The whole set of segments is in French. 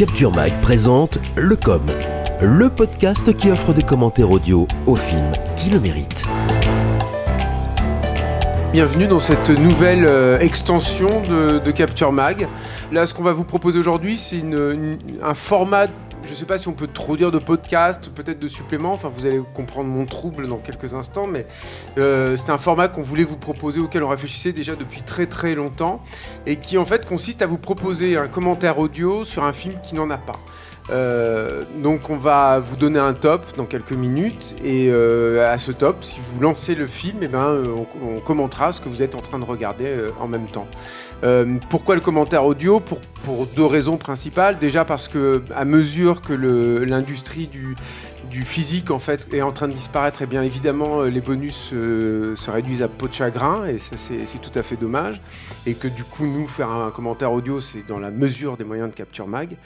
Capture Mag présente Le Com, le podcast qui offre des commentaires audio aux films qui le méritent. Bienvenue dans cette nouvelle euh, extension de, Capture Mag. Là, ce qu'on va vous proposer aujourd'hui, c'est un format je sais pas si on peut trop dire de podcast, peut-être de supplément. Enfin, vous allez comprendre mon trouble dans quelques instants, mais euh, c'est un format qu'on voulait vous proposer, auquel on réfléchissait déjà depuis très très longtemps, et qui en fait consiste à vous proposer un commentaire audio sur un film qui n'en a pas. Euh, donc on va vous donner un top dans quelques minutes et euh, à ce top, si vous lancez le film, eh ben, euh, on, commentera ce que vous êtes en train de regarder en même temps. pourquoi le commentaire audio pour, deux raisons principales. Déjà parce que à mesure que l'industrie du, physique en fait est en train de disparaître, eh bien évidemment les bonus se réduisent à peau de chagrin et c'est tout à fait dommage. Et que du coup nous faire un commentaire audio c'est dans la mesure des moyens de Capture Mag.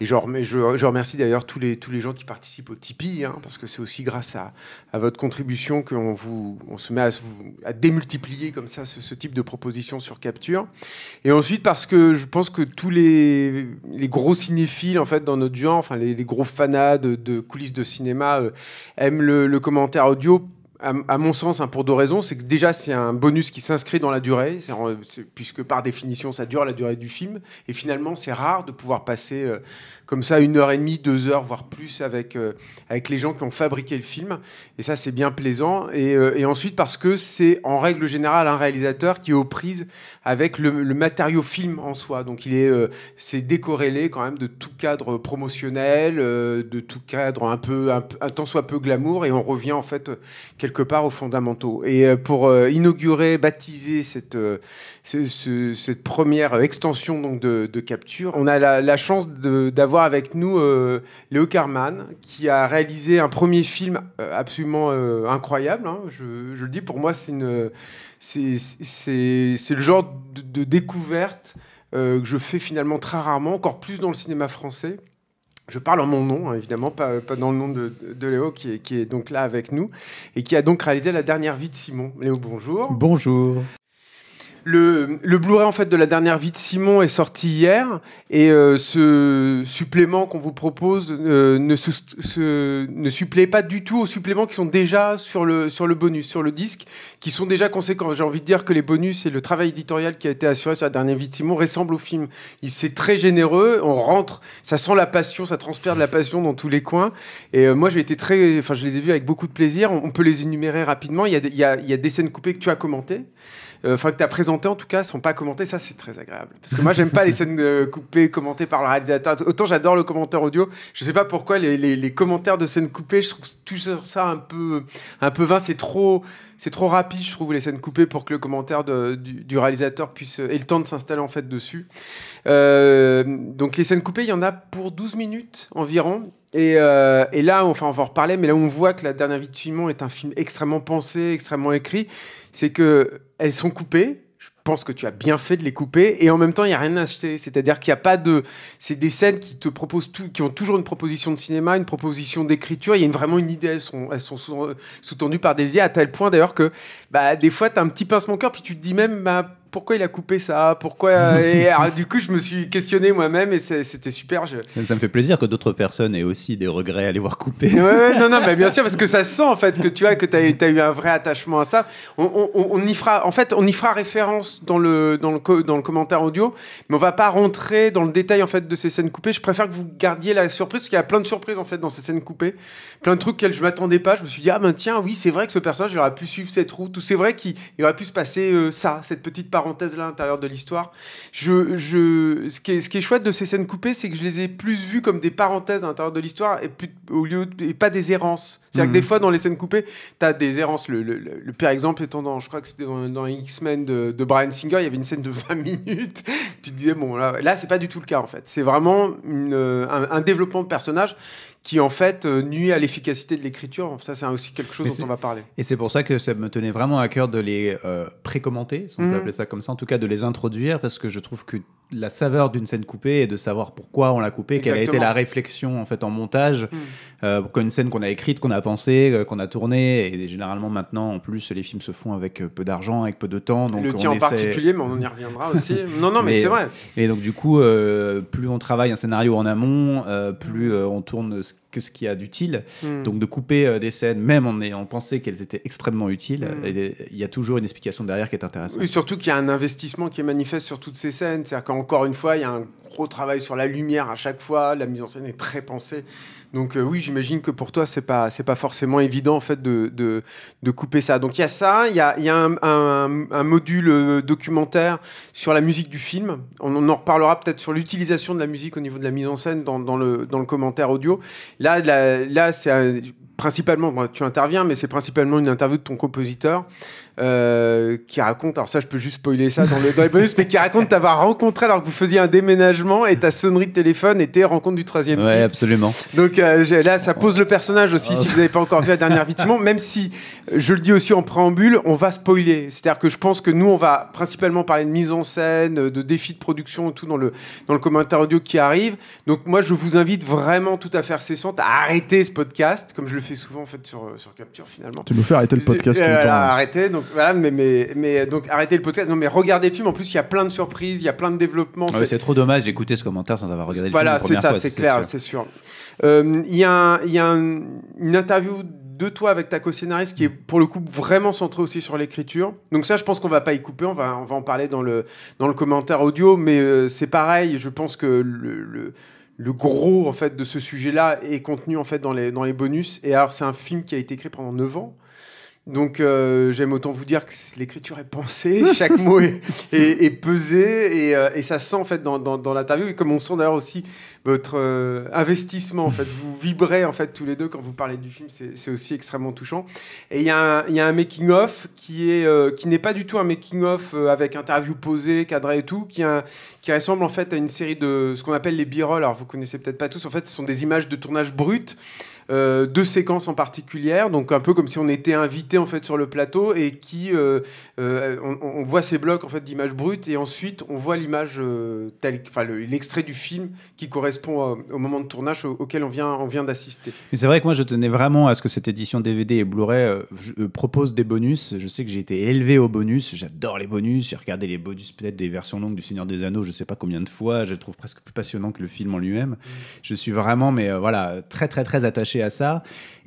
Et je, je, je remercie d'ailleurs tous les, tous les gens qui participent au Tipeee, hein, parce que c'est aussi grâce à, votre contribution qu'on vous, on se met à, à démultiplier comme ça ce, type de proposition sur Capture. Et ensuite, parce que je pense que tous les, les gros cinéphiles, en fait, dans notre genre, enfin, les, les gros fanas de, coulisses de cinéma euh, aiment le, le commentaire audio à, mon sens, hein, pour deux raisons. C'est que déjà, c'est un bonus qui s'inscrit dans la durée, puisque par définition, ça dure la durée du film. Et finalement, c'est rare de pouvoir passer euh, comme ça une heure et demie, deux heures, voire plus avec, euh, avec les gens qui ont fabriqué le film. Et ça, c'est bien plaisant. Euh, et, ensuite, parce que c'est en règle générale un réalisateur qui est aux prises avec le, matériau film en soi. Donc, il est, euh, c'est décorrélé quand même de tout cadre promotionnel, de tout cadre un peu, un, tant soit peu glamour. Et on revient en fait quelque part aux fondamentaux. Et pour inaugurer, baptiser cette, cette première extension donc, de, capture, on a la chance d'avoir avec nous euh, Léo Carman, qui a réalisé un premier film euh, absolument euh, incroyable. Hein. je, le dis, pour moi, c'est le genre de, découverte que je fais finalement très rarement, encore plus dans le cinéma français. Je parle en mon nom, hein, évidemment, pas, pas, dans le nom de, Léo, qui est, qui est donc là avec nous, et qui a donc réalisé La dernière vie de Simon. Léo, bonjour. Bonjour le, Blu-ray en fait de la dernière vie de Simon est sorti hier et euh, ce supplément qu'on vous propose euh, ne, ne supplée pas du tout aux suppléments qui sont déjà sur le, sur le bonus, sur le disque, qui sont déjà conséquents. J'ai envie de dire que les bonus et le travail éditorial qui a été assuré sur la dernière vie de Simon ressemblent au film. C'est très généreux, on rentre, ça sent la passion, ça transpire de la passion dans tous les coins. Et euh, moi j'ai été très, enfin je les ai vus avec beaucoup de plaisir. On, peut les énumérer rapidement. Il il il y a des scènes coupées que tu as commentées. Euh, enfin que tu as présenté en tout cas, sont pas commentés. Ça, c'est très agréable. Parce que moi, j'aime pas les scènes euh, coupées commentées par le réalisateur. Autant j'adore le commentaire audio. Je sais pas pourquoi les, commentaires de scènes coupées, je trouve tout ça un peu, un peu vain. C'est trop, c'est trop rapide, je trouve, les scènes coupées pour que le commentaire du, réalisateur puisse euh, ait le temps de s'installer en fait dessus. donc les scènes coupées, il y en a pour 12 minutes environ. Et, là, enfin, on va en reparler, mais là on voit que La dernière vie de Simon est un film extrêmement pensé, extrêmement écrit, c'est que elles sont coupées. Je pense que tu as bien fait de les couper. Et en même temps, il n'y a rien à acheter. C'est-à-dire qu'il n'y a pas de. C'est des scènes qui te proposent tout, qui ont toujours une proposition de cinéma, une proposition d'écriture. Il y a vraiment une idée. Elles sont, elles sont sous-tendues par des idées, à tel point d'ailleurs que bah, des fois, tu as un petit pincement au cœur, puis tu te dis même. Bah, pourquoi il a coupé ça Pourquoi euh, et ah, Du coup, je me suis questionné moi-même et c'était super. Ça me fait plaisir que d'autres personnes aient aussi des regrets à les voir couper. Ouais, non, non, mais bien sûr, parce que ça sent en fait que tu as que tu as, eu un vrai attachement à ça. On, y fera, en fait, on y fera référence dans le dans le dans le commentaire audio, mais on va pas rentrer dans le détail en fait de ces scènes coupées. Je préfère que vous gardiez la surprise, parce qu'il y a plein de surprises en fait dans ces scènes coupées, plein de trucs que je m'attendais pas. Je me suis dit ah ben tiens, oui, c'est vrai que ce personnage aurait pu suivre cette route, ou c'est vrai qu'il aurait pu se passer euh, ça, cette petite partie parenthèses à l'intérieur de l'histoire. Je, je, ce, qui est, ce qui est chouette de ces scènes coupées, c'est que je les ai plus vues comme des parenthèses à l'intérieur de l'histoire et, plus, au lieu, et pas des errances. C'est-à-dire que mm. des fois, dans les scènes coupées, tu as des errances. Le, le, pire exemple étant dans, je crois que c'était dans, dans X-Men de, Brian Singer, il y avait une scène de 20 minutes. tu te disais, bon, là, là c'est pas du tout le cas en fait. C'est vraiment un développement de personnage qui en fait euh, nuit à l'efficacité de l'écriture. Ça, c'est aussi quelque chose dont on va parler. Et c'est pour ça que ça me tenait vraiment à cœur de les euh, pré-commenter, si on peut mm. appeler ça comme ça, en tout cas de les introduire, parce que je trouve que la saveur d'une scène coupée et de savoir pourquoi on l'a coupée, quelle a été la réflexion en fait en montage mm. euh, pour qu'une scène qu'on a écrite, qu'on a pensée, euh, qu'on a tournée et généralement maintenant en plus les films se font avec euh, peu d'argent, avec peu de temps donc le tien en particulier mais on y reviendra aussi. non non mais, c'est vrai. Et donc du coup plus on travaille un scénario en amont, plus mm. on tourne ce que ce qu'il y a d'utile. Hmm. Donc de couper euh, des scènes, même en ayant pensé qu'elles étaient extrêmement utiles, hmm. il y a toujours une explication derrière qui est intéressante. Oui, surtout qu'il y a un investissement qui est manifeste sur toutes ces scènes. C'est-à-dire qu'encore une fois, il y a un gros travail sur la lumière à chaque fois. La mise en scène est très pensée. Donc euh, oui, j'imagine que pour toi, c'est pas pas forcément évident en fait de, de, de couper ça. Donc il y a ça, il y a, y a un, module euh, documentaire sur la musique du film. On, en reparlera peut-être sur l'utilisation de la musique au niveau de la mise en scène dans, dans le dans le commentaire audio. Là là, c'est principalement, tu interviens, mais c'est principalement une interview de ton compositeur. Euh, qui raconte, alors ça je peux juste spoiler ça dans le, bonus, mais qui raconte t'avoir rencontré alors que vous faisiez un déménagement et ta sonnerie de téléphone était rencontre du troisième ouais, type. absolument. Donc euh, là, ça pose le personnage aussi, si vous n'avez pas encore vu la dernière vie même si, je le dis aussi en préambule, on va spoiler. C'est-à-dire que je pense que nous, on va principalement parler de mise en scène, de défis de production et tout dans le, dans le commentaire audio qui arrive. Donc moi, je vous invite vraiment tout à faire cessante à arrêter ce podcast, comme je le fais souvent en fait sur, sur Capture finalement. Tu nous fais arrêter le podcast. Euh, arrêter, donc voilà, mais, mais, mais donc arrêtez le podcast. Non, mais regardez le film. En plus, il y a plein de surprises, il y a plein de développements. c'est trop dommage d'écouter ce commentaire sans avoir regardé le voilà, film. Voilà, c'est ça, c'est clair, c'est sûr. Euh, il y a, une interview de toi avec ta co-scénariste qui est pour le coup vraiment centrée aussi sur l'écriture. Donc ça, je pense qu'on va pas y couper, on va, on va en parler dans le, dans le commentaire audio, mais euh, c'est pareil, je pense que le, gros en fait de ce sujet-là est contenu en fait dans les, dans les bonus. Et alors c'est un film qui a été écrit pendant 9 ans. Donc euh, j'aime autant vous dire que l'écriture est pensée, chaque mot est, pesé et, euh, ça sent en fait dans, l'interview et comme on sent d'ailleurs aussi votre euh, investissement en fait, vous vibrez en fait tous les deux quand vous parlez du film, c'est aussi extrêmement touchant. Et il y, a un making off qui est qui n'est pas du tout un making off avec interview posée, cadré et tout, qui, ressemble en fait à une série de ce qu'on appelle les b-rolls. Alors vous connaissez peut-être pas tous, en fait ce sont des images de tournage brutes euh, deux séquences en particulier, donc un peu comme si on était invité en fait sur le plateau et qui euh, euh, on, voit ces blocs en fait d'images brutes et ensuite on voit l'image euh, telle, enfin l'extrait du film qui correspond au, moment de tournage auquel on vient on vient d'assister. C'est vrai que moi je tenais vraiment à ce que cette édition DVD et Blu-ray propose des bonus. Je sais que j'ai été élevé aux bonus, j'adore les bonus, j'ai regardé les bonus peut-être des versions longues du Seigneur des Anneaux, je sais pas combien de fois, je le trouve presque plus passionnant que le film en lui-même. Mm. Je suis vraiment mais voilà très très très attaché à ça.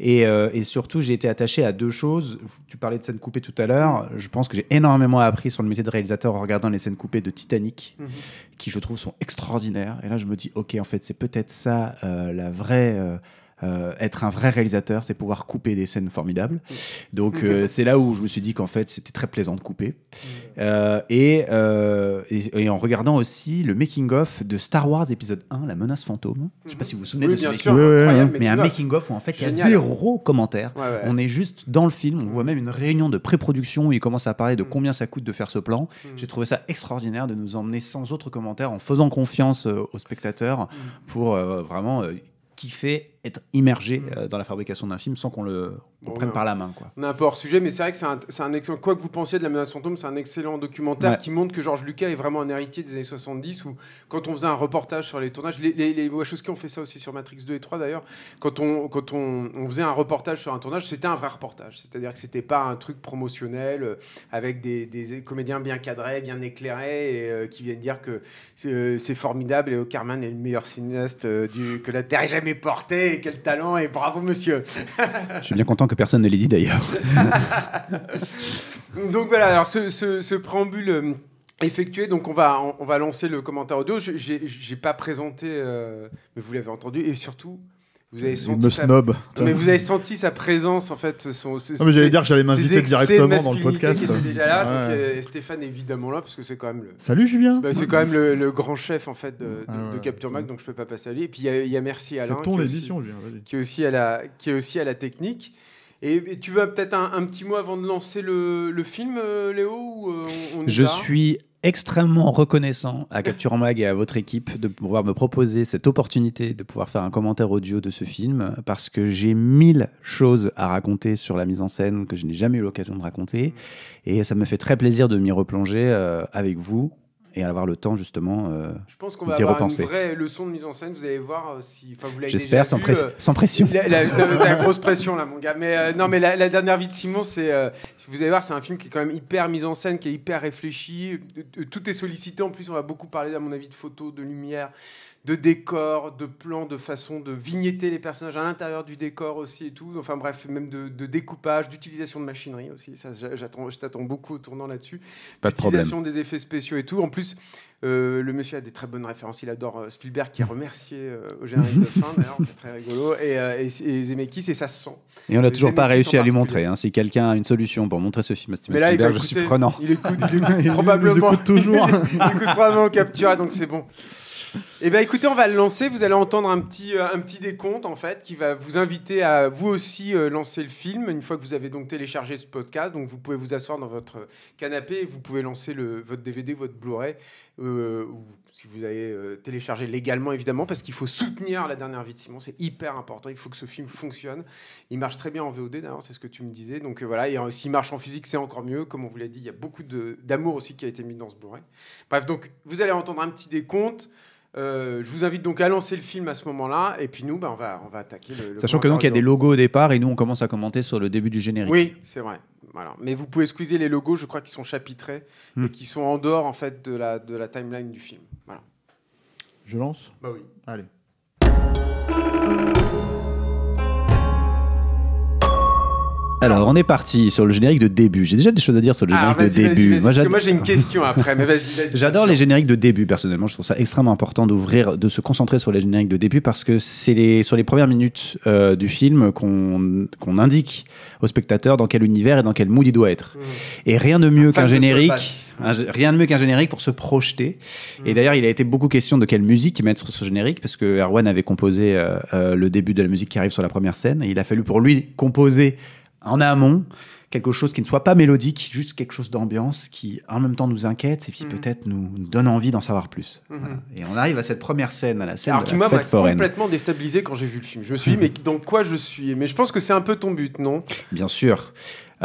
Euh, et, surtout, j'ai été attaché à deux choses. Tu parlais de scènes coupées tout à l'heure. Je pense que j'ai énormément appris sur le métier de réalisateur en regardant les scènes coupées de Titanic, mhm. qui je trouve sont extraordinaires. Et là, je me dis, ok, en fait, c'est peut-être ça euh, la vraie euh, euh, être un vrai réalisateur, c'est pouvoir couper des scènes formidables. Donc euh, c'est là où je me suis dit qu'en fait c'était très plaisant de couper. Euh, et, en regardant aussi le making of de Star Wars épisode 1, la menace fantôme. Je sais pas si vous vous souvenez de ce making Mais un making of où en fait il y a zéro commentaire. On est juste dans le film. On voit même une réunion de pré-production où il commence à parler de mm. combien ça coûte de faire ce plan. Mm. J'ai trouvé ça extraordinaire de nous emmener sans autre commentaire, en faisant confiance aux spectateurs mm. pour vraiment kiffer être immergé euh, dans la fabrication d'un film sans qu'on le prenne par la main. Quoi. On hors sujet, mais c'est vrai que c'est un, un, excellent. Quoi que vous pensiez de La menace fantôme, c'est un excellent documentaire qui montre que Georges Lucas est vraiment un héritier des années 70 où, quand on faisait un reportage sur les tournages, les, les, les Wachowski ont fait ça aussi sur Matrix 2 et 3 d'ailleurs, quand, on, quand on, faisait un reportage sur un tournage, c'était un vrai reportage. C'est-à-dire que c'était pas un truc promotionnel euh, avec des, des, comédiens bien cadrés, bien éclairés et euh, qui viennent dire que c'est formidable et Carman est le meilleur cinéaste du, que la Terre ait jamais porté quel talent et bravo monsieur. Je suis bien content que personne ne l'ait dit d'ailleurs. donc voilà, alors ce, préambule euh, effectué. Donc, on va, on, va lancer le commentaire audio. Je n'ai pas présenté, euh, mais vous l'avez entendu. Et surtout, vous avez euh, senti snob. mais vous avez senti sa présence en fait. Son, non, mais j'allais dire que j'allais m'inviter directement dans le podcast. Qui était déjà là, donc, euh, Stéphane évidemment là parce que c'est quand même le. Salut Julien. c'est quand même le, grand chef en fait de, ah de, Capture Mac, donc je peux pas passer à lui. Et puis il y, a merci Alain. C'est ton édition, Julien. Qui est aussi à la, qui est à la technique. Et, tu veux peut-être un, petit mot avant de lancer le, film, euh, Léo Je suis extrêmement reconnaissant à Capture en Mag et à votre équipe de pouvoir me proposer cette opportunité de pouvoir faire un commentaire audio de ce film parce que j'ai mille choses à raconter sur la mise en scène que je n'ai jamais eu l'occasion de raconter et ça me fait très plaisir de m'y replonger euh, avec vous et avoir le temps justement repenser. Euh, Je pense qu'on va avoir une vraie leçon de mise en scène. Vous allez voir euh, si, J'espère sans, euh, sans, pression. La, la, grosse pression là, mon gars. Mais non, mais la, dernière vie de Simon, c'est vous allez voir, c'est un film qui est quand même hyper mise en scène, qui est hyper réfléchi. Tout est sollicité. En plus, on va beaucoup parler, à mon avis, de photos, de lumière, de décor, de plans, de façon de vignetter les personnages à l'intérieur du décor aussi et tout. Enfin bref, même de, découpage, d'utilisation de machinerie aussi. Ça, j'attends, je t'attends beaucoup tournant là-dessus. Pas de problème. Utilisation des effets spéciaux et tout. En plus, euh, le monsieur a des très bonnes références. Il adore euh, Spielberg, qui est remercié euh, au générique de fin, d'ailleurs, c'est très rigolo. Et, et, Zemeckis, et ça se sent. Et on n'a toujours pas réussi à lui montrer. Hein, si quelqu'un a une solution pour montrer ce film à Steven Spielberg, je suis prenant. Il écoute, probablement. toujours. il écoute probablement capturé, donc c'est bon. Eh bien, écoutez, on va le lancer. Vous allez entendre un petit, euh, un petit décompte, en fait, qui va vous inviter à vous aussi euh, lancer le film. Une fois que vous avez donc téléchargé ce podcast, donc vous pouvez vous asseoir dans votre canapé et vous pouvez lancer le, votre DVD, votre Blu-ray, euh, ou si vous avez téléchargé légalement, évidemment, parce qu'il faut soutenir La Dernière Vie de Simon. C'est hyper important. Il faut que ce film fonctionne. Il marche très bien en VOD, d'ailleurs, c'est ce que tu me disais. Donc voilà, et s'il marche en physique, c'est encore mieux. Comme on vous l'a dit, il y a beaucoup d'amour aussi qui a été mis dans ce Blu-ray. Bref, donc vous allez entendre un petit décompte. Euh, je vous invite donc à lancer le film à ce moment-là, et puis nous, ben on, va, on va attaquer le. Sachant que donc il y a des logos au départ, et nous on commence à commenter sur le début du générique. Oui, c'est vrai. Voilà. Mais vous pouvez squeezer les logos, je crois qu'ils sont chapitrés et hmm. qui sont en dehors en fait de la, de la timeline du film. Voilà. Je lance. Bah oui. Allez. Alors, on est parti sur le générique de début. J'ai déjà des choses à dire sur le ah, générique de début. Moi, j'ai une question après, mais vas-y, J'adore les génériques de début, personnellement. Je trouve ça extrêmement important d'ouvrir, de se concentrer sur les génériques de début parce que c'est les, sur les premières minutes euh, du film qu'on, indique au spectateur dans quel univers et dans quel mood il doit être. Mm. Et rien de mieux qu'un générique. rien de mieux qu'un générique pour se projeter. Et mm. d'ailleurs, il a été beaucoup question de quelle musique mettre sur ce générique, parce que Erwan avait composé euh, euh, le début de la musique qui arrive sur la première scène, et il a fallu pour lui composer en amont, quelque chose qui ne soit pas mélodique, juste quelque chose d'ambiance qui en même temps nous inquiète et puis mm. peut-être nous, donne envie d'en savoir plus. Mm-hmm. Et on arrive à cette première scène, à la scène Alors, de qui m'a complètement déstabilisé quand j'ai vu le film. Je me suis mais dans quoi je suis Mais je pense que c'est un peu ton but, non Bien sûr.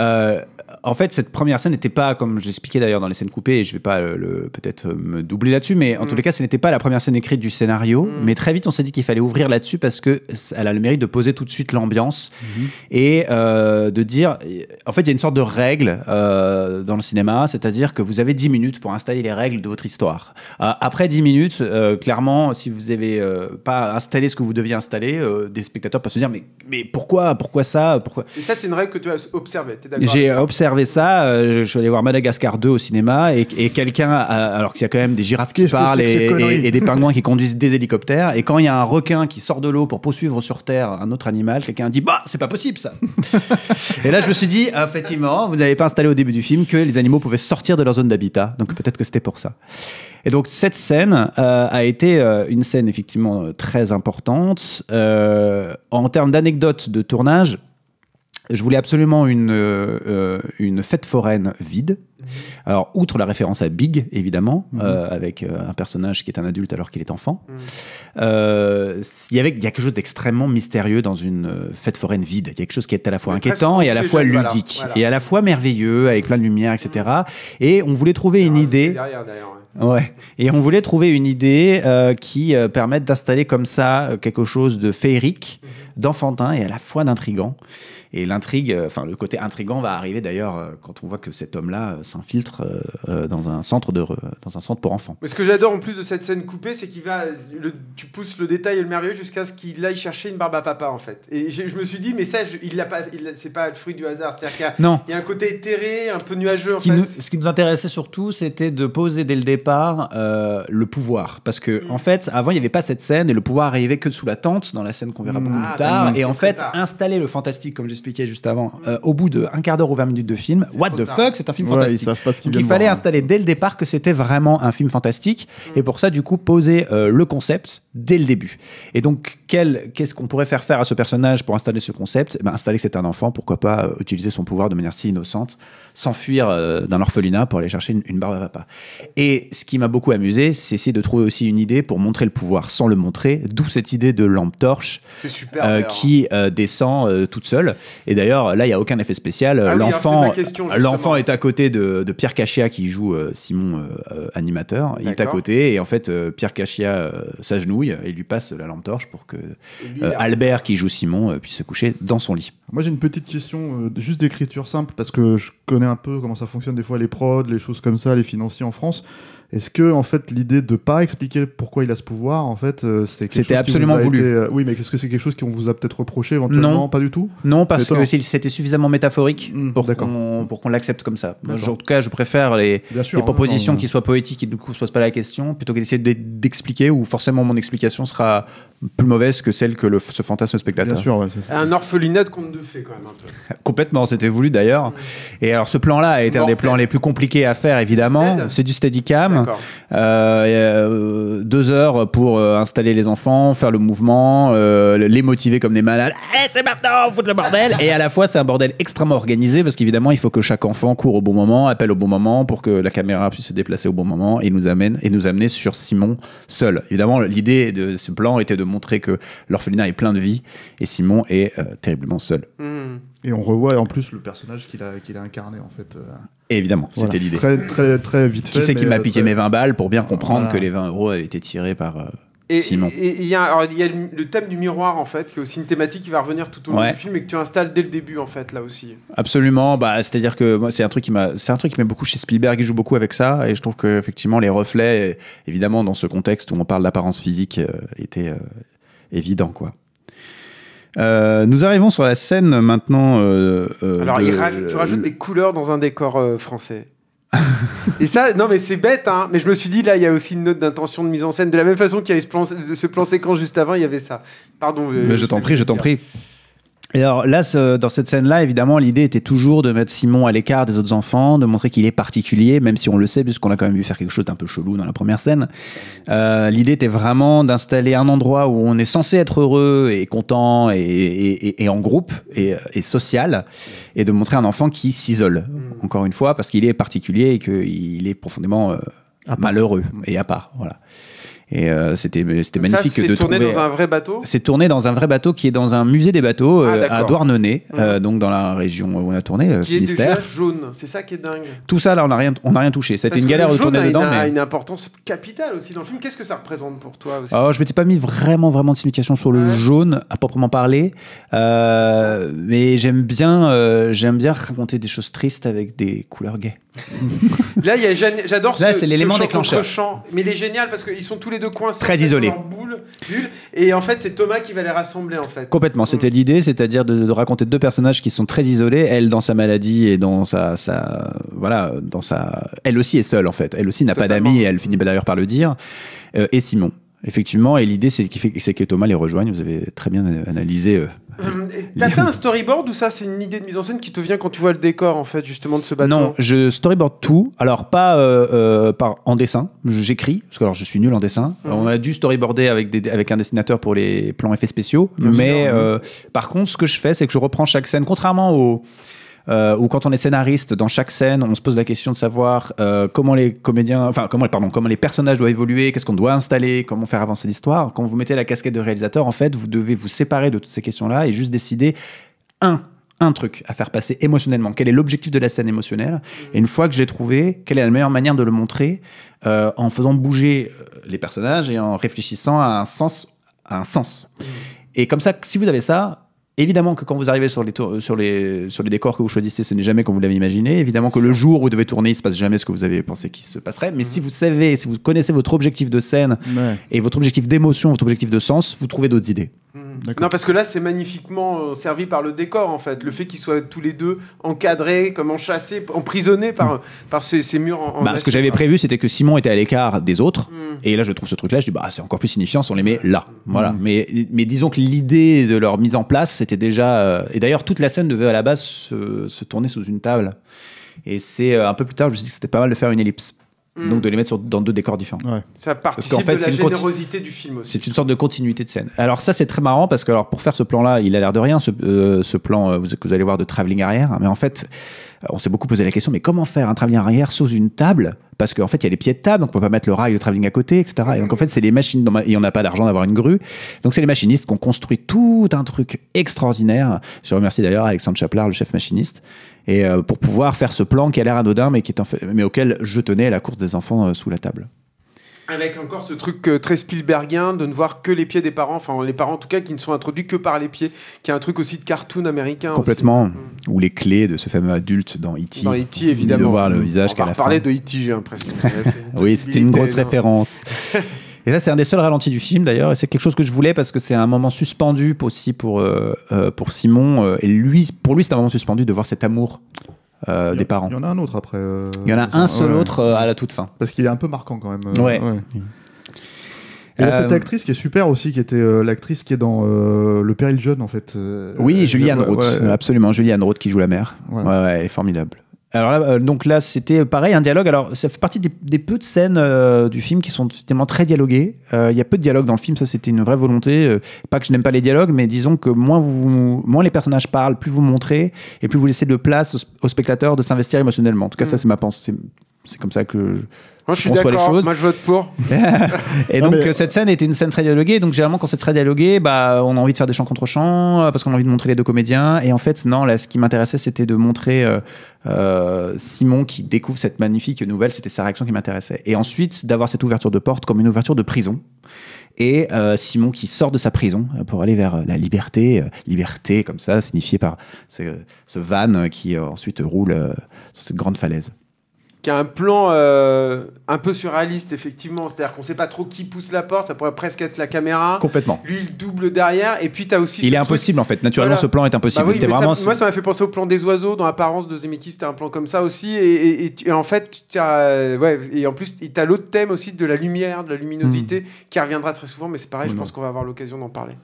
Euh, en fait, cette première scène n'était pas, comme j'expliquais d'ailleurs dans les scènes coupées, et je vais pas peut-être euh, me doubler là-dessus, mais en mm. tous les cas, ce n'était pas la première scène écrite du scénario. Mm. Mais très vite, on s'est dit qu'il fallait ouvrir là-dessus parce que elle a le mérite de poser tout de suite l'ambiance mm-hmm. et euh, de dire. En fait, il y a une sorte de règle dans le cinéma, c'est-à-dire que vous avez 10 minutes pour installer les règles de votre histoire. après 10 minutes, clairement, si vous n'avez pas installé ce que vous deviez installer, des spectateurs peuvent se dire mais, mais pourquoi, pourquoi ça pourquoi... Et ça, c'est une règle que tu as observée. J'ai observé ça. Euh, je, suis allé voir Madagascar 2 au cinéma et, quelqu'un, alors qu'il y a quand même des girafes qui parlent et, des pingouins qui conduisent des hélicoptères, et quand il y a un requin qui sort de l'eau pour poursuivre sur Terre un autre animal, quelqu'un dit Bah, c'est pas possible ça Et là, je me suis dit, effectivement, vous n'avez pas installé au début du film que les animaux pouvaient sortir de leur zone d'habitat. Donc peut-être que c'était pour ça. Et donc cette scène euh, a été euh, une scène effectivement très importante. en termes d'anecdotes de tournage, je voulais absolument une, euh, une fête foraine vide. Alors, outre la référence à Big, évidemment, mhm. euh, avec euh, un personnage qui est un adulte alors qu'il est enfant, mhm. il y avait il y a quelque chose d'extrêmement mystérieux dans une fête foraine vide. Il y a quelque chose qui est à la fois inquiétant et à la fois ludique, et à la fois merveilleux, avec plein de lumière, etc. Mhm. Et on voulait trouver une idée. ouais. Et on voulait trouver une idée qui permette d'installer comme ça quelque chose de féerique, d'enfantin et à la fois d'intrigant. Et l'intrigue, euh, enfin le côté intrigant va arriver d'ailleurs euh, quand on voit que cet homme-là euh, s'infiltre dans un centre de dans un centre pour enfants. Mais ce que j'adore en plus de cette scène coupée, c'est qu'il va, tu pousses le détail et le merveilleux jusqu'à ce qu'il aille chercher une barbe à papa en fait. Et je, me suis dit, mais ça, il l'a pas, c'est pas le fruit du hasard. C'est-à-dire qu'il y, a un côté éthéré, un peu nuageux. en fait. Nous, ce qui nous intéressait surtout, c'était de poser dès le départ le pouvoir, parce que mm. en fait, avant il n'y avait pas cette scène et le pouvoir arrivait que sous la tente dans la scène qu'on verra mm. beaucoup ah, plus tard. et en fait, installer le fantastique, comme je expliquais juste avant, euh, au bout d'un quart d'heure ou 20 minutes de film, what the fuck, c'est un film fantastique. qu'il il fallait installer dès le départ que c'était vraiment un film fantastique. Mm. Et pour ça, du coup, poser euh, le concept dès le début. Et donc, qu'est-ce qu'on pourrait faire faire à ce personnage pour installer ce concept eh ben, Installer que c'est un enfant, pourquoi pas euh, utiliser son pouvoir de manière si innocente, s'enfuir d'un orphelinat pour aller chercher une, barbe à papa. Et ce qui m'a beaucoup amusé, c'est essayer de trouver aussi une idée pour montrer le pouvoir sans le montrer, d'où cette idée de lampe torche hein. qui descend toute seule. Et d'ailleurs, là, il n'y a aucun effet spécial. Ah l'enfant, l'enfant est à côté de, Pierre Cachia qui joue euh, Simon euh, euh, animateur. Il est à côté et en fait, Pierre Cachia s'agenouille et lui passe la lampe torche pour que Albert qui joue Simon puisse se coucher dans son lit. Moi, j'ai une petite question juste d'écriture simple parce que je connais un peu comment ça fonctionne des fois les prods, les choses comme ça, les financiers en France. Est-ce que en fait l'idée de pas expliquer pourquoi il a ce pouvoir, en fait, euh, c'est c'était absolument voulu. Euh, oui, mais qu'est-ce que c'est quelque chose qu'on vous a peut-être reproché éventuellement Non, pas du tout. Non, parce que c'était suffisamment métaphorique hmm, pour qu'on l'accepte comme ça. en tout cas, je préfère les, les propositions euh, qui soient poétiques et du coup se posent pas la question, plutôt que d'essayer d'expliquer où forcément mon explication sera plus mauvaise que celle que le, ce fantasme spectateur. Bien sûr, un orphelinat de conte de fées quand même. Complètement, c'était voulu d'ailleurs. Hmm. Et alors ce plan-là a été un des plans les plus compliqués à faire évidemment. C'est du steadicam. Euh, euh, deux heures pour euh, installer les enfants, faire le mouvement, les motiver comme des malades. Allez, c'est maintenant, on fout le bordel. et à la fois, c'est un bordel extrêmement organisé parce qu'évidemment, il faut que chaque enfant court au bon moment, appelle au bon moment pour que la caméra puisse se déplacer au bon moment et nous amène et nous amener sur Simon seul. Évidemment, l'idée de ce plan était de montrer que l'orphelinat est plein de vie et Simon est terriblement seul. Hmm. Et on revoit en plus le personnage qu'il a, a incarné en fait. Évidemment, c'était l'idée. Très, très, très vite fait. Qui c'est qui m'a piqué euh, mes 20 balles pour bien comprendre que les 20 euros avaient été tirés par euh, Simon Et il y a, le, thème du miroir, en fait, qui est aussi une thématique qui va revenir tout au long du film et que tu installes dès le début, en fait, là aussi. Absolument. Bah, C'est-à-dire que moi, c'est un truc qui m'a beaucoup chez Spielberg. Il joue beaucoup avec ça. Et je trouve que effectivement les reflets, évidemment, dans ce contexte où on parle d'apparence physique, euh, étaient. évidents, évident quoi. Euh, nous arrivons sur la scène maintenant. Euh, euh, Alors, tu rajoutes des couleurs dans un décor français. et ça, non mais c'est bête, hein. mais je me suis dit là, il y a aussi une note d'intention de mise en scène. De la même façon qu'il y avait ce plan, ce séquence juste avant, il y avait ça. Pardon. Mais je t'en prie, je t'en prie alors là, dans cette scène-là, évidemment, l'idée était toujours de mettre Simon à l'écart des autres enfants, de montrer qu'il est particulier, même si on le sait, puisqu'on a quand même vu faire quelque chose d'un peu chelou dans la première scène. Euh, l'idée était vraiment d'installer un endroit où on est censé être heureux et content et, en groupe et, social, et de montrer un enfant qui s'isole, hmm. encore une fois, parce qu'il est particulier et qu'il est profondément euh, malheureux et à part. Voilà. Et euh, c'était magnifique ça, de tourné dans un vrai bateau C'est tourné dans un vrai bateau qui est dans un musée des bateaux ah, euh, à Douarnenez, mmh. euh, donc dans la région où on a tourné, qui Est déjà jaune, c'est ça qui est dingue. Tout ça, là, on n'a rien, on a rien touché. C'était une galère de tourner dedans. Ça a une importance capitale aussi dans le film. Qu'est-ce que ça représente pour toi aussi Alors, ah, Je m'étais pas mis vraiment, vraiment de signification sur le jaune, à proprement parler. mais j'aime bien, j'aime bien raconter des choses tristes avec des couleurs gays. Là, j'adore ce, c'est l'élément déclencheur. Mais il est génial parce qu'ils sont tous les deux coincés. Très isolés. et en fait, c'est Thomas qui va les rassembler, en fait. Complètement. Mm. C'était l'idée, c'est-à-dire de, raconter deux personnages qui sont très isolés. Elle, dans sa maladie et dans sa, voilà, dans sa. Elle aussi est seule, en fait. Elle aussi n'a pas d'amis et elle finit mm. d'ailleurs par le dire. Euh, et Simon. Effectivement, et l'idée, c'est, c'est que Thomas les rejoigne. Vous avez très bien analysé euh, euh, t'as fait un storyboard ou ça, c'est une idée de mise en scène qui te vient quand tu vois le décor, en fait, justement, de ce bateau Non, je storyboard tout. Alors, pas euh, euh par, en dessin, j'écris, parce que alors, je suis nul en dessin. On a dû storyboarder avec, des, avec un dessinateur pour les plans effets spéciaux. mais euh, par contre, ce que je fais, c'est que je reprends chaque scène, contrairement au euh, ou quand on est scénariste, dans chaque scène, on se pose la question de savoir euh, comment les comédiens, enfin comment, pardon, comment les personnages doivent évoluer, qu'est-ce qu'on doit installer, comment faire avancer l'histoire. Quand vous mettez la casquette de réalisateur, en fait, vous devez vous séparer de toutes ces questions-là et juste décider un un truc à faire passer émotionnellement. Quel est l'objectif de la scène émotionnelle Et une fois que j'ai trouvé, quelle est la meilleure manière de le montrer euh, en faisant bouger euh, les personnages et en réfléchissant à un sens, à un sens. Et comme ça, si vous avez ça, Évidemment que quand vous arrivez sur les, sur les, sur les décors que vous choisissez, ce n'est jamais comme vous l'avez imaginé. Évidemment que le jour où vous devez tourner, il ne se passe jamais ce que vous avez pensé qu'il se passerait. Mais mhm. si vous savez, si vous connaissez votre objectif de scène et votre objectif d'émotion, votre objectif de sens, vous trouvez d'autres idées. Non, parce que là, c'est magnifiquement euh, servi par le décor, en fait. Le fait qu'ils soient tous les deux encadrés, comme enchâssés, emprisonnés par, par ces, murs en, bah, Ce que j'avais prévu, c'était que Simon était à l'écart des autres. Hmm. Et là, je trouve ce truc-là, je dis, bah, c'est encore plus signifiant si on les met là. Voilà. Hmm. Mais, mais disons que l'idée de leur mise en place, c'était déjà. Euh, et d'ailleurs, toute la scène devait à la base se, tourner sous une table. Et c'est euh, un peu plus tard, je me suis dit que c'était pas mal de faire une ellipse. Mm. Donc de les mettre dans deux décors différents. Ça participe de la générosité du film aussi. C'est une sorte de continuité de scène. Alors ça c'est très marrant parce que alors pour faire ce plan-là, il a l'air de rien, ce, euh, plan euh, que vous allez voir de travelling arrière. Mais en fait, euh, on s'est beaucoup posé la question, mais comment faire un travelling arrière sous une table Parce qu'en fait, il y a les pieds de table, donc on peut pas mettre le rail de travelling à côté, etc. Et donc en fait, c'est les machines, et on n'a pas d'argent d'avoir une grue. Donc c'est les machinistes qui ont construit tout un truc extraordinaire. Je remercie d'ailleurs Alexandre Chaplard, le chef machiniste et euh, pour pouvoir faire ce plan qui a l'air anodin, mais, qui est en fait, mais auquel je tenais la course des enfants euh, sous la table. Avec encore ce truc euh, très Spielbergien de ne voir que les pieds des parents, enfin les parents en tout cas qui ne sont introduits que par les pieds, qui est un truc aussi de cartoon américain. Complètement. Mm. Ou les clés de ce fameux adulte dans E.T. Dans E.T. évidemment. voir le visage On va parler de E.T. j'ai l'impression. oui, c'est une grosse référence. Et ça, c'est un des seuls ralentis du film d'ailleurs. Et c'est quelque chose que je voulais parce que c'est un moment suspendu aussi pour, euh, euh, pour Simon. Euh, et lui, pour lui, c'est un moment suspendu de voir cet amour des parents. Il y en a un autre après. il y en a un seul autre à la toute fin. Parce qu'il est un peu marquant quand même. ouais. Et cette actrice qui est super aussi, qui était l'actrice qui est dans Le Péril Jeune en fait. oui, Julianne Roth, absolument. Julianne Roth qui joue la mère. Ouais, elle est formidable. Alors là, euh, donc là, c'était pareil, un dialogue. Alors, ça fait partie des, peu de scènes euh, du film qui sont tellement très dialoguées. Euh, il y a peu de dialogues dans le film, ça c'était une vraie volonté. pas que je n'aime pas les dialogues, mais disons que moins, vous, moins les personnages parlent, plus vous montrez et plus vous laissez de place au, spectateur de s'investir émotionnellement. En tout cas, ça mm. c'est ma pensée. C'est comme ça que moi, je suis d'accord. Moi, je vote pour. et donc, cette scène était une scène très dialoguée. Donc, généralement, quand c'est très dialogué, bah, on a envie de faire des chants contre chants euh, parce qu'on a envie de montrer les deux comédiens. Et en fait, non, là, ce qui m'intéressait, c'était de montrer euh, euh, Simon qui découvre cette magnifique nouvelle. C'était sa réaction qui m'intéressait. Et ensuite, d'avoir cette ouverture de porte comme une ouverture de prison et Simon qui sort de sa prison pour aller vers la liberté, liberté comme ça, signifiée par ce, van qui ensuite roule sur cette grande falaise qui a un plan euh, un peu surréaliste, effectivement. C'est-à-dire qu'on ne sait pas trop qui pousse la porte, ça pourrait presque être la caméra. Complètement. Lui, il double derrière, et puis tu as aussi. Il est impossible, en fait. Naturellement, ce plan est impossible. Bah c'était vraiment... moi, ça m'a fait penser au plan des oiseaux. Dans l'apparence de Zemeckis, c'était un plan comme ça aussi. Et, en fait, as, euh, ouais, et en plus, tu as l'autre thème aussi de la lumière, de la luminosité, mm. qui reviendra très souvent, mais c'est pareil, je pense qu'on va avoir l'occasion d'en parler.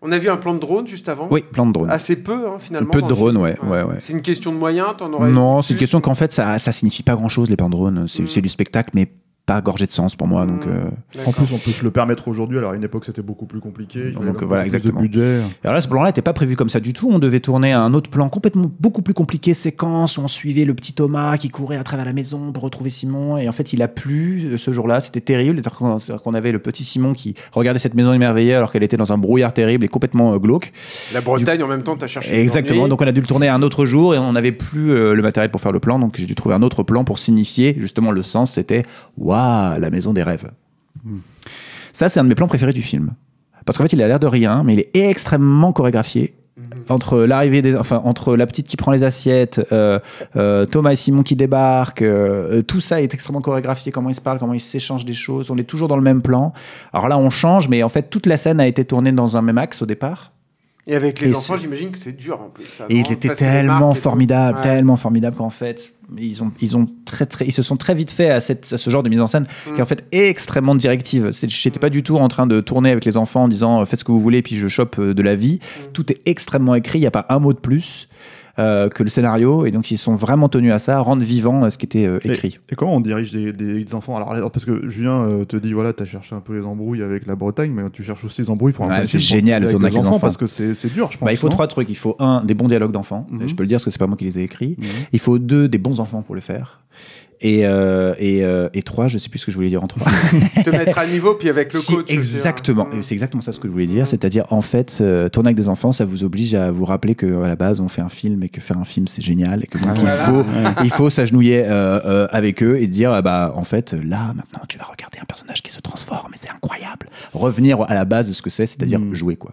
On a vu un plan de drone juste avant. Oui, plan de drone. Assez peu, hein, finalement. Peu de drone, ouais. ouais. C'est une question de moyens, t'en aurais. Non, c'est une question qu'en fait, ça, ça signifie pas grand chose, les plans de drone. C'est hmm. du spectacle, mais pas gorgé de sens pour moi. Donc, mmh. euh. En plus, on peut se le permettre aujourd'hui. Alors, à une époque, c'était beaucoup plus compliqué. donc, voilà, exactement. budget. Alors ce plan-là n'était pas prévu comme ça du tout. On devait tourner un autre plan complètement beaucoup plus compliqué, séquence où on suivait le petit Thomas qui courait à travers la maison pour retrouver Simon. Et en fait, il a plu euh, ce jour-là. C'était terrible. C'est-à-dire qu'on avait le petit Simon qui regardait cette maison émerveillée alors qu'elle était dans un brouillard terrible et complètement euh, glauque. La Bretagne, en même temps, t'as cherché. Exactement. Donc, on a dû le tourner un autre jour et on n'avait plus le matériel pour faire le plan. Donc, j'ai dû trouver un autre plan pour signifier justement le sens. C'était waouh à la maison des rêves. Ça, c'est un de mes plans préférés du film. Parce qu'en fait, il a l'air de rien, mais il est extrêmement chorégraphié. Mhm. Entre l'arrivée des, enfin entre la petite qui prend les assiettes, euh, euh, Thomas et Simon qui débarquent, euh, tout ça est extrêmement chorégraphié. Comment ils se parlent, comment ils s'échangent des choses. On est toujours dans le même plan. Alors là, on change, mais en fait, toute la scène a été tournée dans un même axe au départ. Et avec les enfants, j'imagine que c'est dur en plus. et ils étaient tellement formidables, tellement formidables qu'en fait, ils ont, ils ont très, très, ils se sont très vite fait à, ce genre de mise en scène mm. qui est en fait extrêmement directive. J'étais n'étais pas du tout en train de tourner avec les enfants en disant euh, faites ce que vous voulez, puis je chope euh, de la vie. Mm. Tout est extrêmement écrit, il n'y a pas un mot de plus. Euh, que le scénario. Et donc, ils sont vraiment tenus à ça, rendre vivant euh, ce qui était euh, écrit. Et, comment on dirige des, enfants alors, parce que Julien te dit, voilà, tu as cherché un peu les embrouilles avec la Bretagne, mais tu cherches aussi les embrouilles pour un ah, C'est génial, le enfants, Parce que c'est dur, je pense. Bah, il faut trois trucs. Il faut un, des bons dialogues d'enfants. Mhm. Je peux le dire parce que c'est pas moi qui les ai écrits. Mhm. Il faut deux, des bons enfants pour le faire. Et, euh, et, euh, et, trois, je sais plus ce que je voulais dire en trois. Te mettre à niveau, puis avec le coach. Exactement. Mm. C'est exactement ça ce que je voulais dire. Mm. C'est-à-dire, en fait, euh, tourner avec des enfants, ça vous oblige à vous rappeler que à la base, on fait un film et que faire un film, c'est génial et que ah, il faut, il faut s'agenouiller avec eux et dire, ah bah, en fait, là, maintenant, tu vas regarder un personnage qui se transforme et c'est incroyable. Revenir à la base de ce que c'est, c'est-à-dire mm. jouer, quoi.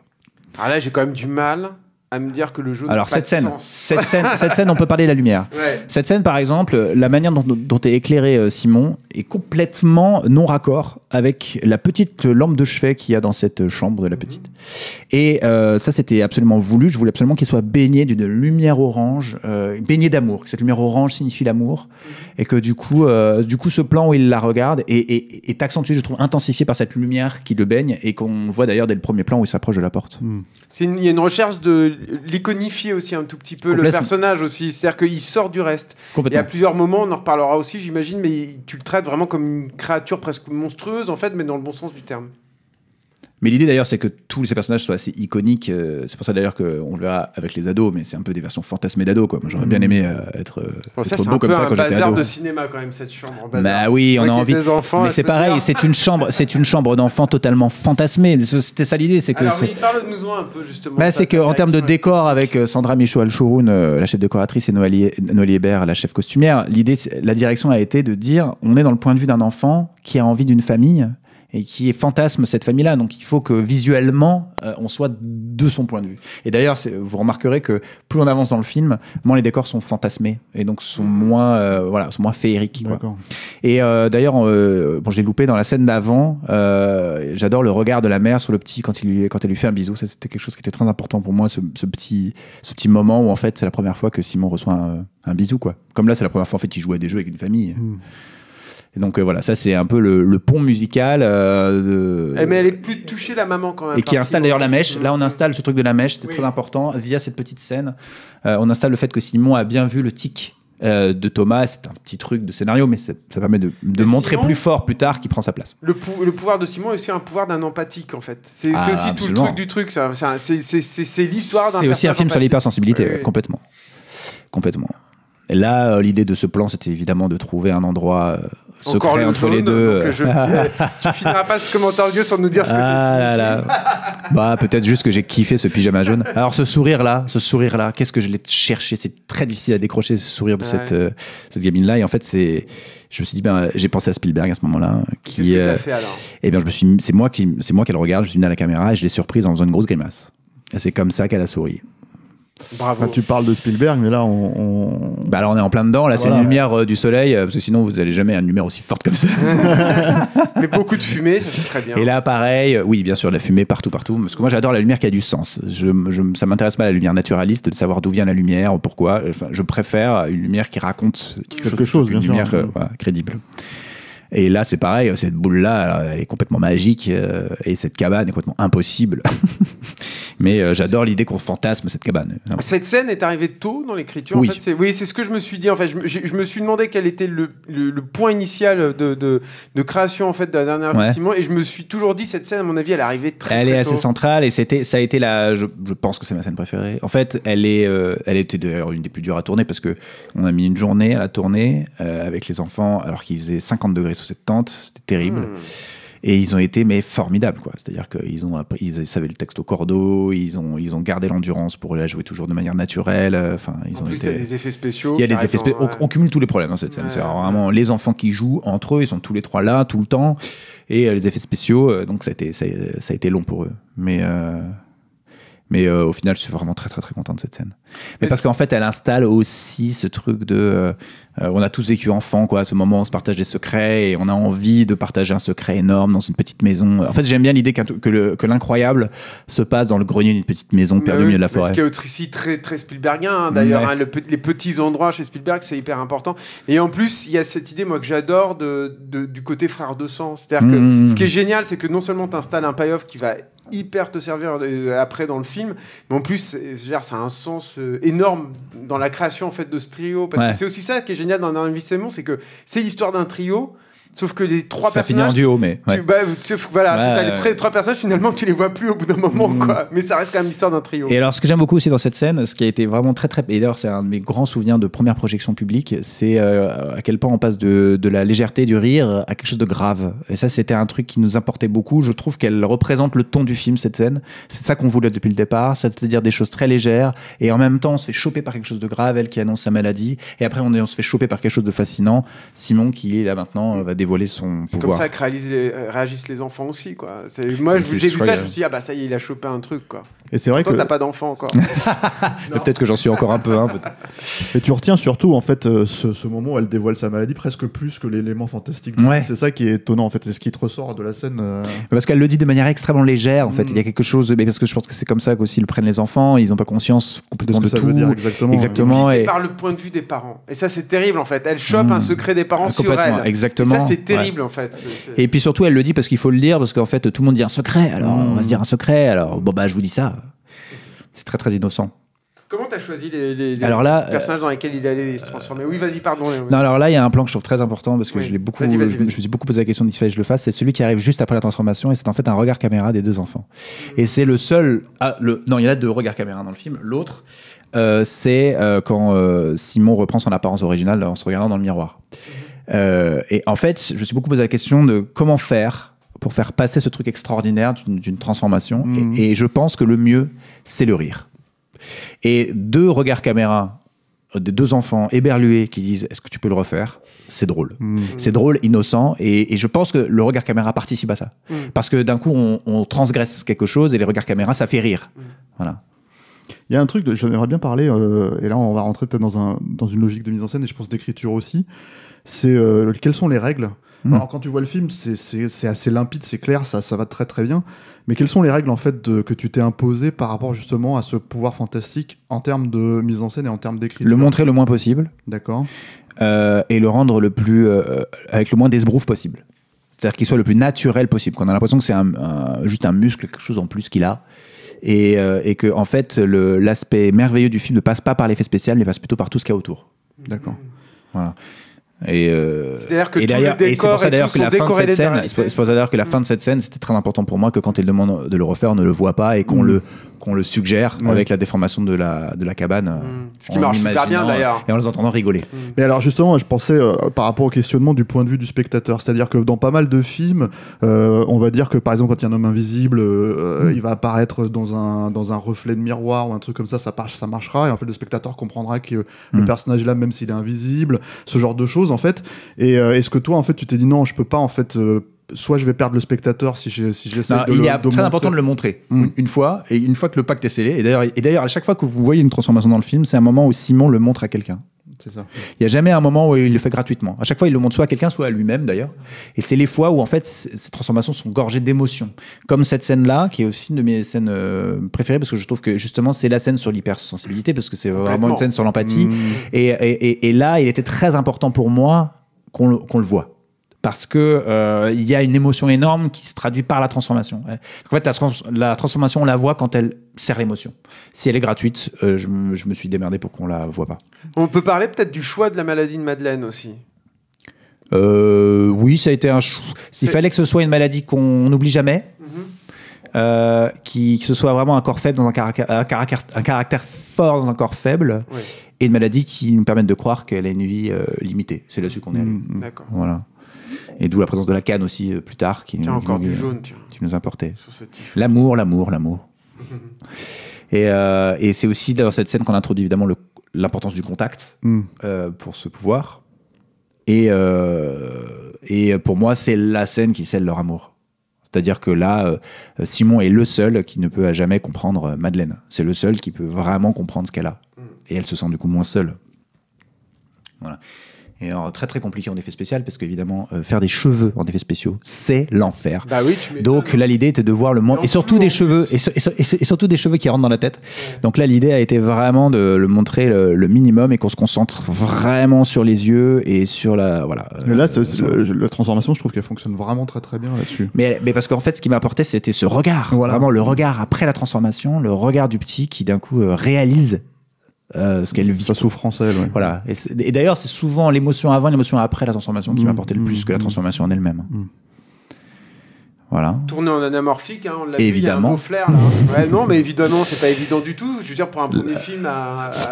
Ah là, j'ai quand même du mal à me dire que le jeu. Alors, cette, scène, cette scène, cette scène, on peut parler de la lumière. Cette scène, par exemple, la manière dont, dont est éclairé euh, Simon est complètement non raccord avec la petite lampe de chevet qu'il y a dans cette chambre de la petite. Et euh, ça, c'était absolument voulu. Je voulais absolument qu'il soit baigné d'une lumière orange, euh, baigné d'amour. Cette lumière orange signifie l'amour. Et que du coup, euh, du coup, ce plan où il la regarde est, accentué, je trouve, intensifié par cette lumière qui le baigne et qu'on voit d'ailleurs dès le premier plan où il s'approche de la porte. Hmm. il y a une recherche de l'iconifier aussi un tout petit peu le personnage aussi. C'est-à-dire qu'il sort du reste. Et à plusieurs moments, on en reparlera aussi, j'imagine, mais tu le traites vraiment comme une créature presque monstrueuse, en fait, mais dans le bon sens du terme. Mais l'idée d'ailleurs, c'est que tous ces personnages soient assez iconiques. Euh, c'est pour ça d'ailleurs qu'on le verra avec les ados, mais c'est un peu des versions fantasmées d'ados. Quoi. Moi, j'aurais bien mm. aimé euh, être, bon, euh, comme ça, beau un comme peu ça quand j'étais ado. de cinéma quand même cette chambre. Bah oui, on a envie. mais c'est pareil, c'est une chambre, c'est une chambre d'enfant totalement fantasmée. C'était ça l'idée, c'est que. Alors, parle-nous un peu justement. Bah, c'est qu'en termes de décor, avec Sandra Michaud Alchouroun, la chef décoratrice, et Noélie Hébert, la chef costumière, l'idée, la direction a été de dire, on est dans le point de vue d'un enfant qui a envie d'une famille et qui est fantasme cette famille-là. Donc il faut que visuellement, euh, on soit de son point de vue. Et d'ailleurs, vous remarquerez que plus on avance dans le film, moins les décors sont fantasmés et donc sont moins, euh, voilà, sont moins féeriques. Et euh, d'ailleurs, bon, j'ai loupé dans la scène d'avant. J'adore le regard de la mère sur le petit quand il lui, quand elle lui fait un bisou. Ça, c'était quelque chose qui était très important pour moi, ce, petit, ce petit moment où en fait, c'est la première fois que Simon reçoit un, bisou, quoi. Comme là, c'est la première fois en fait qu'il joue à des jeux avec une famille. Hmm donc euh, voilà, ça c'est un peu le, pont musical. Euh, eh, mais elle est plus touchée la maman quand même. Et qui installe d'ailleurs la mèche. Mm. Là on installe ce truc de la mèche, c'est très important. Via cette petite scène, euh, on installe le fait que Simon a bien vu le tic. de Thomas, c'est un petit truc de scénario, mais ça permet de, montrer plus fort plus tard qui prend sa place. Le, pouvoir de Simon est aussi un pouvoir d'un empathique en fait. C'est ah, aussi tout le truc du truc. C'est l'histoire d'un. C'est aussi un film sur l'hypersensibilité, complètement, complètement. Et là, l'idée de ce plan, c'était évidemment de trouver un endroit encore secret le les deux. Donc euh. je, tu finiras pas ce commentaire vieux sans nous dire ce que ah Là là. bah peut-être juste que j'ai kiffé ce pyjama jaune. Alors ce sourire là, ce sourire là, qu'est-ce que je l'ai cherché C'est très difficile à décrocher ce sourire de cette euh, cette gamine là. Et en fait c'est, je me suis dit ben j'ai pensé à Spielberg à ce moment-là qui. Qu'est-ce fait, alors euh, eh bien je me suis, c'est moi qui, c'est moi qui le regarde. Je suis venu à la caméra et je l'ai surprise en faisant une grosse grimace. Et c'est comme ça qu'elle a souri tu parles de Spielberg, mais là, on. on... Bah on est en plein dedans. Là, c'est la lumière euh, du soleil, euh, parce que sinon, vous n'allez jamais à une lumière aussi forte comme ça. mais beaucoup de fumée, ça serait bien. Et là, pareil, euh, oui, bien sûr, la fumée partout, partout. Parce que moi, j'adore la lumière qui a du sens. Je, je ça m'intéresse pas la lumière naturaliste, de savoir d'où vient la lumière, pourquoi. Enfin, je préfère une lumière qui raconte quelque, chose, une lumière crédible. Et là, c'est pareil, euh, cette boule-là, euh, elle est complètement magique euh, et cette cabane est complètement impossible. Mais j'adore l'idée qu'on fantasme cette cabane. Cette scène est arrivée tôt dans l'écriture. Oui, oui c'est ce que je me suis dit. En fait, je, me suis demandé quel était le, point initial de, création en fait de la dernière ouais. et je me suis toujours dit cette scène, à mon avis, elle est arrivée très. Elle est assez centrale et c'était, ça a été la, je, pense que c'est ma scène préférée. En fait, elle est, elle était d'ailleurs une des plus dures à tourner parce que on a mis une journée à la tourner avec les enfants alors qu'il faisait 50 degrés sous cette tente, c'était terrible. Hmm. Et ils ont été mais formidables quoi. C'est-à-dire qu'ils ont ils savaient le texte au cordeau, ils ont ils ont gardé l'endurance pour la jouer toujours de manière naturelle. Euh, enfin ils en ont plus, été. Il y a des effets spéciaux. Il y a des effets On, cumule tous les problèmes dans hein, cette scène. C'est vraiment les enfants qui jouent entre eux, ils sont tous les trois là tout le temps et euh, les effets spéciaux. Euh, donc ça a été ça, a été long pour eux. Mais mais euh, au final, je suis vraiment très, très, très content de cette scène. Mais, parce qu'en fait, elle installe aussi ce truc de. Euh, euh, on a tous vécu enfant, quoi. À ce moment, on se partage des secrets et on a envie de partager un secret énorme dans une petite maison. En fait, j'aime bien l'idée que l'incroyable se passe dans le grenier d'une petite maison perdue au milieu de la forêt. Ce qui est ici très, très Spielbergien, hein, d'ailleurs. Hein, les petits endroits chez Spielberg, c'est hyper important. Et en plus, il y a cette idée, moi, que j'adore de, du côté frère de sang. C'est-à-dire que mmh. ce qui est génial, c'est que non seulement tu installes un payoff qui va hyper te servir euh, après dans le film. Mais en plus, ça a un sens euh, énorme dans la création en fait de ce trio. Parce que c'est aussi ça qui est génial dans Investigation, c'est que c'est l'histoire d'un trio Sauf que les trois personnages. Ça finit en duo, mais. Bah, voilà, ça, les trois, trois, personnages, finalement, tu les vois plus au bout d'un moment, mm. quoi. Mais ça reste quand même l'histoire d'un trio. Et alors, ce que j'aime beaucoup aussi dans cette scène, ce qui a été vraiment très, très. Et d'ailleurs, c'est un de mes grands souvenirs de première projection publique, c'est euh, à quel point on passe de, de, la légèreté, du rire, à quelque chose de grave. Et ça, c'était un truc qui nous importait beaucoup. Je trouve qu'elle représente le ton du film, cette scène. C'est ça qu'on voulait depuis le départ, c'est-à-dire des choses très légères. Et en même temps, on se fait choper par quelque chose de grave, elle qui annonce sa maladie. Et après, on, est, on se fait choper par quelque chose de fascinant. Simon, qui est là maintenant, va son C'est comme ça que euh, réagissent les enfants aussi. Quoi. Moi, j'ai vu ça, je me suis dit, ah bah ça y est, il a chopé un truc. Quoi c'est vrai Toi, que. t'as pas d'enfant encore. peut-être que j'en suis encore un peu. Hein, et tu retiens surtout, en fait, euh, ce, moment où elle dévoile sa maladie presque plus que l'élément fantastique. C'est ça qui est étonnant, en fait. C'est ce qui te ressort de la scène. Euh. Parce qu'elle le dit de manière extrêmement légère, en fait. Il y a mm. quelque chose. Mais parce que je pense que c'est comme ça qu'aussi le prennent les enfants. Ils n'ont pas conscience complètement de, ce que ça Veut dire, exactement. exactement et... par le point de vue des parents. Et ça, c'est terrible, en fait. Elle chope un mm. secret des parents sur elle. Exactement. ça, c'est terrible, en fait. Et puis surtout, elle le dit parce qu'il faut le dire, parce qu'en fait, tout le monde dit un secret. Alors, on va se dire un secret. Alors, bon, bah, je vous dis ça. C'est très très innocent. Comment tu as choisi les, euh, personnages dans lesquels il allait se transformer Oui, vas-y, pardon. Non, alors là, il y a un plan que je trouve très important parce que je beaucoup, je, me suis beaucoup posé la question d'il fallait que je le fasse. C'est celui qui arrive juste après la transformation et c'est en fait un regard caméra des deux enfants. Mm. Et c'est le seul. Ah, le, non, il y en a deux regards caméra dans le film. L'autre, euh, c'est euh, quand Simon reprend son apparence originale en se regardant dans le miroir. Mm. et en fait, je me suis beaucoup posé la question de comment faire pour faire passer ce truc extraordinaire d'une transformation. Mm. Et, je pense que le mieux, c'est le rire. Et deux regards caméra euh, des deux enfants éberlués qui disent est-ce que tu peux le refaire c'est drôle mm. c'est drôle innocent et, je pense que le regard caméra participe à ça mm. parce que d'un coup on, transgresse quelque chose et les regards caméra ça fait rire voilà il y a un truc j'aimerais bien parler euh, et là on va rentrer peut-être dans, une logique de mise en scène et je pense d'écriture aussi c'est euh, quelles sont les règles Hmm. Alors, quand tu vois le film, c'est assez limpide, c'est clair, ça, ça va très très bien. Mais quelles sont les règles en fait que tu t'es imposées par rapport justement à ce pouvoir fantastique en termes de mise en scène et en termes d'écriture Le montrer le moins possible. D'accord. Euh, et le rendre le plus euh, euh, avec le moins d'esbrouf possible. C'est-à-dire qu'il soit le plus naturel possible. Qu'on a l'impression que c'est un, juste un muscle, quelque chose en plus qu'il a. Et, et, que en fait, l'aspect merveilleux du film ne passe pas par l'effet spécial, mais passe plutôt par tout ce qu'il y a autour. D'accord. Voilà. Et, c'est pour ça d'ailleurs que la fin de cette scène, c'était très important pour moi que quand il demande de le refaire, on ne le voit pas et qu'on mm. le qu'on le suggère avec la déformation de la, de la cabane. Mm. Euh, ce qui marche super bien d'ailleurs. Euh, et en les entendant rigoler. Mm. Mais alors justement, je pensais euh, par rapport au questionnement du point de vue du spectateur. C'est-à-dire que dans pas mal de films, on va dire que par exemple quand il y a un homme invisible, mm. il va apparaître dans un, dans un reflet de miroir ou un truc comme ça, ça, ça marchera. Et en fait, le spectateur comprendra que le personnage est là, même s'il est invisible, ce genre de choses en fait. Et est-ce que toi, en fait, tu t'es dit non, je peux pas en fait soit je vais perdre le spectateur si je, si j'essaie Il est très important de le montrer mm. une fois, et une fois que le pacte est scellé. Et d'ailleurs, et d'ailleurs, à chaque fois que vous voyez une transformation dans le film, c'est un moment où Simon le montre à quelqu'un. C'est ça. Il n'y a jamais un moment où il le fait gratuitement. À chaque fois, il le montre soit à quelqu'un, soit à lui-même d'ailleurs. Et c'est les fois où en fait ces transformations sont gorgées d'émotions. Comme cette scène-là, qui est aussi une de mes scènes euh, préférées parce que je trouve que justement c'est la scène sur l'hypersensibilité parce que c'est vraiment une scène sur l'empathie. Mm. Et, là, il était très important pour moi qu'on qu'on le voit parce que euh, il y a une émotion énorme qui se traduit par la transformation. En fait, la, transformation, on la voit quand elle sert l'émotion. Si elle est gratuite, euh, je, me suis démerdé pour qu'on la voit pas. On peut parler peut-être du choix de la maladie de Madeleine aussi. Euh, oui, ça a été un choix. Il fallait que ce soit une maladie qu'on n'oublie jamais. Mhm. qui, que ce soit vraiment un corps faible dans un caractère, un fort dans un corps faible et une maladie qui nous permette de croire qu'elle a une vie limitée. C'est là-dessus qu'on est allé. D'accord. Voilà. Et d'où la présence de la canne aussi euh, plus tard. Qui, nous, encore du euh, nous importait. L'amour, l'amour, l'amour. et, euh, et c'est aussi dans cette scène qu'on introduit évidemment l'importance du contact hmm. pour ce pouvoir. Et, et pour moi, c'est la scène qui scelle leur amour. C'est-à-dire que là, Simon est le seul qui ne peut à jamais comprendre Madeleine. C'est le seul qui peut vraiment comprendre ce qu'elle a. Hmm. Et elle se sent du coup moins seule. Voilà. Et très très compliqué en effet spécial parce qu'évidemment euh, faire des cheveux en effet spéciaux c'est l'enfer. Bah oui, Donc là l'idée était de voir le monde et surtout des cheveux et, surtout des cheveux qui rentrent dans la tête. Donc là l'idée a été vraiment de le montrer le, minimum et qu'on se concentre vraiment sur les yeux et sur la voilà. Mais là euh, la transformation je trouve qu'elle fonctionne vraiment très très bien là-dessus. Mais, mais parce qu'en fait ce qui m'a apporté c'était ce regard voilà. vraiment le regard après la transformation le regard du petit qui d'un coup euh, réalise euh, ce qu'elle vit. Sa souffrance, elle. Voilà. Et, d'ailleurs, c'est souvent l'émotion avant, l'émotion après la transformation qui m'a mm. apporté le plus mm. que la transformation en elle-même. Mm. Voilà. Tourné en anamorphique, hein, on l'a Vu, il y un flair, là, non, mais évidemment, c'est pas évident du tout. Je veux dire, pour un premier film.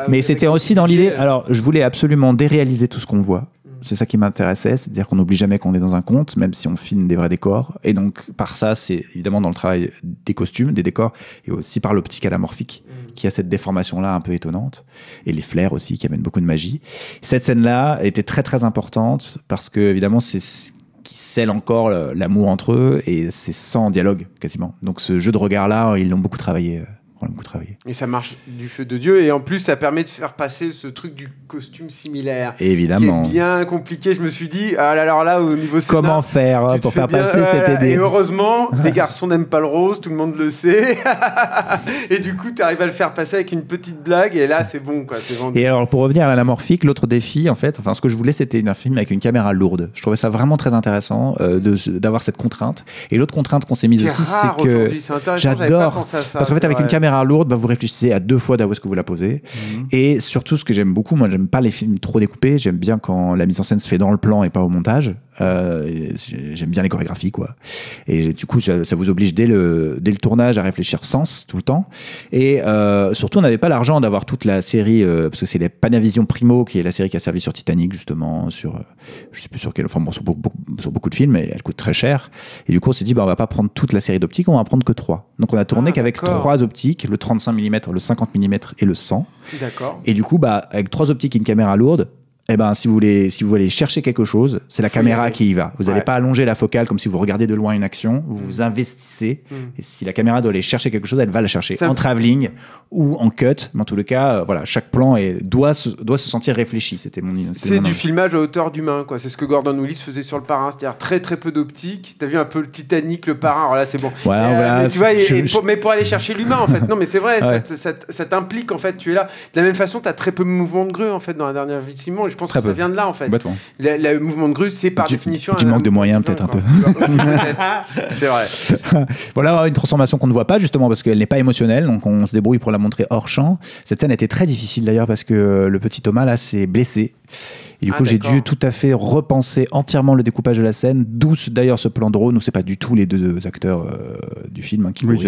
mais c'était aussi dans l'idée. Alors, je voulais absolument déréaliser tout ce qu'on voit. C'est ça qui m'intéressait, c'est-à-dire qu'on n'oublie jamais qu'on est dans un conte, même si on filme des vrais décors. Et donc, par ça, c'est évidemment dans le travail des costumes, des décors, et aussi par l'optique anamorphique qui a cette déformation-là un peu étonnante, et les flairs aussi, qui amènent beaucoup de magie. Cette scène-là était très très importante, parce que évidemment, c'est ce qui scelle encore l'amour entre eux, et c'est sans dialogue quasiment. Donc ce jeu de regard-là, ils l'ont beaucoup travaillé. Euh, le coup Et ça marche du feu de Dieu. Et en plus, ça permet de faire passer ce truc du costume similaire. Évidemment. Qui bien compliqué. Je me suis dit, ah, alors là, au niveau Comment faire pour faire passer cette idée Et heureusement, les garçons n'aiment pas le rose, tout le monde le sait. et du coup, tu arrives à le faire passer avec une petite blague. Et là, c'est bon, quoi. C'est Et alors, pour revenir à la morphique, l'autre défi, en fait, enfin, ce que je voulais, c'était un film avec une caméra lourde. Je trouvais ça vraiment très intéressant euh, d'avoir cette contrainte. Et l'autre contrainte qu'on s'est mise aussi, c'est que j'adore. Parce qu'en fait, avec une caméra lourde, bah, vous réfléchissez à deux fois d'avoir ce que vous la posez. Mhm. Et surtout, ce que j'aime beaucoup, moi, j'aime pas les films trop découpés. J'aime bien quand la mise en scène se fait dans le plan et pas au montage. Euh, J'aime bien les chorégraphies, quoi. Et du coup, ça, vous oblige dès le, dès le tournage à réfléchir sens tout le temps. Et euh, surtout, on n'avait pas l'argent d'avoir toute la série, euh, parce que c'est les Panavision Primo, qui est la série qui a servi sur Titanic, justement, sur, euh, je sais plus sur quel, enfin, bon, sur, beaucoup, de films, et elle coûte très cher. Et du coup, on s'est dit, bah, on va pas prendre toute la série d'optiques, on va en prendre que trois. Donc, on a tourné ah, qu'avec trois optiques, le 35 mm, le 50 mm et le 100. D'accord. Et du coup, bah, avec trois optiques et une caméra lourde, eh ben, si vous voulez, si vous voulez chercher quelque chose, c'est la caméra qui y va. Vous n'allez pas allonger la focale comme si vous regardez de loin une action. Vous mm. vous investissez. Mm. Et si la caméra doit aller chercher quelque chose, elle va la chercher en travelling ou en cut. Mais en tout le cas, euh, voilà, chaque plan est, doit se, doit se sentir réfléchi. C'était mon C'est du filmage à hauteur d'humain, quoi. C'est ce que Gordon Willis faisait sur le parrain, c'est-à-dire très très peu d'optique. T'as vu un peu le Titanic, le parrain. Alors là, c'est bon. Euh, mais, Pour, mais pour aller chercher l'humain, en fait. Non, mais c'est vrai. Ça, ça, t'implique, en fait. Tu es là. De la même façon, t'as très peu de mouvements de grue, en fait, dans la dernière vie de Simon. Je pense que ça vient de là, en fait. Le, mouvement de grue, c'est par définition. Tu manques de moyens, peut-être un peu. c'est vrai. voilà une transformation qu'on ne voit pas, justement, parce qu'elle n'est pas émotionnelle. Donc, on se débrouille pour la montrer hors champ. Cette scène était très difficile, d'ailleurs, parce que le petit Thomas, là, s'est blessé du ah, coup, j'ai dû tout à fait repenser entièrement le découpage de la scène, d'où d'ailleurs ce plan drone où c'est pas du tout les deux, acteurs euh, du film hein, qui oui,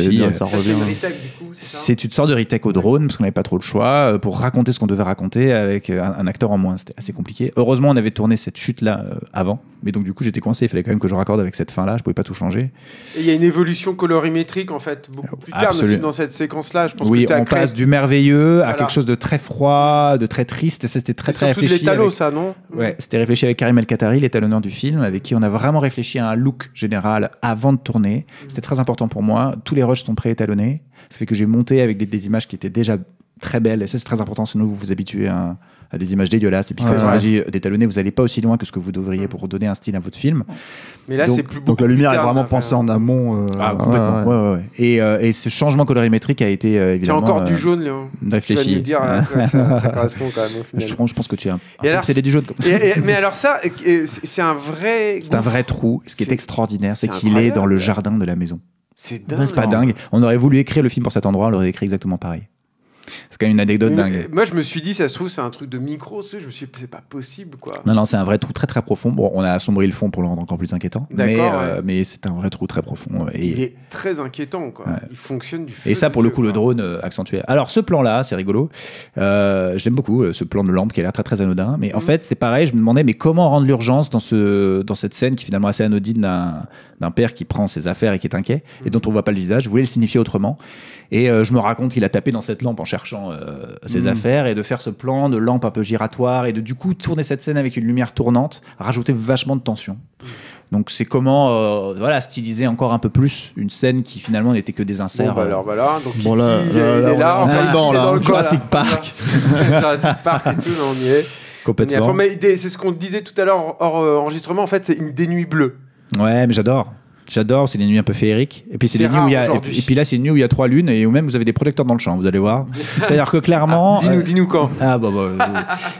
C'est une sorte de retake au drone parce qu'on n'avait pas trop le choix euh, pour raconter ce qu'on devait raconter avec euh, un acteur en moins. C'était assez compliqué. Heureusement, on avait tourné cette chute là avant. Mais donc, du coup, j'étais coincé. Il fallait quand même que je raccorde avec cette fin-là. Je pouvais pas tout changer. Et il y a une évolution colorimétrique, en fait, beaucoup plus tard dans cette séquence-là. Je pense oui, que as on passe du merveilleux à quelque chose de très froid, de très triste. Ça et C'était très, très réfléchi. C'était avec... ça, non Ouais, c'était réfléchi avec Karim El Khatari, l'étalonneur du film, avec qui on a vraiment réfléchi à un look général avant de tourner. Mm. C'était très important pour moi. Tous les rushs sont pré-étalonnés. Ça fait que j'ai monté avec des, images qui étaient déjà très belles. Et ça, c'est très important, sinon vous vous habituez à un, à des images dégueulasses. Et puis, quand il s'agit d'étalonner, vous n'allez pas aussi loin que ce que vous devriez pour donner un style à votre film. Mais là, c'est plus Donc, la lumière est vraiment pensée en amont. Et, ce changement colorimétrique a été euh, évidemment. encore du euh, jaune, Léon. Réfléchi. dire euh, ça, correspond quand même Je, pense que tu as un du jaune. mais alors, ça, c'est un vrai. C'est un vrai trou. Ce qui est extraordinaire, c'est qu'il est dans le jardin de la maison. C'est dingue. C'est pas dingue. On aurait voulu écrire le film pour cet endroit, on l'aurait écrit exactement pareil. C'est quand même une anecdote dingue. Moi, je me suis dit, ça se trouve, c'est un truc de micro. Je me suis dit, c'est pas possible, quoi. Non, non, c'est un vrai trou très, très profond. Bon, on a assombri le fond pour le rendre encore plus inquiétant. Mais, euh, mais c'est un vrai trou très profond. Euh, et... Il est très inquiétant, quoi. Il fonctionne du feu Et ça, pour le coup, le drone euh, accentué. Alors, ce plan-là, c'est rigolo. Euh, je l'aime beaucoup, ce plan de lampe qui a l'air très, très anodin. Mais en mm. fait, c'est pareil, je me demandais, mais comment rendre l'urgence dans, ce, dans cette scène qui est finalement assez anodine d'un père qui prend ses affaires et qui est inquiet et mm. dont on voit pas le visage Je voulais le signifier autrement. Et euh, je me raconte, il a tapé dans cette lampe en cherchant euh, ses mm. affaires et de faire ce plan de lampe un peu giratoire et de du coup tourner cette scène avec une lumière tournante, rajouter vachement de tension. Donc c'est comment euh, voilà styliser encore un peu plus une scène qui finalement n'était que des inserts. Bon, bah, alors voilà, bah, donc il, est là, on est dans, le Jurassic Park. Jurassic Park et tout, on y est. Complètement. C'est ce qu'on disait tout à l'heure hors enregistrement, en fait, c'est une des nuits bleues. Ouais, mais j'adore. J'adore, c'est des nuits un peu féeriques. Et puis c'est des nuits où il y a, et puis, là c'est une nuit où il y a trois lunes et où même vous avez des projecteurs dans le champ. Vous allez voir. C'est-à-dire que clairement. Ah, dis-nous, euh, nous quand. Ah bah, bah,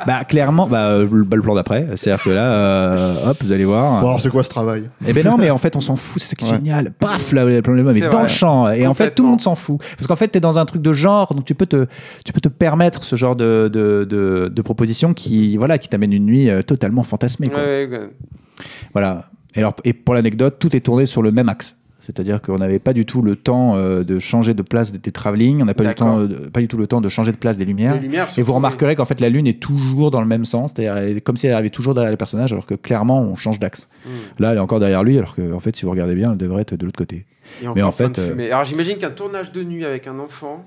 bah clairement, bah, euh, bah, le plan d'après. C'est-à-dire que là, euh, hop, vous allez voir. Bon alors c'est quoi ce travail Eh ben non, mais en fait on s'en fout. C'est ça qui est génial. Paf, là, le plan mais dans le champ. Et en fait tout le monde s'en fout parce qu'en fait t'es dans un truc de genre, donc tu peux te, tu peux te permettre ce genre de de, de, proposition qui voilà qui t'amène une nuit totalement fantasmée. Quoi. voilà. Et, alors, et pour l'anecdote, tout est tourné sur le même axe. C'est-à-dire qu'on n'avait pas du tout le temps euh, de changer de place des, travelling, on n'a pas, du temps, euh, pas du tout le temps de changer de place des lumières. et vous remarquerez qu'en fait la Lune est toujours dans le même sens, c'est-à-dire comme si elle arrivait toujours derrière le personnage, alors que clairement on change d'axe. Hmm. Là, elle est encore derrière lui, alors que en fait, si vous regardez bien, elle devrait être de l'autre côté. Et Mais en fait, euh, alors j'imagine qu'un tournage de nuit avec un enfant,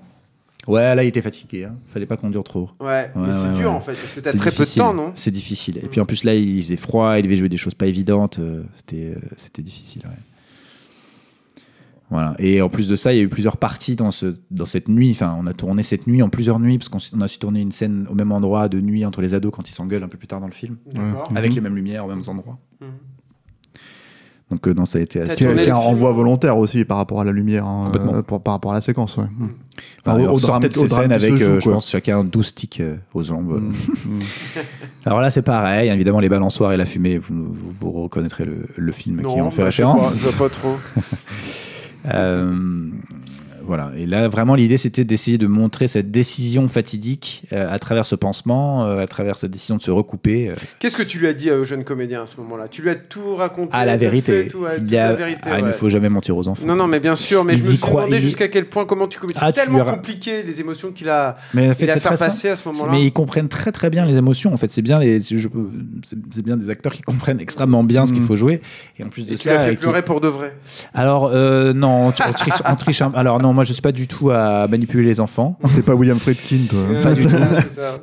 Ouais, là, il était fatigué. Hein. Fallait pas qu'on dure trop. Ouais, mais c'est dur en fait, parce que t'as très peu de temps, non C'est difficile. Et mm. puis en plus, là, il faisait froid, il devait jouer des choses pas évidentes. Euh, c'était, euh, C'était difficile, Voilà. Et en plus de ça, il y a eu plusieurs parties dans, ce, dans cette nuit. Enfin, on a tourné cette nuit en plusieurs nuits, parce qu'on a su tourner une scène au même endroit de nuit entre les ados quand ils s'engueulent un peu plus tard dans le film. Avec mm. les mêmes lumières, aux mêmes endroits. Mm. Donc euh, non, ça a été assez. Euh, avec un renvoi volontaire aussi par rapport à la lumière, hein, euh, par rapport à la séquence. Ouais. Hmm. Enfin, on sort peut-être ces scènes avec, je pense, chacun 12 sticks aux jambes. Hmm. Hmm. Alors là, c'est pareil. Hein, évidemment, les balançoires et la fumée, vous, vous, reconnaîtrez le, film qui en fait référence. Je pas, pas trop. voilà. Et là, vraiment, l'idée, c'était d'essayer de montrer cette décision fatidique euh, à travers ce pansement, euh, à travers cette décision de se recouper. Euh. Qu'est-ce que tu lui as dit au jeune comédien à ce moment-là Tu lui as tout raconté À ah, la vérité. Ah, il, a... ne faut jamais mentir aux enfants. Non, non, mais bien sûr. Mais Ils je me suis jusqu'à quel point, comment tu communiques. Ah, tellement compliqué les émotions qu'il a, fait, passer à ce moment-là. Mais ils comprennent très très bien les émotions. En fait, c'est bien les, c'est bien des acteurs qui comprennent extrêmement bien ce qu'il mm. faut jouer. Et en plus de ça, tu l'as fait pleurer pour de vrai. Alors non, on, triche, Alors non, moi je sais pas du tout à manipuler les enfants. c'est pas William Friedkin, toi. Hein. Euh, pas du tout.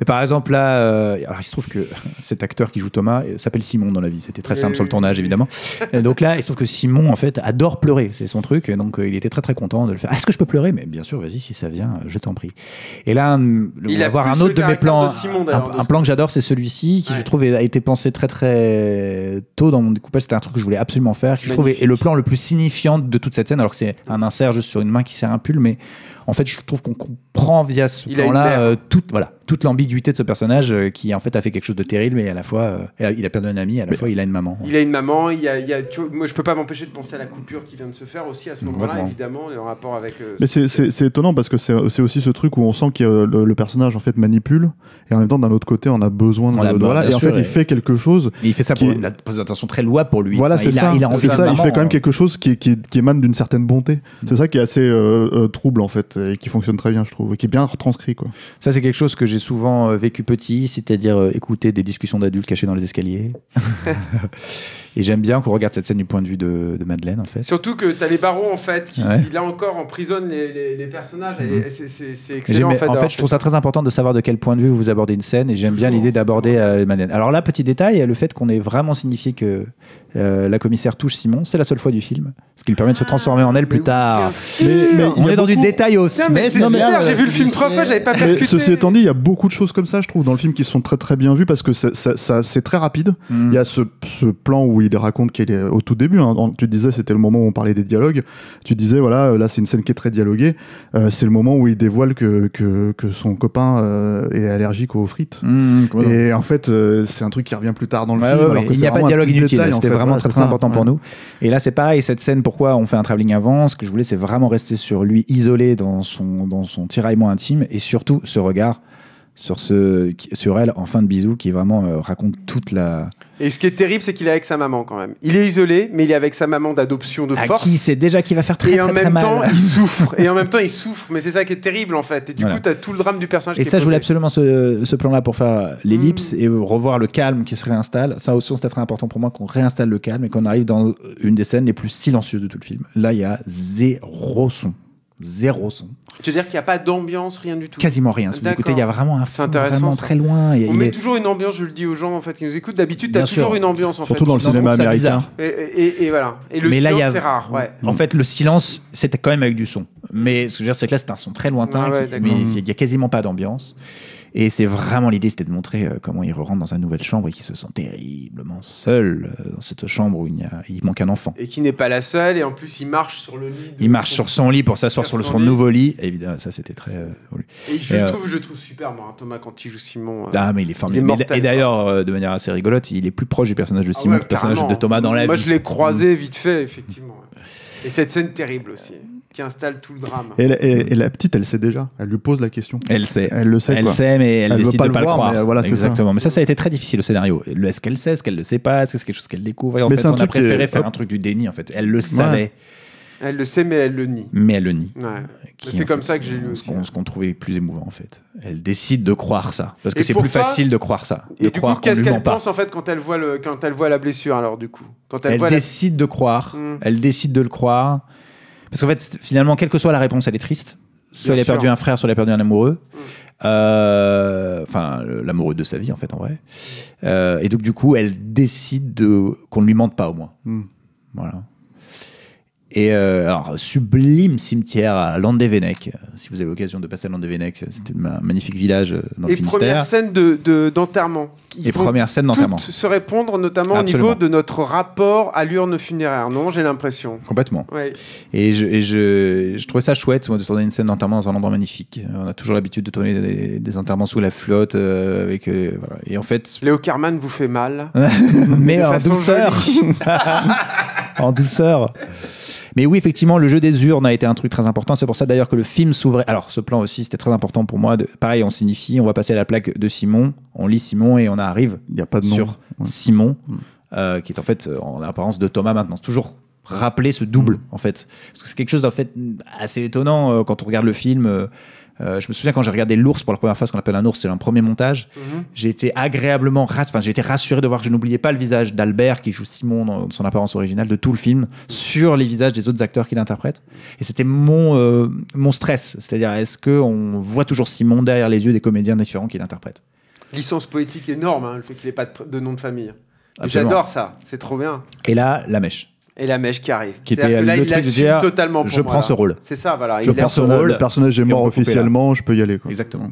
Et par exemple, là, euh, alors il se trouve que cet acteur qui joue Thomas euh, s'appelle Simon dans la vie. C'était très simple sur le tournage, évidemment. donc là, il se trouve que Simon, en fait, adore pleurer. C'est son truc. donc il était très très content de le faire. Ah, est-ce que je peux pleurer Mais bien sûr, vas-y, si ça vient, je t'en prie. Et là, hum, il voir un autre de mes plans. un, plan que j'adore, c'est celui-ci, qui je trouve a été pensé très très tôt dans mon découpage. C'était un truc que je voulais absolument faire, et je trouve le plan le plus signifiant de toute cette scène, alors que c'est un insert juste sur une main qui sert un mais en fait, je trouve qu'on comprend via ce plan-là euh, tout. Voilà, toute l'ambiguïté de ce personnage euh, qui en fait a fait quelque chose de terrible mais à la fois euh, il a perdu un ami à la fois il a une maman il a une maman il y a, je peux pas m'empêcher de penser à la coupure qui vient de se faire aussi à ce moment-là évidemment en rapport avec euh, mais c'est étonnant parce que c'est aussi ce truc où on sent que le, personnage en fait manipule et en même temps d'un autre côté on a besoin de, voilà, et en fait il fait quelque chose il fait ça pour une attention très loi pour lui voilà c'est ça il, a, il fait quand même hein. quelque chose qui, qui, qui émane d'une certaine bonté c'est mm. ça qui est assez trouble en fait et qui fonctionne très bien je trouve et qui est bien retranscrit quoi ça c'est quelque chose que j'ai j'ai souvent euh, vécu petit, c'est-à-dire euh, écouter des discussions d'adultes cachées dans les escaliers. Et j'aime bien qu'on regarde cette scène du point de vue de, Madeleine, en fait. Surtout que tu as les barreaux en fait, qui, là encore, emprisonnent les, personnages. Mhm. C'est excellent, en fait. En fait, je trouve ça très important de savoir de quel point de vue vous abordez une scène, et j'aime bien l'idée d'aborder euh, Madeleine. Alors là, petit détail, le fait qu'on ait vraiment signifié que euh, la commissaire touche Simon, c'est la seule fois du film, ce qui lui permet de se ah, transformer en elle plus tard. on est dans du détail aussi. Non, mais j'ai vu le film trois fois, j'avais pas percuté. Ceci étant dit, il y a beaucoup de choses comme ça, je trouve, dans le film qui sont très très bien vues parce que c'est très rapide. Mm. Il y a ce plan où il raconte qu'elle est au tout début. Hein. tu disais, c'était le moment où on parlait des dialogues. Tu disais, voilà, euh, là c'est une scène qui est très dialoguée. Euh, c'est le moment où il dévoile que, que, son copain euh, est allergique aux frites. Mmh, mmh, et en fait, c'est un truc qui revient plus tard dans le film. il n'y a pas de dialogue inutile. C'était vraiment très, très important pour nous. Et là, c'est pareil. Cette scène, pourquoi on fait un travelling avant Ce que je voulais, c'est vraiment rester sur lui isolé dans son, dans son tiraillement intime et surtout ce regard sur, ce, sur elle en fin de bisou qui vraiment euh, raconte toute la. Et ce qui est terrible, c'est qu'il est avec sa maman quand même. Il est isolé, mais il est avec sa maman d'adoption de à ah, force. Qui sait déjà qu'il va faire très et en même temps, il souffre. Et en même temps, il souffre. Mais c'est ça qui est terrible en fait. Et du coup, coup, as tout le drame du personnage. Et ça, je voulais absolument ce, plan-là pour faire l'ellipse mm. et revoir le calme qui se réinstalle. Ça aussi, c'était très important pour moi qu'on réinstalle le calme et qu'on arrive dans une des scènes les plus silencieuses de tout le film. Là, il y a zéro son zéro son. Tu veux dire qu'il n'y a pas d'ambiance, rien du tout Quasiment rien. Si vous écoutez, il y a vraiment un fond vraiment très loin. On met toujours une ambiance, je le dis aux gens en fait, qui nous écoutent. D'habitude, tu as toujours une ambiance. Surtout dans le cinéma américain. Et, voilà. Et le mais silence, c'est rare. En fait, le silence, c'était quand même avec du son. Mais ce que je veux dire, c'est que là, c'est un son très lointain. mais il n'y a quasiment pas d'ambiance. Et c'est vraiment l'idée, c'était de montrer euh, comment il re rentre dans sa nouvelle chambre et qu'il se sent terriblement seul euh, dans cette chambre où il, y a, il manque un enfant. Et qui n'est pas la seule, et en plus il marche sur le lit. Il marche sur son lit pour s'asseoir sur, son, nouveau lit. évidemment, ça c'était très. Euh, et je, trouve, je trouve super, moi, hein, Thomas, quand il joue Simon. Ah, mais il est formidable. et d'ailleurs, de manière assez rigolote, il est plus proche du personnage de ah Simon que du personnage de Thomas dans la vie. Moi je l'ai croisé mm. vite fait, effectivement. et cette scène terrible aussi qui installe tout le drame. Et la, petite, elle sait déjà. Elle lui pose la question. Elle sait. Elle le sait. Elle sait, mais elle, décide pas de le, croire. Euh, Exactement. Mais ça, ça a été très difficile au scénario. Est-ce qu'elle sait, est-ce qu'elle ne sait pas, est-ce que c'est quelque chose qu'elle découvre En fait, on a préféré faire un truc du déni. En fait, elle le savait. Elle le sait, mais elle le nie. Mais elle le nie. C'est comme ça que j'ai lu. Hein. Ce qu'on trouvait plus émouvant, en fait. Elle décide de croire ça. Parce que c'est plus facile de croire ça. et du coup, qu'est-ce qu'elle pense, en fait, quand elle, voit le... quand elle voit la blessure, alors, du coup quand Elle, elle décide de croire. Mmh. Elle décide de le croire. Parce qu'en fait, finalement, quelle que soit la réponse, elle est triste. Soit elle a perdu un frère, soit elle a perdu un amoureux. Mm. Euh, enfin, l'amoureux de sa vie, en fait, en vrai. Euh, et donc, du coup, elle décide qu'on ne lui mente pas, au moins. Mm. Voilà. Et euh, alors, sublime cimetière à Landévennec. Si vous avez l'occasion de passer à Landévennec, c'est un magnifique village euh, dans le Et première scène d'enterrement. De, de, Et première scène d'enterrement. se répondre notamment au niveau de notre rapport à l'urne funéraire, non J'ai l'impression. Complètement. Et, je, trouvais ça chouette de tourner une scène d'enterrement dans un endroit magnifique. On a toujours l'habitude de tourner des, enterrements sous la flotte. Euh, avec, Et en fait. Léo Carman vous fait mal. Mais en douceur. en douceur. Mais oui, effectivement, le jeu des urnes a été un truc très important. C'est pour ça d'ailleurs que le film s'ouvrait. Alors, ce plan aussi, c'était très important pour moi. De... Pareil, on signifie, on va passer à la plaque de Simon, on lit Simon et on arrive Il a pas de sur Simon, mm. euh, qui est en fait en apparence de Thomas maintenant. Toujours rappeler ce double, mm. en fait. c'est quelque chose d'en fait assez étonnant euh, quand on regarde le film. Euh, euh, je me souviens quand j'ai regardé l'ours pour la première fois, ce qu'on appelle un ours, c'est un premier montage. Mhm. J'ai été agréablement enfin, rassuré de voir que je n'oubliais pas le visage d'Albert qui joue Simon dans son apparence originale de tout le film sur les visages des autres acteurs qui l'interprètent. Et c'était mon, euh, mon stress, c'est-à-dire est-ce qu'on voit toujours Simon derrière les yeux des comédiens différents qui l'interprètent Licence poétique énorme, hein, le fait qu'il n'ait pas de nom de famille. J'adore ça, c'est trop bien. Et là, la mèche et la mèche qui arrive. Qui était là, il truc totalement pour je prends ce rôle. C'est ça, voilà. Je prends ce rôle. Le personnage est mort officiellement, je peux y aller. Exactement.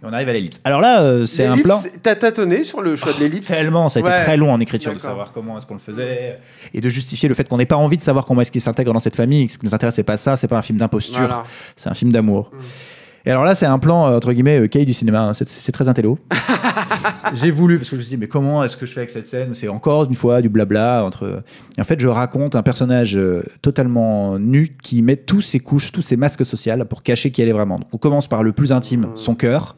Et on arrive à l'ellipse. Alors là, euh, c'est un plan. T'as tâtonné sur le choix de l'ellipse Tellement, ça a été très long en écriture de savoir comment est-ce qu'on le faisait et de justifier le fait qu'on n'ait pas envie de savoir comment est-ce qu'il s'intègre dans cette famille. Ce qui nous intéresse, c'est pas ça, c'est pas un film d'imposture, c'est un film d'amour. Mm. Et alors là, c'est un plan, euh, entre guillemets, euh, cahier du cinéma. Hein. C'est très intello. j'ai voulu, parce que je me suis dit, mais comment est-ce que je fais avec cette scène C'est encore une fois du blabla. Entre... en fait, je raconte un personnage euh, totalement nu qui met tous ses couches, tous ses masques sociaux pour cacher qui elle est vraiment. on commence par le plus intime, mmh. son cœur.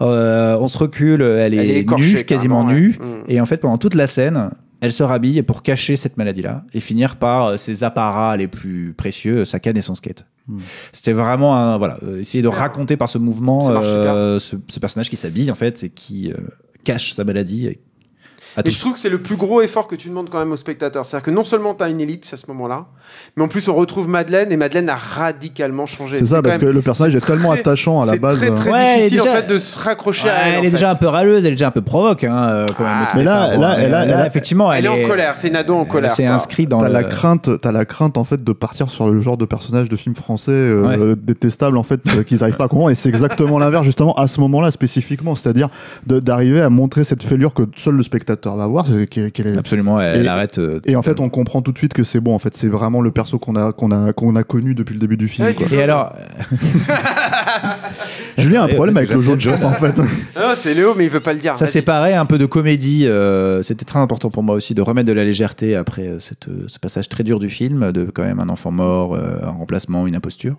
on se recule, elle est, nue, quasiment nue. Mmh. Et en fait, pendant toute la scène, elle se rhabille pour cacher cette maladie-là et finir par ses apparats les plus précieux, sa canne et son skate. Mm. C'était vraiment voilà, euh, essayer de raconter par ce mouvement euh, ce, personnage qui s'habille en fait et qui euh, cache sa maladie et ah, je trouve que c'est le plus gros effort que tu demandes quand même au spectateur C'est-à-dire que non seulement tu as une ellipse à ce moment-là, mais en plus on retrouve Madeleine et Madeleine a radicalement changé. C'est ça, parce que le personnage est, tellement attachant à la base. C'est euh. très, ouais, difficile déjà, en fait de se raccrocher à elle. Elle est déjà un peu râleuse, elle est déjà un peu provoque. Hein, euh, ah, mais là, hein. là, elle, effectivement, elle, est, en colère, c'est une en colère. C'est inscrit dans. T'as la crainte, as la crainte en fait de partir sur le genre de personnage de film français euh, détestable en fait qu'ils n'arrivent pas à comprendre. Et c'est exactement l'inverse justement à ce moment-là spécifiquement, c'est-à-dire d'arriver à montrer cette fêlure que seul le spectateur va Absolument, elle, arrête. Euh, et en fait, on comprend tout de suite que c'est bon. En fait, c'est vraiment le perso qu'on a, qu'on qu'on a connu depuis le début du film. Et alors. Julien a un problème avec le jeu de en fait. c'est Léo, mais il veut pas le dire. Ça, séparait un peu de comédie. Euh, c'était très important pour moi aussi de remettre de la légèreté après euh, ce passage très dur du film, de quand même un enfant mort, un remplacement, une imposture.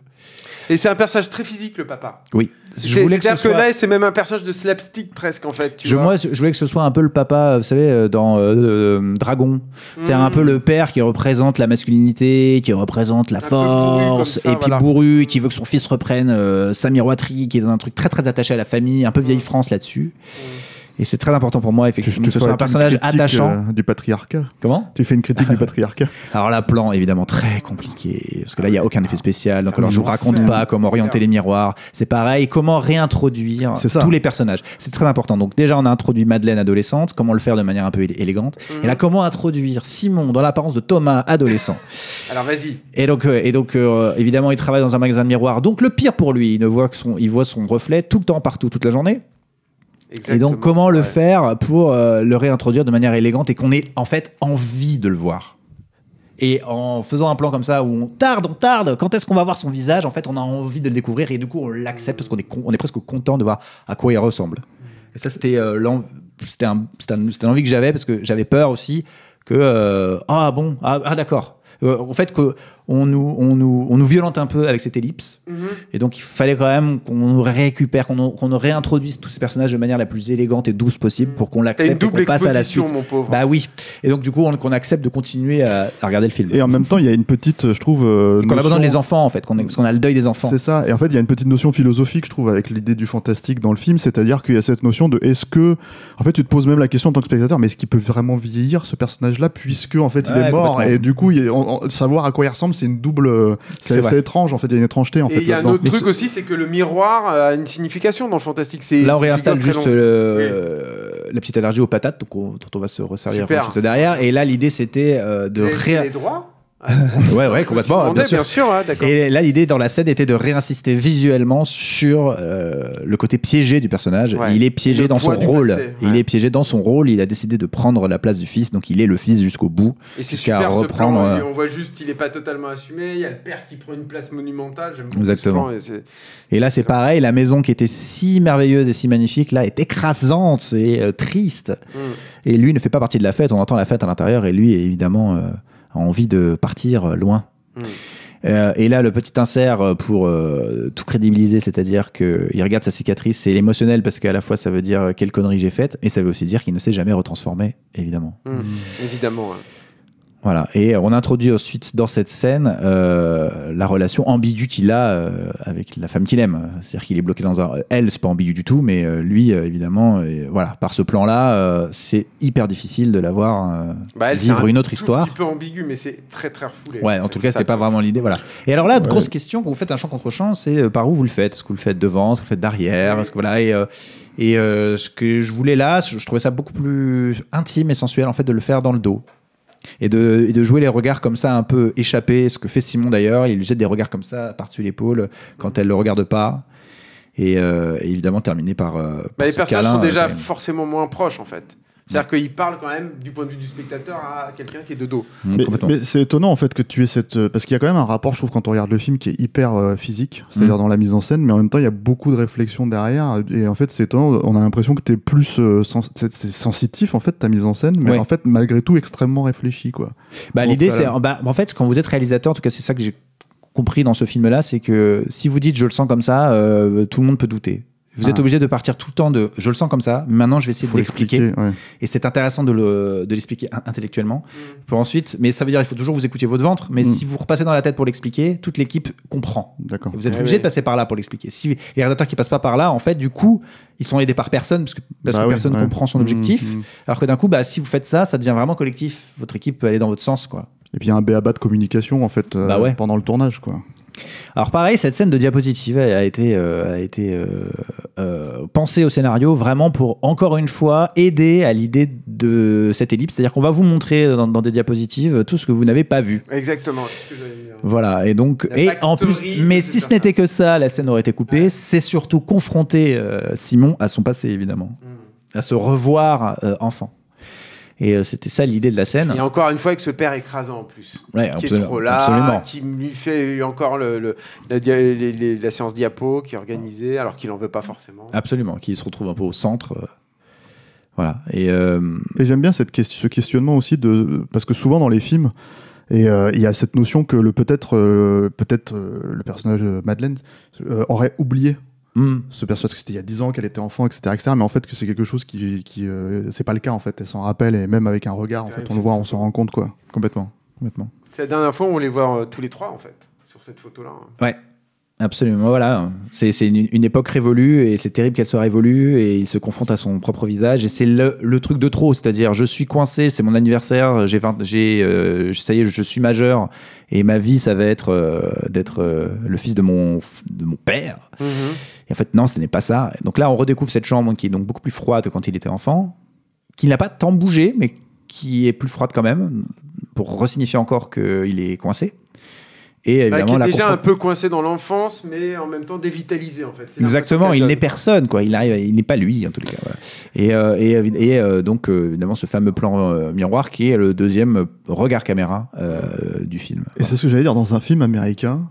Et c'est un personnage très physique, le papa. Oui. Je voulais que que, soit... c'est même un personnage de slapstick presque, en fait. je, Moi, je voulais que ce soit un peu le papa, euh, vous savez, euh, dans euh, Dragon. C'est un hmm. peu le père qui représente la masculinité, qui représente la force, et puis bourru, qui veut que son fils reprenne sa miroiterie, qui est dans un truc très très attaché à la famille, un peu hmm. vieille France là-dessus. Hmm. Et c'est très important pour moi, effectivement, que ce soit un personnage attachant. Euh, du patriarcat. Comment Tu fais une critique du patriarcat. Alors là, plan, évidemment, très compliqué, parce que là, il n'y a aucun effet spécial, donc alors je ne vous raconte pas comment orienter les miroirs. C'est pareil, comment réintroduire tous les personnages. C'est très important. Donc déjà, on a introduit Madeleine adolescente, comment le faire de manière un peu élégante. Et là, comment introduire Simon dans l'apparence de Thomas adolescent. alors vas-y. Et donc, euh, euh, évidemment, il travaille dans un magasin de miroirs, donc le pire pour lui, il ne voit que son, il voit son reflet tout le temps, partout, toute la journée et donc, comment le faire pour euh, le réintroduire de manière élégante et qu'on ait en fait envie de le voir et en faisant un plan comme ça où on tarde, on tarde, quand est-ce qu'on va voir son visage En fait, on a envie de le découvrir et du coup, on l'accepte parce qu'on est, presque content de voir à quoi il ressemble. Et ça, c'était euh, l'envie envie que j'avais parce que j'avais peur aussi que euh, ah bon ah, ah d'accord Au fait que on nous, on, nous, on nous violente un peu avec cette ellipse. Mhm. Et donc, il fallait quand même qu'on nous récupère, qu'on réintroduise tous ces personnages de manière la plus élégante et douce possible pour qu'on l'accepte et qu'on passe à la suite. Bah oui. Et donc, du coup, qu'on accepte de continuer à, regarder le film. Et en même temps, il y a une petite, je trouve. Euh, qu'on les enfants, en fait, parce qu'on a le deuil des enfants. C'est ça. Et en fait, il y a une petite notion philosophique, je trouve, avec l'idée du fantastique dans le film. C'est-à-dire qu'il y a cette notion de est-ce que. En fait, tu te poses même la question en tant que spectateur, mais est-ce qu'il peut vraiment vieillir, ce personnage-là, puisque, en fait, il est mort Et du coup, il savoir à quoi il ressemble, c'est une double. Euh, c'est étrange en fait, il y a une étrangeté en et il y a un autre truc aussi, c'est que le miroir a une signification dans le fantastique. Là, on réinstalle juste euh, la petite allergie aux patates, donc on, va se resservir derrière. Et là, l'idée c'était euh, de. Ré... Ah, ouais, ouais, complètement. Bien sûr. Hein, et là, l'idée dans la scène était de réinsister visuellement sur euh, le côté piégé du personnage. Il est piégé dans son rôle. Il est piégé dans son rôle. Il a décidé de prendre la place du fils, donc il est le fils jusqu'au bout. Et c'est super reprendre. Hein. Euh, On voit juste qu'il n'est pas totalement assumé. Il y a le père qui prend une place monumentale. Exactement. Plan, et, et, là, c'est pareil. La maison qui était si merveilleuse et si magnifique, là, est écrasante et euh, triste. Mm. Et lui ne fait pas partie de la fête. On entend la fête à l'intérieur et lui évidemment envie de partir loin. Hmm. Euh, et là, le petit insert euh, pour euh, tout crédibiliser, c'est-à-dire qu'il regarde sa cicatrice, c'est l'émotionnel parce qu'à la fois ça veut dire quelle connerie j'ai faite et ça veut aussi dire qu'il ne s'est jamais retransformé, évidemment. Hmm. Évidemment. Hein. Voilà. Et euh, on introduit ensuite dans cette scène euh, la relation ambiguë qu'il a euh, avec la femme qu'il aime. C'est-à-dire qu'il est bloqué dans un. Elle, c'est pas ambigu du tout, mais lui, évidemment, et voilà. Par ce plan-là, c'est hyper difficile de la voir bah, vivre une autre histoire. C'est un petit peu ambigu, mais c'est très très refoulé. Ouais, en tout cas, c'était pas vraiment l'idée. Voilà. Et alors là, grosse question quand vous faites un champ contre champ, c'est par où vous le faites Est-ce que vous le faites devant Est-ce que vous le faites derrière ce que voilà et, et ce que je voulais là, je, je trouvais ça beaucoup plus intime et sensuel en fait de le faire dans le dos. Et de, jouer les regards comme ça un peu échappés, ce que fait Simon d'ailleurs, il jette des regards comme ça par-dessus l'épaule quand elle le regarde pas. Et, euh, évidemment terminé par... Euh, bah, les personnages sont déjà euh, forcément moins proches en fait. C'est-à-dire qu'il parle quand même du point de vue du spectateur à quelqu'un qui est de dos. Mais, c'est étonnant en fait que tu aies cette. Euh, parce qu'il y a quand même un rapport, je trouve, quand on regarde le film qui est hyper euh, physique, c'est-à-dire mm. dans la mise en scène, mais en même temps il y a beaucoup de réflexion derrière. Euh, et en fait, c'est étonnant, on a l'impression que tu es plus c'est sensitif en fait, ta mise en scène, mais en fait, malgré tout, extrêmement réfléchi quoi. Bah, L'idée, c'est. Bah, en fait, quand vous êtes réalisateur, en tout cas, c'est ça que j'ai compris dans ce film-là, c'est que si vous dites je le sens comme ça, tout le monde peut douter. Vous êtes ah. obligé de partir tout le temps de je le sens comme ça, maintenant je vais essayer de l'expliquer. Et c'est intéressant de l'expliquer intellectuellement. Mm. Pour ensuite, mais ça veut dire il faut toujours vous écouter votre ventre, mais mm. si vous repassez dans la tête pour l'expliquer, toute l'équipe comprend. D'accord. Vous êtes obligé de passer par là pour l'expliquer. Si les rédacteurs qui passent pas par là, en fait, du coup, ils sont aidés par personne parce que, parce bah que personne comprend son mm, objectif. alors que d'un coup, bah, si vous faites ça, ça devient vraiment collectif. Votre équipe peut aller dans votre sens. quoi. Et puis il y a un BABA de communication en fait bah euh, pendant le tournage. quoi. Alors pareil, cette scène de diapositive a été, euh, euh, euh, pensée au scénario vraiment pour, encore une fois, aider à l'idée de cette ellipse. C'est-à-dire qu'on va vous montrer dans, des diapositives tout ce que vous n'avez pas vu. Exactement. Voilà, et donc, et en plus, mais si ce n'était que ça, la scène aurait été coupée. C'est surtout confronter Simon à son passé, évidemment, mm. à se revoir enfant. Et euh, c'était ça l'idée de la scène. Et encore une fois, avec ce père écrasant en plus. qui est trop là, absolument. qui lui fait encore le, la, séance diapo, qui est organisée, alors qu'il n'en veut pas forcément. Absolument, qui se retrouve un peu au centre. Euh, voilà. Euh, et, j'aime bien cette ce questionnement aussi, de, parce que souvent dans les films, et il y a cette notion que peut-être peut-être le personnage Madeleine aurait oublié Hmm. se se persuade que c'était il y a 10 ans, qu'elle était enfant, etc., Mais en fait, que c'est quelque chose qui, qui euh, c'est pas le cas en fait. Elle s'en rappelle et même avec un regard, en fait, on le voit, on s'en rend compte quoi, complètement, complètement. C'est la dernière fois où on les voit euh, tous les trois en fait sur cette photo là. Hein. Ouais. Absolument, voilà. C'est une, une, époque révolue et c'est terrible qu'elle soit révolue et il se confronte à son propre visage et c'est le, truc de trop, c'est-à-dire je suis coincé, c'est mon anniversaire, j'ai euh, ça y est, je suis majeur et ma vie, ça va être euh, d'être euh, le fils de mon, de mon père. Mhm. Et en fait, non, ce n'est pas ça. Donc là, on redécouvre cette chambre qui est donc beaucoup plus froide quand il était enfant, qui n'a pas tant bougé, mais qui est plus froide quand même, pour ressignifier encore qu'il est coincé. Et bah, qui est déjà un peu coincé dans l'enfance, mais en même temps dévitalisé en fait. Exactement, il n'est personne quoi. Il arrive, il n'est pas lui en tous les cas. Et, euh, euh, donc euh, évidemment ce fameux plan miroir qui est le deuxième regard caméra du film. Et c'est ce que j'allais dire dans un film américain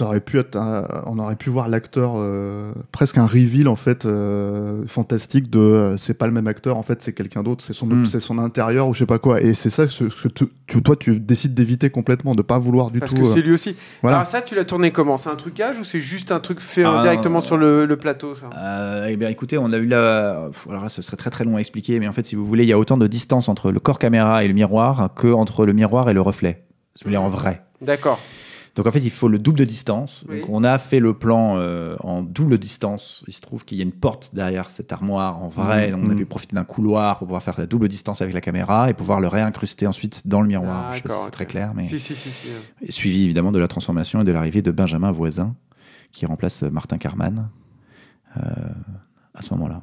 on aurait pu voir l'acteur euh, presque un reveal en fait euh, fantastique de euh, c'est pas le même acteur en fait c'est quelqu'un d'autre c'est son hmm. c'est son intérieur ou je sais pas quoi et c'est ça que, tu, toi tu décides d'éviter complètement de pas vouloir du tout parce que c'est lui aussi voilà. alors ça tu l'as tourné comment c'est un trucage ou c'est juste un truc fait ah, directement sur le, plateau ça eh bien écoutez on a eu là alors là ce serait très très long à expliquer mais en fait si vous voulez il y a autant de distance entre le corps caméra et le miroir que entre le miroir et le reflet je en vrai d'accord donc en fait, il faut le double de distance. Donc on a fait le plan euh, en double distance. Il se trouve qu'il y a une porte derrière cette armoire en vrai. Mm. Donc on a mm. pu profiter d'un couloir pour pouvoir faire la double distance avec la caméra et pouvoir le réincruster ensuite dans le miroir. Je ne sais pas si c'est très clair, mais suivi évidemment de la transformation et de l'arrivée de Benjamin Voisin qui remplace Martin Carman euh, à ce moment-là.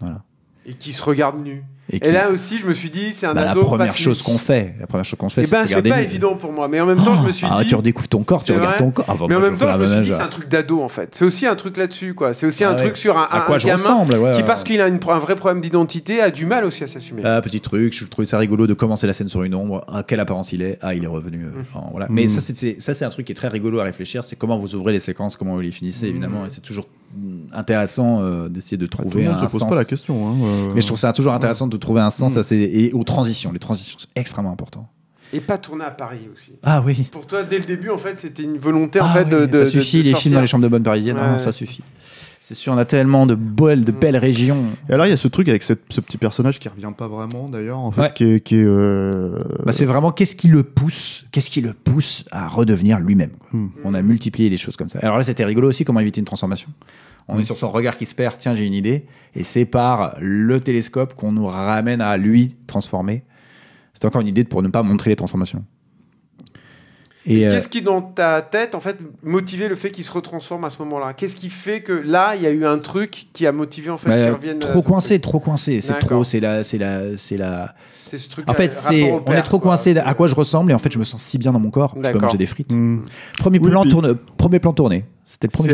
Voilà. Et qui se regarde nu. Et, là aussi, je me suis dit, c'est un bah, ado La première chose qu'on fait, la première chose qu'on fait, eh c'est ben, C'est pas évident pour moi, mais en même temps, je oh, me suis ah, Tu redécouvres ton corps, tu regardes ton corps. Ah, mais en bah, même temps, je me suis dit, c'est un truc d'ado en fait. C'est aussi un truc là-dessus, quoi. C'est aussi un ah truc sur un, à quoi je ressemble, qui, parce qu'il a un vrai problème d'identité, a du mal aussi à s'assumer. Ah, petit truc, je trouvais ça rigolo de commencer la scène sur une ombre. À ah, quelle apparence il est Ah, il est revenu. Euh, mm. voilà. Mais mm. ça, c'est un truc qui est très rigolo à réfléchir. C'est comment vous ouvrez les séquences, comment vous les finissez, évidemment. Mm. Et c'est toujours intéressant euh, d'essayer de bah, trouver un sens. pas la question. Hein, euh. Mais je trouve ça toujours intéressant de trouver un sens hmm. à ces, et aux transitions. Les transitions, c'est extrêmement important. Et pas tourner à Paris aussi. Ah oui. Pour toi, dès le début, en fait, c'était une volonté en ah fait, de, Ça suffit, les films dans les chambres de bonne parisienne, non, ah, ça suffit. C'est sûr, on a tellement de belles, de hmm. belles régions. Et alors, il y a ce truc avec ce petit personnage qui revient pas vraiment, d'ailleurs, en fait, qui Qui euh, bah, c'est vraiment qu'est-ce qui le pousse, qu'est-ce qui le pousse à redevenir lui-même. Hmm. On a multiplié les choses comme ça. Alors là, c'était rigolo aussi, comment éviter une transformation. On est mm. sur son regard qui se perd, tiens, j'ai une idée. Et c'est par le télescope qu'on nous ramène à lui transformer. C'est encore une idée pour ne pas montrer les transformations. Et euh, qu'est-ce qui, dans ta tête, en fait, motivait le fait qu'il se retransforme à ce moment-là Qu'est-ce qui fait que là, il y a eu un truc qui a motivé en fait bah, qu'il Trop coincé, trop coincé. C'est trop, c'est la, c'est la, c'est la. C'est ce truc. En fait, euh, c'est, on est trop coincé. À quoi je ressemble Et en fait, je me sens si bien dans mon corps. Je peux manger des frites. Mm. Premier premier plan tourné. C'était le premier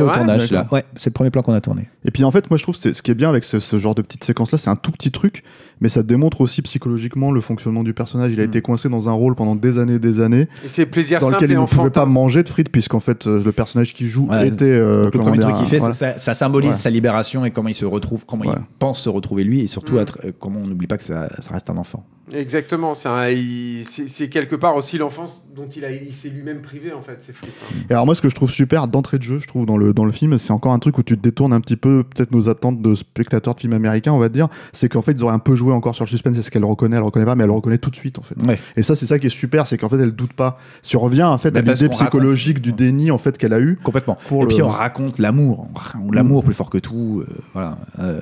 c'est le premier plan qu'on a tourné. Et puis en fait, moi je trouve que ce qui est bien avec ce, genre de petite séquence là, c'est un tout petit truc, mais ça démontre aussi psychologiquement le fonctionnement du personnage. Il a mm. été coincé dans un rôle pendant des années, des années. Et c'est plaisir dans lequel il ne pouvait pas manger de frites, puisqu'en fait euh, le personnage qui joue a était. Euh, le premier truc qu'il fait, ça, symbolise sa libération et comment il se retrouve, comment il pense se retrouver lui, et surtout mm. euh, comment on n'oublie pas que ça reste un enfant. Exactement, c'est quelque part aussi l'enfance dont il, s'est lui-même privé en fait, c'est fou. Hein. Et alors moi ce que je trouve super d'entrée de jeu, je trouve dans le, dans le film, c'est encore un truc où tu te détournes un petit peu peut-être nos attentes de spectateurs de films américains, on va dire, c'est qu'en fait ils auraient un peu joué encore sur le suspense, c'est ce qu'elle reconnaît, elle reconnaît pas, mais elle reconnaît tout de suite en fait. Et ça c'est ça qui est super, c'est qu'en fait elle doute pas. Tu reviens en fait à l'idée psychologique du déni en fait qu'elle a eu. Complètement. Et puis on raconte l'amour, l'amour mm. plus fort que tout, euh, voilà. Euh,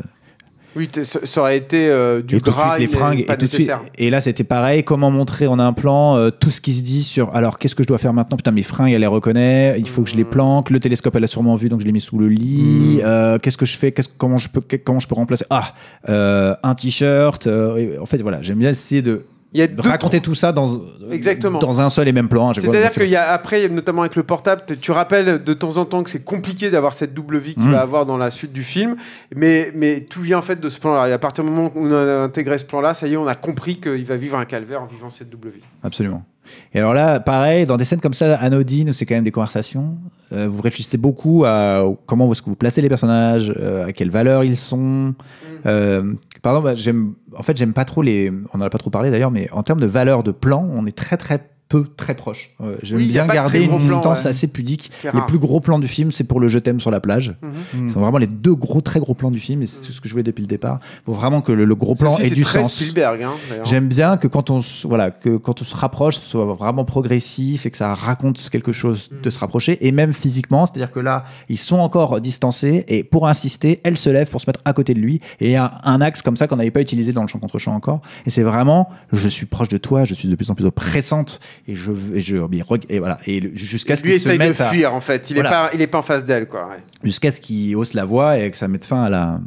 oui, ça aurait été euh, du et gras, les fringues, et, tout et là, c'était pareil. Comment montrer en un plan euh, tout ce qui se dit sur alors qu'est-ce que je dois faire maintenant Putain, mes fringues, elle les reconnaît. Il faut que je les planque. Le télescope, elle a sûrement vu, donc je l'ai mis sous le lit. Hmm. Euh, qu'est-ce que je fais Comment je peux Comment je peux remplacer Ah, un t-shirt. en fait, voilà, j'aime bien essayer de il a raconter tout ça dans, dans un seul et même plan. Hein, C'est-à-dire qu'après après, notamment avec le portable, tu rappelles de temps en temps que c'est compliqué d'avoir cette double vie qu'il mm. va avoir dans la suite du film, mais, mais tout vient en fait de ce plan-là. Et à partir du moment où on a intégré ce plan-là, ça y est, on a compris qu'il va vivre un calvaire en vivant cette double vie. Absolument. Et alors là, pareil, dans des scènes comme ça, anodines, c'est quand même des conversations, euh, vous réfléchissez beaucoup à comment est-ce que vous placez les personnages, euh, à quelle valeur ils sont. Euh, pardon, bah, j'aime, en fait, j'aime pas trop les. On en a pas trop parlé d'ailleurs, mais en termes de valeur de plan, on est très très peu très proche. Euh, j'aime bien garder une distance assez pudique. Les plus gros plans du film, c'est pour le Je t'aime sur la plage. Mhm. Ce sont vraiment les deux gros, très gros plans du film, et c'est tout ce que je voulais depuis le départ. Faut vraiment que le, gros plan ait du sens. Hein, j'aime bien que quand on, voilà, que quand on se rapproche, ce soit vraiment progressif et que ça raconte quelque chose mhm. de se rapprocher, et même physiquement, c'est-à-dire que là, ils sont encore distancés, et pour insister, elle se lève pour se mettre à côté de lui, et un, un axe comme ça qu'on n'avait pas utilisé dans le champ contre champ encore. Et c'est vraiment, je suis proche de toi, je suis de plus en plus oppressante et je, je et voilà et jusqu'à ce qu'il se mette de fuir en fait. Il n'est pas, il est pas en face d'elle quoi. Jusqu'à ce qu'il hausse la voix et que ça mette fin à la.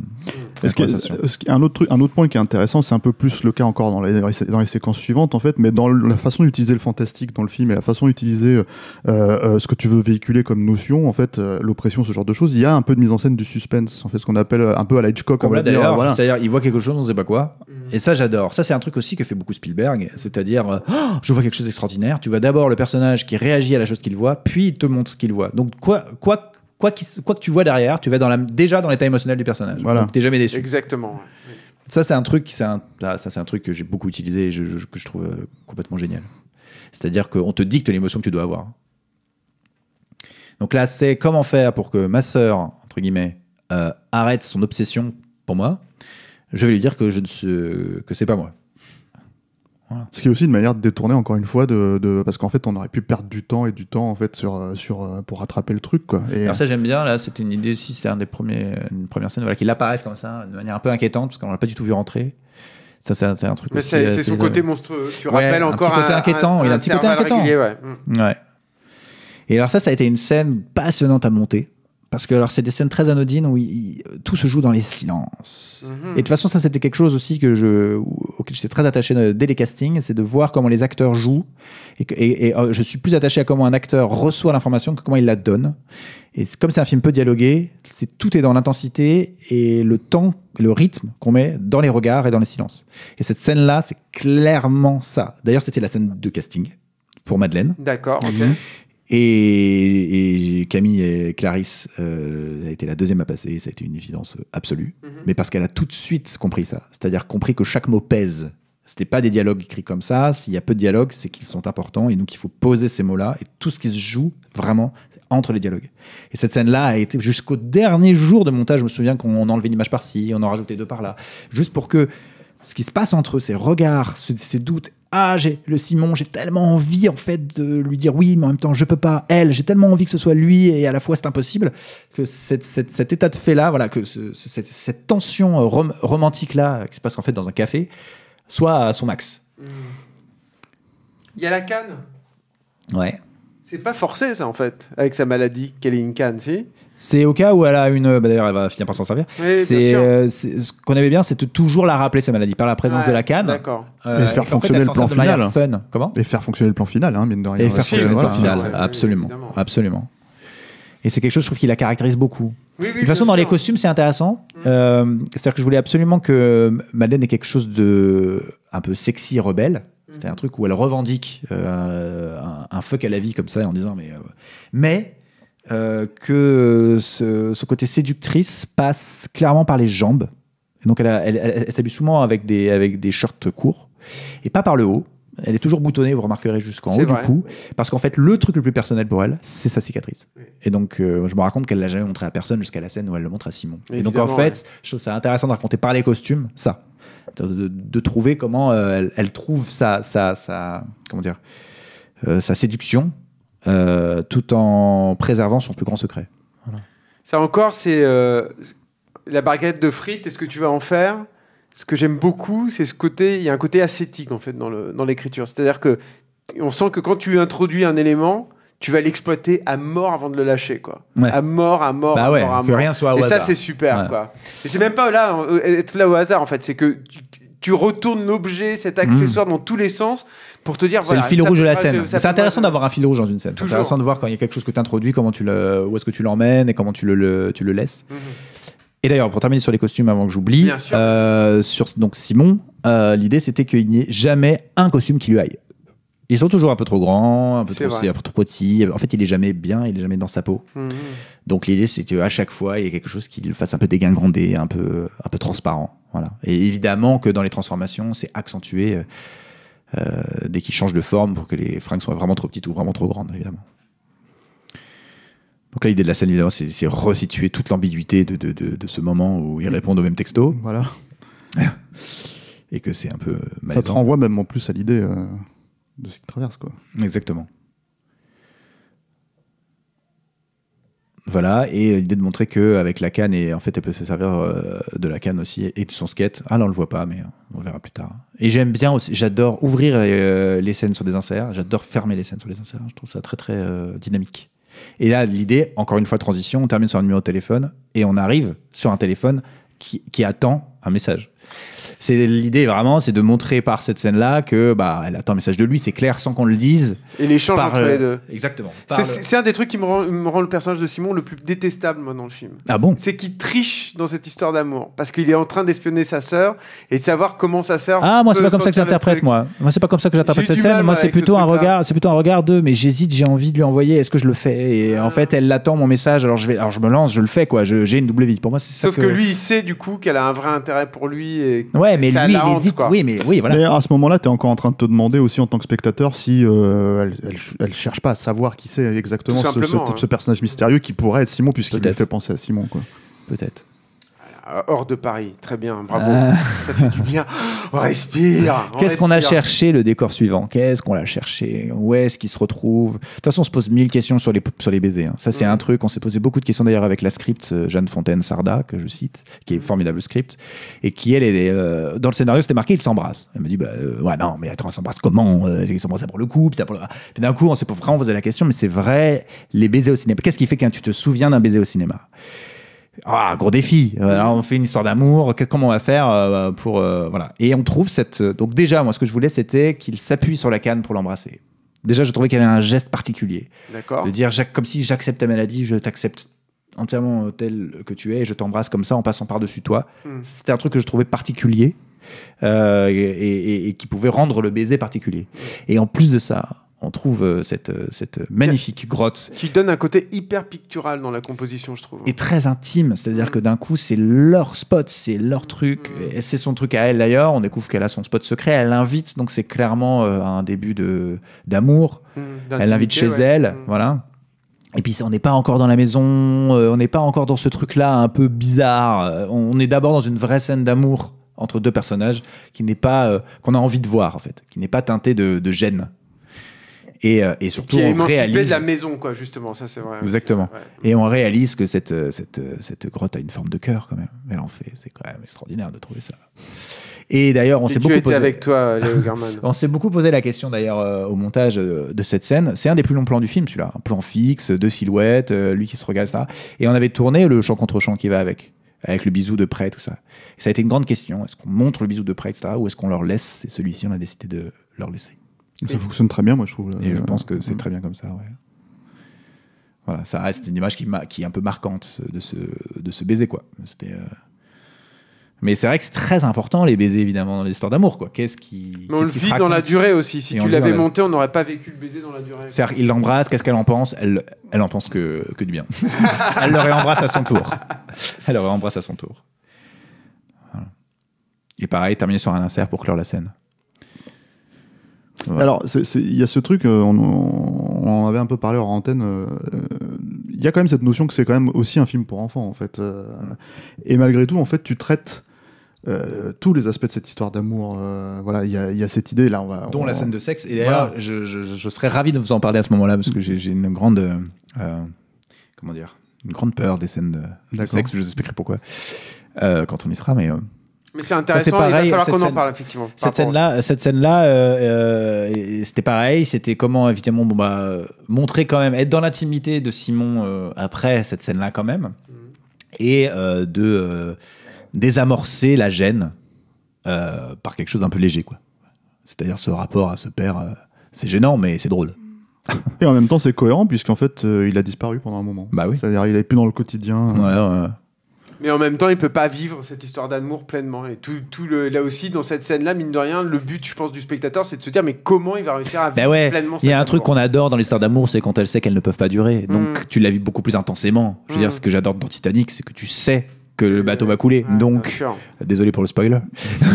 conversation. un autre truc, un autre point qui est intéressant, c'est un peu plus le cas encore dans les, dans les séquences suivantes en fait, mais dans la façon d'utiliser le fantastique dans le film et la façon d'utiliser euh, euh, ce que tu veux véhiculer comme notion en fait, euh, l'oppression, ce genre de choses, il y a un peu de mise en scène du suspense en fait, ce qu'on appelle un peu à la Hitchcock. c'est-à-dire il voit quelque chose, on ne sait pas quoi. Mm. Et ça j'adore. Ça c'est un truc aussi que fait beaucoup Spielberg, c'est-à-dire oh, je vois quelque chose d'extraordinaire tu vois d'abord le personnage qui réagit à la chose qu'il voit, puis il te montre ce qu'il voit. Donc quoi, quoi, quoi, quoi, que tu vois derrière, tu vas dans déjà dans l'état émotionnel du personnage. Tu Donc jamais déçu. Exactement. Ça c'est un truc, un, ça c'est un truc que j'ai beaucoup utilisé et que je trouve euh, complètement génial. C'est-à-dire qu'on te dicte l'émotion que tu dois avoir. Donc là, c'est comment faire pour que ma soeur entre guillemets, euh, arrête son obsession pour moi. Je vais lui dire que je ne que c'est pas moi. Ce qui est aussi une manière de détourner encore une fois de, parce qu'en fait on aurait pu perdre du temps et du temps en fait sur euh, sur euh, pour rattraper le truc quoi. Et Alors ça j'aime bien là, c'était une idée aussi, c'est un des premiers une première scène voilà qu'il apparaisse comme ça de manière un peu inquiétante parce qu'on l'a pas du tout vu rentrer. Ça c'est un, truc Mais c'est son côté monstrueux, tu rappelles un encore petit côté inquiétant, il a un petit côté inquiétant. Mm. Ouais. Et alors ça, ça a été une scène passionnante à monter. Parce que alors c'est des scènes très anodines où tout se joue dans les silences. Mhm. Et de toute façon ça c'était quelque chose aussi que je j'étais très attaché euh, dès les castings, c'est de voir comment les acteurs jouent. Et, euh, je suis plus attaché à comment un acteur reçoit l'information que comment il la donne. Et comme c'est un film peu dialogué, c'est tout est dans l'intensité et le temps, le rythme qu'on met dans les regards et dans les silences. Et cette scène-là, c'est clairement ça. D'ailleurs, c'était la scène de casting pour Madeleine. D'accord. Mmh. Et, Camille et Clarisse euh, ça a été la deuxième à passer, ça a été une évidence absolue, mhm. mais parce qu'elle a tout de suite compris ça, c'est-à-dire compris que chaque mot pèse. Ce C'était pas des dialogues écrits comme ça. S'il y a peu de dialogues, c'est qu'ils sont importants et donc il faut poser ces mots-là. Et tout ce qui se joue vraiment entre les dialogues. Et cette scène-là a été jusqu'au dernier jour de montage. Je me souviens qu'on enlevait une image par-ci, on en rajouté deux par-là, juste pour que ce qui se passe entre eux, ces regards, ces doutes ah j'ai le Simon j'ai tellement envie en fait de lui dire oui mais en même temps je peux pas elle j'ai tellement envie que ce soit lui et à la fois c'est impossible que cet état de fait là voilà que cette, tension euh, romantique là euh, qui se passe en fait dans un café soit à son max il y a la canne ouais c'est pas forcé, ça, en fait, avec sa maladie, Kelly canne, si c'est au cas où elle a une. Bah, d'ailleurs, elle va finir par s'en servir. Euh, c'est ce qu'on avait bien, c'est toujours la rappeler sa maladie par la présence de la canne. D'accord. Euh, et faire fonctionner le plan final. Comment Et faire fonctionner le plan final, hein, de rien. Et faire fonctionner le plan final, absolument, absolument. Et c'est quelque chose, je trouve, qui la caractérise beaucoup. Oui, oui, de toute façon, dans les costumes, c'est intéressant. Mm. Euh, c'est-à-dire que je voulais absolument que Madeleine ait quelque chose de un peu sexy, rebelle. C'était un truc où elle revendique euh, un, feu fuck à la vie comme ça en disant mais. Euh, mais euh, que ce, côté séductrice passe clairement par les jambes. donc elle, elle, s'habille souvent avec des, avec des shorts courts et pas par le haut. Elle est toujours boutonnée, vous remarquerez jusqu'en haut du coup parce qu'en fait, le truc le plus personnel pour elle, c'est sa cicatrice. Et donc, je me raconte qu'elle l'a jamais montré à personne jusqu'à la scène où elle le montre à Simon. et donc, en fait, je trouve ça intéressant de raconter par les costumes ça de, trouver comment euh, elle, trouve sa, sa, comment dire, euh, sa séduction euh, tout en préservant son plus grand secret. Ça encore, c'est la barquette de frites, est-ce que tu vas en faire Ce que j'aime beaucoup, c'est ce côté, il y a un côté ascétique en fait dans l'écriture. Dans C'est-à-dire que on sent que quand tu introduis un élément, tu vas l'exploiter à mort avant de le lâcher, quoi. À mort, à mort, bah à mort, à que rien soit au Et ça, c'est super, quoi. Et c'est même pas là, euh, être là au hasard, en fait. C'est que tu, retournes l'objet, cet hmm. accessoire dans tous les sens pour te dire. C'est le fil rouge de la scène. C'est intéressant d'avoir un fil rouge dans une scène. C'est intéressant de voir quand il y a quelque chose que tu introduis, comment tu le, où est-ce que tu l'emmènes et comment tu le, tu le laisses. Mhm. Et d'ailleurs, pour terminer sur les costumes avant que j'oublie, euh, sur donc Simon, euh, l'idée c'était qu'il n'y ait jamais un costume qui lui aille. Ils sont toujours un peu trop grands, un peu trop, un peu trop petits. En fait, il est jamais bien, il est jamais dans sa peau. Mhm. Donc l'idée, c'est qu'à chaque fois, il y ait quelque chose qui le fasse un peu dégain un peu, un peu transparent. Voilà. Et évidemment que dans les transformations, c'est accentué euh, euh, dès qu'il change de forme pour que les fringues soient vraiment trop petites ou vraiment trop grandes, évidemment. Donc l'idée de la scène, évidemment, c'est resituer toute l'ambiguïté de, ce moment où ils répondent au même texto. Voilà. Et que c'est un peu Ça te renvoie même en plus à l'idée... Euh, de ce qui traverse. Quoi. Exactement. Voilà, et l'idée de montrer qu'avec la canne, et en fait, elle peut se servir euh, de la canne aussi et de son skate. Ah là, on le voit pas, mais on verra plus tard. Et j'aime bien aussi, j'adore ouvrir les, euh, scènes sur des inserts, j'adore fermer les scènes sur les inserts. Je trouve ça très, très euh, dynamique. Et là, l'idée, encore une fois, transition, on termine sur un numéro de téléphone et on arrive sur un téléphone qui, qui attend un message c'est l'idée vraiment, c'est de montrer par cette scène-là que bah elle attend un message de lui, c'est clair sans qu'on le dise. Et l'échange entre les euh, deux. Exactement. C'est un des trucs qui me rend, le personnage de Simon le plus détestable moi, dans le film. Ah bon C'est qu'il triche dans cette histoire d'amour parce qu'il est en train d'espionner sa sœur et de savoir comment sa sœur. Ah moi c'est pas comme ça que j'interprète moi. Moi c'est pas comme ça que j'interprète cette scène. Moi c'est plutôt un regard, c'est plutôt un regard de mais j'hésite, j'ai envie de lui envoyer, est-ce que je le fais Et en ah. fait elle l'attend mon message, alors je vais, alors je me lance, je le fais quoi. J'ai une double vie. Pour moi c'est ça. Sauf que lui il sait du coup qu'elle a un vrai intérêt pour lui et ouais mais lui, il Oui, mais oui, à ce moment-là, tu es encore en train de te demander aussi en tant que spectateur si euh, elle, elle, cherche pas à savoir qui c'est exactement hein. ce, personnage mystérieux qui pourrait être Simon puisqu'il lui fait penser à Simon, quoi. Peut-être. Euh, hors de Paris. Très bien, bravo. Euh. Ça fait du bien. On respire. Qu'est-ce qu'on a cherché le décor suivant Qu'est-ce qu'on a cherché Où est-ce qu'il se retrouve De toute façon, on se pose mille questions sur les, sur les baisers. Hein. Ça, c'est un truc. On s'est posé beaucoup de questions d'ailleurs avec la script euh, Jeanne Fontaine Sarda, que je cite, qui est formidable script, et qui, elle, est, dans le scénario, c'était marqué ils s'embrasse Elle me dit bah, ouais, non, mais attends, ils s'embrassent comment Ils s'embrassent pour le coup. Puis, d'un coup, on s'est vraiment posé la question, mais c'est vrai, les baisers au cinéma. Qu'est-ce qui fait que tu te souviens d'un baiser au cinéma ah, gros défi. Alors, euh, on fait une histoire d'amour. Comment on va faire euh, pour euh, voilà Et on trouve cette. Donc déjà, moi, ce que je voulais, c'était qu'il s'appuie sur la canne pour l'embrasser. Déjà, je trouvais qu'il y avait un geste particulier. D'accord. De dire, comme si j'accepte ta maladie, je t'accepte entièrement tel que tu es et je t'embrasse comme ça en passant par-dessus toi. Hmm. C'était un truc que je trouvais particulier et, qui pouvait rendre le baiser particulier. Hmm. Et en plus de ça, on trouve euh, cette, euh, cette magnifique grotte. Qui donne un côté hyper pictural dans la composition, je trouve. Et très intime, c'est-à-dire mm. que d'un coup, c'est leur spot, c'est leur truc, mm. c'est son truc à elle d'ailleurs, on découvre qu'elle a son spot secret, elle l'invite, donc c'est clairement euh, un début d'amour, mm, elle l'invite chez elle, voilà. Et puis on n'est pas encore dans la maison, on n'est pas encore dans ce truc-là un peu bizarre, on est d'abord dans une vraie scène d'amour entre deux personnages qui n'est pas qu'on a envie de voir en fait, qui n'est pas teinté de gêne. Euh, et, surtout, qui on réalise. la maison, quoi, justement, ça c'est vrai. Exactement. Et on réalise que cette, euh, cette, euh, cette, grotte a une forme de cœur, quand même. Elle en fait, c'est quand même extraordinaire de trouver ça. Et d'ailleurs, on s'est beaucoup posé. avec toi, on s'est beaucoup posé la question d'ailleurs au montage de cette scène. C'est un des plus longs plans du film, celui-là. Un plan fixe, deux silhouettes, lui qui se regarde, ça. Et on avait tourné le chant contre chant qui va avec, avec le bisou de près, tout ça. ça a été une grande question. Est-ce qu'on montre le bisou de près, etc., ou est-ce qu'on leur laisse C'est celui-ci, on a décidé de leur laisser. Ça fonctionne très bien, moi, je trouve. Et je pense que c'est mm. très bien comme ça, ouais. Voilà, ça reste une image qui, qui est un peu marquante de ce, de ce baiser, quoi. C'était. Euh, mais c'est vrai que c'est très important les baisers évidemment dans l'histoire d'amour quoi. Qu'est-ce qui Mais on le vit dans la durée aussi. Si tu l'avais monté, on n'aurait pas vécu le baiser dans la durée. C'est-à-dire il l'embrasse, qu'est-ce qu'elle en pense elle, elle en pense que, que du bien. elle le réembrasse à son tour. Elle le réembrasse à son tour. Et pareil, terminer sur un insert pour clore la scène. Alors, il y a ce truc, euh, on, en avait un peu parlé hors antenne. Euh, il y a quand même cette notion que c'est quand même aussi un film pour enfants, en fait. Euh. et malgré tout, en fait, tu traites tous les aspects de cette histoire d'amour. voilà, il y, a cette idée là. On Dont la scène de sexe. Et d'ailleurs, je, serais ravi de vous en parler à ce moment-là parce que j'ai une grande. comment dire Une grande peur des scènes de, de sexe. Je vous expliquerai pourquoi quand on y sera, mais. Mais c'est intéressant, il va falloir qu'on en parle effectivement. Cette scène-là, cette euh, euh, scène-là, c'était pareil, c'était comment évidemment bon, bah, montrer quand même, être dans l'intimité de Simon euh, après cette scène-là quand même, mm. et de désamorcer la gêne par quelque chose d'un peu léger, quoi. C'est-à-dire ce rapport à ce père, c'est gênant mais c'est drôle. et en même temps, c'est cohérent puisqu'en fait, il a disparu pendant un moment. Bah oui. C'est-à-dire, il n'est plus dans le quotidien. Ouais, ouais mais en même temps, il peut pas vivre cette histoire d'amour pleinement. Et tout, tout le, là aussi, dans cette scène-là, mine de rien, le but, je pense, du spectateur, c'est de se dire, mais comment il va réussir à ben vivre bah ouais, pleinement Il y a un truc qu'on adore dans l'histoire d'amour, c'est quand elle sait qu'elles ne peuvent pas durer. Donc, hmm. tu la vis beaucoup plus intensément. Je veux dire, hmm. ce que j'adore dans Titanic, c'est que tu sais que le bateau va couler. donc, désolé pour le spoiler.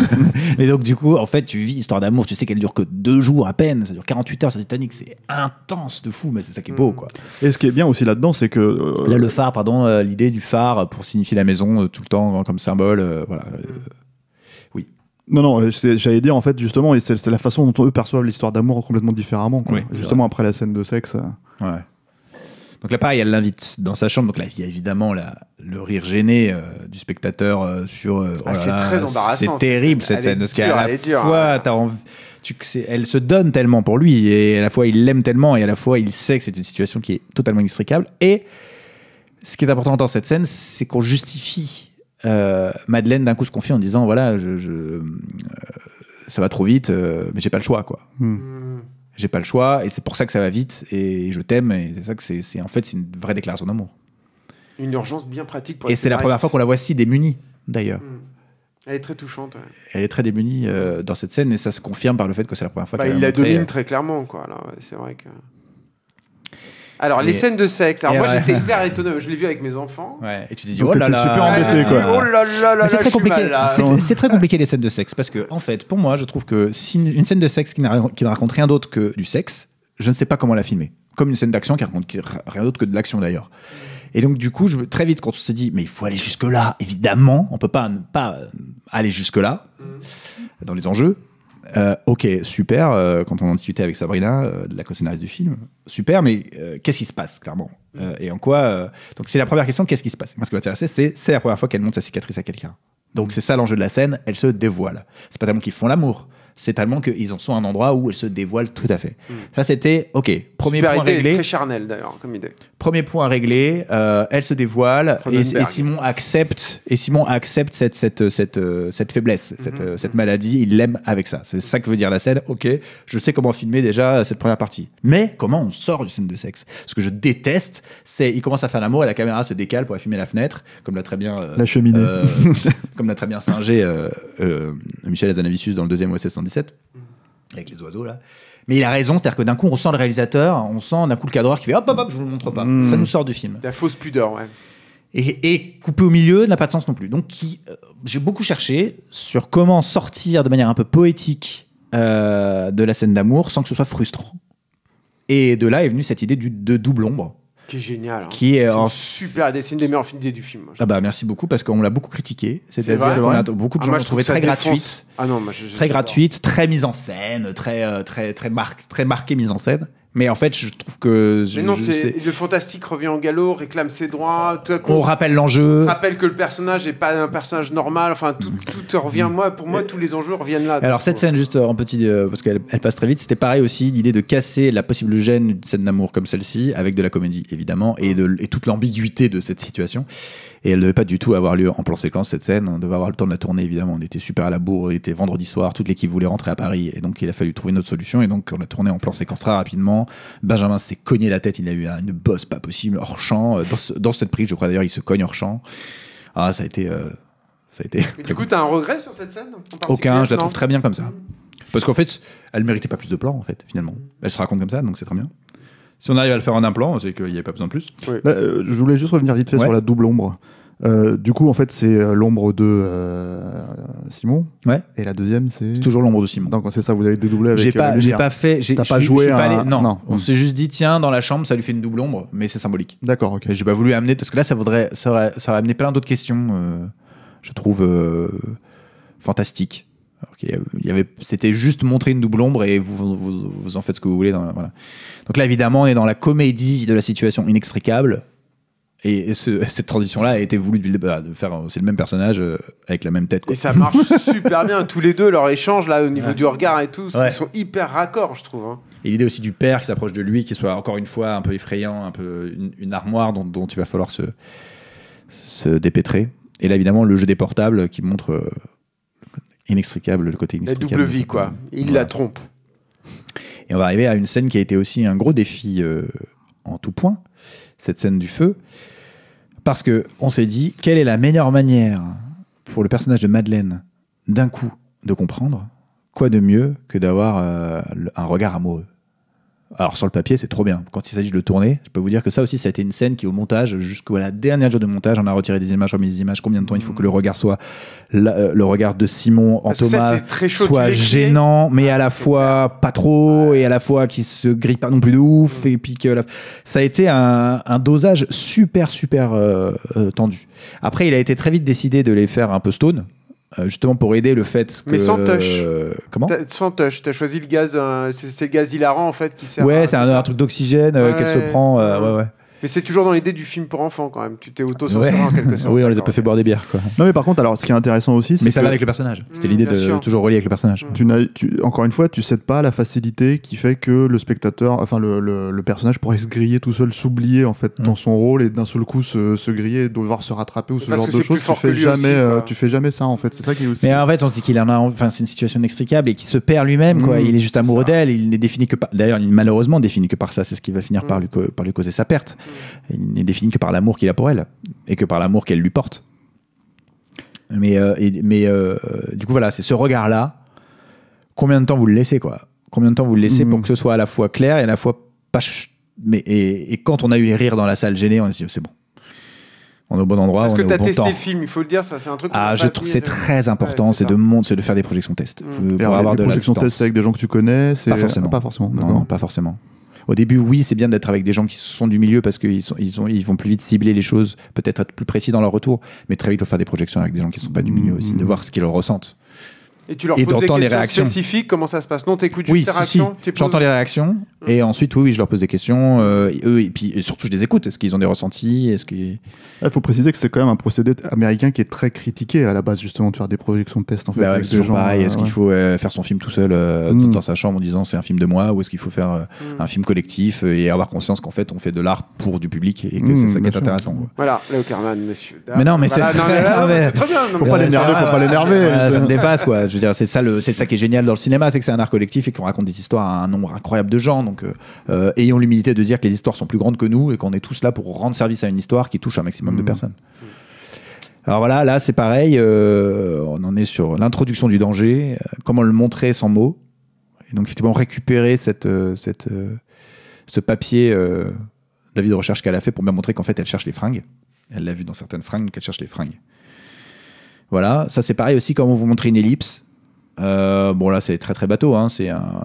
Mais donc, du coup, en fait, tu vis l'histoire d'amour. Tu sais qu'elle dure que deux jours à peine. Ça dure 48 heures sur Titanic. C'est intense de fou, mais c'est ça qui est beau, mm. quoi. Et ce qui est bien aussi là-dedans, c'est que. Euh, Là, le phare, pardon, euh, l'idée du phare pour signifier la maison euh, tout le temps comme symbole. voilà. Mm. Oui. Non, non, j'allais dire en fait justement, et c'est la façon dont eux perçoivent l'histoire d'amour complètement différemment. Quoi. justement, après la scène de sexe. Ouais. Donc là, pareil, elle l'invite dans sa chambre. Donc là, il y a évidemment la, le rire gêné euh, du spectateur euh, sur. Euh, ah, oh c'est très embarrassant. C'est terrible cette scène. Parce qu'à la fois, hein. elle se donne tellement pour lui. Et à la fois, il l'aime tellement. Et à la fois, il sait que c'est une situation qui est totalement inextricable. Et ce qui est important dans cette scène, c'est qu'on justifie. Madeleine d'un coup se confier en disant voilà je, ça va trop vite mais j'ai pas le choix quoi hmm. Hmm j'ai pas le choix, et c'est pour ça que ça va vite, et je t'aime, et c'est ça que c'est, en fait, c'est une vraie déclaration d'amour. Une urgence bien pratique pour. Et c'est la première fois qu'on la voit si démunie, d'ailleurs. Hmm. Elle est très touchante. Elle est très démunie euh, dans cette scène, et ça se confirme par le fait que c'est la première fois bah, Il la domine euh, très clairement, quoi. c'est vrai que. Alors, les scènes de sexe. moi, j'étais hyper étonné. Je l'ai vu avec mes enfants. Ouais. Et tu te oh là là. embêté, Oh là là là. C'est très compliqué. C'est très compliqué, les scènes de sexe. Parce que, en fait, pour moi, je trouve que si une scène de sexe qui ne raconte rien d'autre que du sexe, je ne sais pas comment la filmer. Comme une scène d'action qui raconte rien d'autre que de l'action, d'ailleurs. Et donc, du coup, je, très vite, quand on s'est dit, mais il faut aller jusque-là, évidemment, on peut pas pas euh, aller jusque-là mm. dans les enjeux. Euh, ok, super, euh, quand on en discutait avec Sabrina, euh, de la co-scénariste du film, super, mais qu'est-ce qui se passe, clairement mm. Et en quoi Donc, c'est la première question, qu'est-ce qui se passe Moi, ce qui m'intéressait, c'est c'est la première fois qu'elle montre sa cicatrice à quelqu'un. Donc, mm. c'est ça l'enjeu de la scène, elle se dévoile. C'est pas tellement qu'ils font l'amour, c'est tellement qu'ils en sont à un endroit où elle se dévoile tout à fait. Mm. Ça, c'était OK. Premier point réglé. Très charnel d'ailleurs comme idée. Premier point réglé. Euh, elle se dévoile et, Simon accepte et Simon accepte cette cette euh, cette, euh, cette faiblesse, cette, mm-hmm, euh, cette mm-hmm. maladie. Il l'aime avec ça. C'est ça que veut dire la scène. OK, je sais comment filmer déjà cette première partie. Mais comment on sort du scène de sexe Ce que je déteste, c'est il commence à faire l'amour et la caméra se décale pour filmer la fenêtre, comme l'a très bien la cheminée, comme l'a très bien singé Michel Azanavicius dans le deuxième OSS avec les oiseaux là. Mais il a raison, c'est-à-dire que d'un coup on sent le réalisateur, on sent d'un coup le cadreur qui fait hop hop hop, je vous le montre pas. Hmm. Ça nous sort du film. La fausse pudeur, ouais. Et, couper au milieu n'a pas de sens non plus. Donc euh, j'ai beaucoup cherché sur comment sortir de manière un peu poétique euh, de la scène d'amour sans que ce soit frustrant. Et de là est venue cette idée de double ombre qui est génial. Hein. Qui est, super, c'est une des meilleures films du film. Ah bah merci beaucoup parce qu'on l'a beaucoup critiqué. C'est-à-dire beaucoup de ah, gens l'ont trouvé très gratuite. Ah très gratuite, très mise en scène, très euh, très très, marquée très marqué mise en scène. Mais en fait, je trouve que. mais non, le fantastique revient en galop, réclame ses droits. Tout à on rappelle l'enjeu. On se rappelle que le personnage n'est pas un personnage normal. Enfin, tout, revient. Moi, pour moi, tous les enjeux reviennent là. Alors, cette euh, scène, juste euh, en petit. Euh, parce qu'elle passe très vite, c'était pareil aussi, l'idée de casser la possible gêne d'une scène d'amour comme celle-ci, avec de la comédie, évidemment, et, de, et toute l'ambiguïté de cette situation. Et elle devait pas du tout avoir lieu en plan séquence cette scène. On devait avoir le temps de la tourner évidemment. On était super à la bourre. Il était vendredi soir. Toute l'équipe voulait rentrer à Paris. Et donc il a fallu trouver une autre solution. Et donc on a tourné en plan séquence très rapidement. Benjamin s'est cogné la tête. Il a eu une bosse pas possible hors champ. Euh, dans, cette prise, je crois d'ailleurs, il se cogne hors champ. Ah, ça a été. Euh, ça a été. Mais du coup, t'as un regret sur cette scène Aucun. Je la trouve très bien comme ça. Mm. Parce qu'en fait, elle méritait pas plus de plans en fait finalement. Elle se raconte comme ça, donc c'est très bien. Si on arrive à le faire en un plan, c'est qu'il n'y avait pas besoin de plus. Bah, euh, je voulais juste revenir vite fait sur la double ombre. Euh, du coup, en fait, c'est euh, l'ombre de Simon. Et la deuxième, c'est. C'est toujours l'ombre de Simon. Donc, c'est ça, vous avez dédoublé avec. J'ai pas, pas fait. J'ai pas joué. à... non. non. On s'est juste dit, tiens, dans la chambre, ça lui fait une double ombre, mais c'est symbolique. D'accord, ok. J'ai pas voulu amener, parce que là, ça voudrait. Ça ça aurait amené plein d'autres questions, je trouve, fantastiques. Il y avait, c'était juste montrer une double ombre et vous, en faites ce que vous voulez. Dans, voilà. Donc là, évidemment, on est dans la comédie de la situation inextricable. Et cette transition-là a été voulue de, bah, faire. Euh, c'est le même personnage euh, avec la même tête. Et ça marche super bien. Tous les deux, leur échange là, au niveau du regard et tout, ils sont hyper raccords, je trouve. Hein. Et l'idée aussi du père qui s'approche de lui, qui soit encore une fois un peu effrayant, un peu une, armoire dont, il va falloir se, se dépêtrer. Et là, évidemment, le jeu des portables qui montre. Euh, inextricable, le côté inextricable. La double vie, quoi. Il la trompe. Et on va arriver à une scène qui a été aussi un gros défi euh, en tout point, cette scène du feu, parce que on s'est dit quelle est la meilleure manière pour le personnage de Madeleine d'un coup de comprendre quoi de mieux que d'avoir euh, un regard amoureux. Alors sur le papier, c'est trop bien. Quand il s'agit de le tourner, je peux vous dire que ça aussi, ça a été une scène qui, au montage, jusqu'au la dernière jour de montage, on a retiré des images, remis des images. Combien de temps il faut mm. que le regard soit euh, le regard de Simon en Thomas soit gênant, mais à la ah, fois pas trop et à la fois qui se grippe pas non plus de ouf. Mm. Et puis que ça a été un, dosage super super euh, euh, tendu. Après, il a été très vite décidé de les faire un peu stone. Euh, justement pour aider le fait que. Mais sans touche. comment Sans touche. T'as choisi le gaz, euh, c'est, le gaz hilarant en fait qui sert. Ouais, c'est, un, truc d'oxygène euh, qu'elle se prend. ouais. ouais. Mais c'est toujours dans l'idée du film pour enfants quand même. Tu t'es auto ouais. en quelque sorte. Oui, on les a pas fait boire des bières. Quoi. Non, mais par contre, alors ce qui est intéressant aussi. Mais ça va avec le personnage. Mmh, C'était l'idée de toujours relier avec le personnage. Tu, encore une fois, tu cèdes pas à la facilité qui fait que le spectateur, enfin le, le, personnage pourrait se griller tout seul, s'oublier en fait dans mmh. son rôle et d'un seul coup se, se griller, devoir se rattraper ou ce genre de choses. Tu fais jamais, euh, tu fais jamais ça en fait. C'est ça qui est aussi. Mais en fait, on se dit qu'il en a. Enfin, c'est une situation inextricable et qu'il se perd lui-même. Quoi. Mmh, il est juste amoureux d'elle. Il n'est défini que par. D'ailleurs, malheureusement défini que par ça. C'est ce qui va finir par lui, par lui causer sa perte. Il n'est défini que par l'amour qu'il a pour elle et que par l'amour qu'elle lui porte. Mais, euh, mais euh, du coup, voilà, c'est ce regard-là. Combien de temps vous le laissez, quoi Combien de temps vous le laissez pour hmm. que ce soit à la fois clair et à la fois pas. Mais, et, quand on a eu les rires dans la salle gênée, on a dit, c'est bon. On est au bon endroit. Parce ce que tu as testé le film, il faut le dire, ça, c'est un truc. Ah, je trouve c'est très important, c'est de de faire des projections test hmm. Pour avoir des de projections tests avec des gens que tu connais, c'est pas forcément. non, pas forcément au début, oui, c'est bien d'être avec des gens qui sont du milieu parce qu'ils ils, ils vont plus vite cibler les choses, peut-être être plus précis dans leur retour, mais très vite, il faut faire des projections avec des gens qui ne sont pas du milieu aussi, de mmh. voir ce qu'ils ressentent. Et tu leur poses des questions spécifiques, comment ça se passe Non, t'écoutes juste oui, si, si. J'entends les réactions mmh. et ensuite, oui, oui, je leur pose des questions. et euh, eux, et puis surtout, je les écoute. Est-ce qu'ils ont des ressentis Est-ce ah, faut préciser que c'est quand même un procédé américain qui est très critiqué à la base justement de faire des projections de tests, en fait. Bah est gens, euh, est-ce qu'il faut euh, faire son film tout seul mmh. dans sa chambre en disant c'est un film de moi ou est-ce qu'il faut faire mmh. un film collectif et avoir conscience qu'en fait on fait de l'art pour du public et que c'est ça qui est intéressant. Voilà, Léo Kerman, monsieur. Mais non, mais c'est très bien. Faut pas l'énerver, faut pas l'énerver. Ça me dépasse quoi c'est ça, c'est ça qui est génial dans le cinéma, c'est que c'est un art collectif et qu'on raconte des histoires à un nombre incroyable de gens. Donc, euh, euh, ayons l'humilité de dire que les histoires sont plus grandes que nous et qu'on est tous là pour rendre service à une histoire qui touche un maximum de mmh. personnes. Alors voilà, là c'est pareil, euh, on en est sur l'introduction du danger, comment le montrer sans mots, et donc effectivement récupérer cette, cette, ce papier d'avis de recherche qu'elle a fait pour bien montrer qu'en fait elle cherche les fringues. Elle l'a vu dans certaines fringues qu'elle cherche les fringues. Voilà, ça c'est pareil aussi quand on vous montre une ellipse. Euh, bon là c'est très très bateau, hein. c'est un,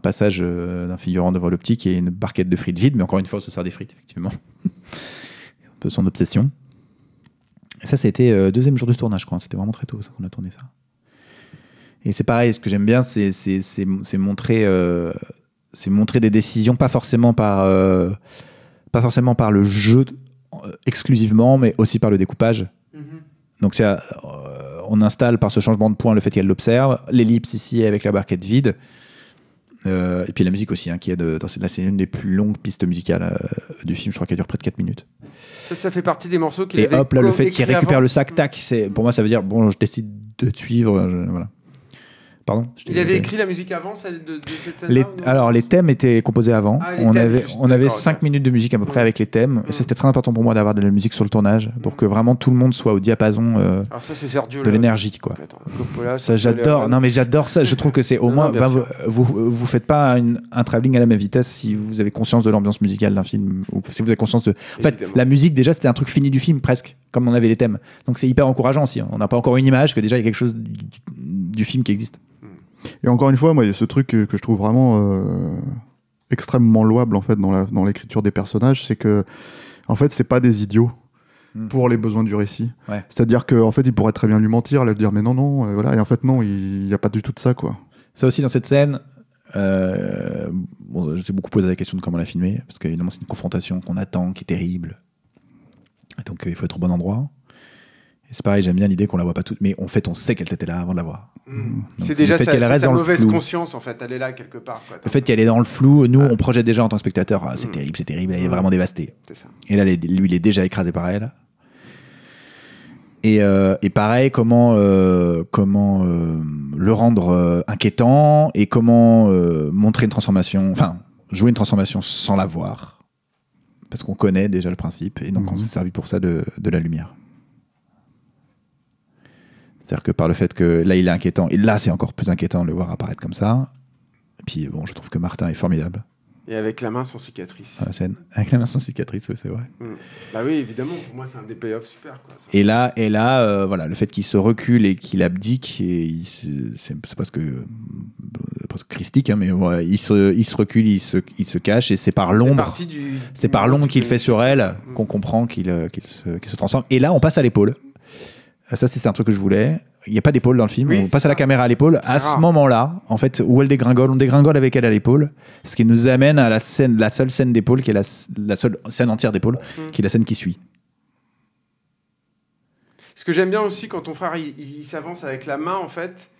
passage euh, d'un figurant devant l'optique et une barquette de frites vide, mais encore une fois ce se sert des frites effectivement. un peu son obsession. ça c'était euh, deuxième jour de tournage je crois, c'était vraiment très tôt ça qu'on a tourné ça. Et c'est pareil, ce que j'aime bien c'est montrer, euh, montrer des décisions pas forcément par, pas forcément par le jeu exclusivement, mais aussi par le découpage. Donc ça euh, on installe par ce changement de point le fait qu'elle l'observe, l'ellipse ici avec la barquette vide, euh, et puis la musique aussi, hein, qui est dans cette, c'est une des plus longues pistes musicales euh, du film, je crois qu'elle dure près de 4 minutes. Ça, ça fait partie des morceaux qui. Et hop, là, le fait qu'il récupère le sac, tac, pour moi ça veut dire, bon, je décide de suivre, voilà. Il avait écrit la musique avant celle de, cette scène Alors, les thèmes étaient composés avant. Ah, on, avait, on avait 5 minutes de musique à peu près avec les thèmes. Mm. C'était très important pour moi d'avoir de la musique sur le tournage pour mm. que vraiment tout le monde soit au diapason euh, de l'énergie. quoi. ça, j'adore. Non, mais j'adore ça. Je trouve que c'est au moins. Ben, vous, vous faites pas un travelling à la même vitesse si vous avez conscience de l'ambiance musicale d'un film ou si vous avez conscience de. En fait, la musique, déjà, c'était un truc fini du film presque, comme on avait les thèmes. Donc, c'est hyper encourageant aussi. Hein. On n'a pas encore une image, que déjà, il y a quelque chose du film qui existe. Et encore une fois, moi, il y a ce truc que, je trouve vraiment euh, extrêmement louable en fait dans l'écriture des personnages, c'est que en fait, c'est pas des idiots hmm. pour les besoins du récit. C'est-à-dire qu'en fait, il pourrait très bien lui mentir, lui dire mais non non, et euh, voilà. Et en fait, non, il n'y a pas du tout de ça quoi. Ça aussi dans cette scène, euh, me je beaucoup posé la question de comment la filmer, parce qu'évidemment, c'est une confrontation qu'on attend, qui est terrible. Et donc, euh, il faut être au bon endroit. Et c'est pareil, j'aime bien l'idée qu'on la voit pas toute, mais en fait, on sait qu'elle était là avant de la voir. Mm. C'est déjà ça, sa, mauvaise conscience, en fait, elle est là quelque part. le fait qu'elle est dans le flou, nous, on projette déjà en tant que spectateur, ah, c'est mm. terrible, c'est terrible, elle est mm. vraiment dévastée. ça. Et là, lui, il est déjà écrasé par elle. Et, euh, pareil, comment, euh, comment euh, le rendre inquiétant et comment montrer une transformation, enfin, jouer une transformation sans la voir. Parce qu'on connaît déjà le principe et donc on mm-hmm. s'est servi pour ça de la lumière. C'est-à-dire que par le fait que là, il est inquiétant, et là, c'est encore plus inquiétant de le voir apparaître comme ça. Et puis, bon, je trouve que Martin est formidable. Et avec la main sans cicatrice. avec la main sans cicatrice, oui, c'est vrai. Mm. Bah oui, évidemment, pour moi, c'est un des super. et là, et là euh, voilà, le fait qu'il se recule et qu'il abdique, c'est parce que. Euh, parce que christique, hein, mais il, se, il se recule, il se, se cache, et c'est par l'ombre. C'est par l'ombre qu'il fait sur elle qu'on mm. comprend qu'il euh, se, se transforme. Et là, on passe à l'épaule. Euh, ça, c'est un truc que je voulais. Il n'y a pas d'épaule dans le film. on passe à la caméra à l'épaule. À ce moment-là, en fait, où elle dégringole, on dégringole avec elle à l'épaule. Ce qui nous amène à la scène, la seule scène d'épaule, qui est la, seule scène entière d'épaule, mhm. qui est la scène qui suit. Ce que j'aime bien aussi quand ton frère il s'avance avec la main, en fait,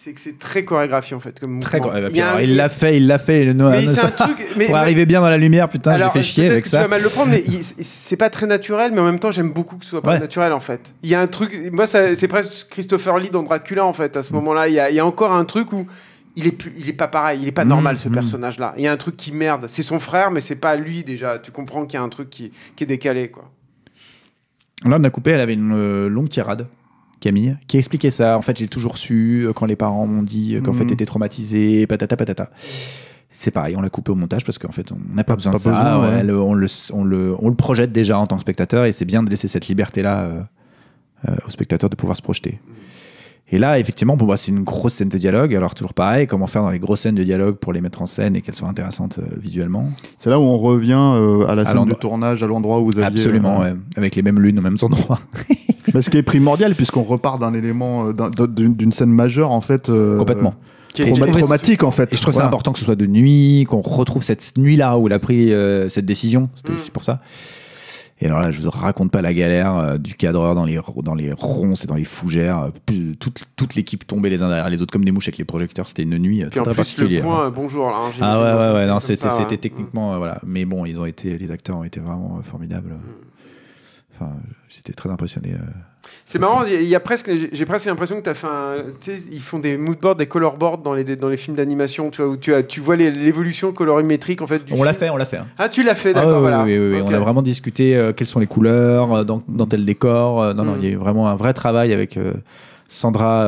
c'est que c'est très chorégraphié en fait comme il l'a fait il l'a fait pour arriver bien dans la lumière putain j'ai fait chier avec ça tu mal le prendre mais c'est pas très naturel mais en même temps j'aime beaucoup que ce soit pas naturel en fait il y a un truc moi c'est presque Christopher Lee dans Dracula en fait à ce mm. moment là il y, a, encore un truc où il est, il est pas pareil, il est pas mm, normal ce mm. personnage-là. Il y a un truc qui merde. C'est son frère, mais c'est pas lui déjà. Tu comprends qu'il y a un truc qui, est décalé, quoi. Là, on a coupé, elle avait une euh, longue tirade. Camille, qui expliquait ça. En fait, j'ai toujours su euh, quand les parents m'ont dit euh, qu'en fait, mhm. t'étais traumatisé, patata patata. C'est pareil, on l'a coupé au montage parce qu'en fait, on n'a pas, besoin de ça. on, le, le, projette déjà en tant que spectateur et c'est bien de laisser cette liberté-là euh, au spectateur de pouvoir se projeter. Et là, effectivement, pour moi, c'est une grosse scène de dialogue. Alors, toujours pareil, comment faire dans les grosses scènes de dialogue pour les mettre en scène et qu'elles soient intéressantes euh, visuellement C'est là où on revient euh, à la scène de tournage, à l'endroit où vous aviez... Absolument, euh, avec les mêmes lunes aux mêmes endroits. Mais ce qui est primordial, puisqu'on repart d'un élément, d'une scène majeure, en fait. Complètement. traumatique en fait. je trouve ça important que ce soit de nuit, qu'on retrouve cette nuit-là où il a pris cette décision. C'était mm. aussi pour ça. Et alors là, je vous raconte pas la galère euh, du cadreur dans les, dans les ronces et dans les fougères. Euh, toute, toute l'équipe tombait les uns derrière les autres comme des mouches avec les projecteurs. C'était une nuit euh, Puis très particulière. Le point, bonjour. Là, hein, ah ouais, ouais, ouais. Non, c'était, mm. techniquement, voilà. Mais bon, ils ont été, les acteurs ont été vraiment formidables. Mm. Enfin, j'étais très impressionné. C'est marrant, il y a presque, j'ai presque l'impression que tu as fait un, ils font des moodboards, des colorboards dans les dans les films d'animation, tu vois, où tu as, tu vois l'évolution colorimétrique en fait. on l'a fait, on l'a fait. Hein. Ah, tu l'as fait, ah, d'accord. oui, oui, oui, On a vraiment discuté euh, quelles sont les couleurs euh, dans, dans tel décor. Euh, non, non, mm. il y a eu vraiment un vrai travail avec. Sandra,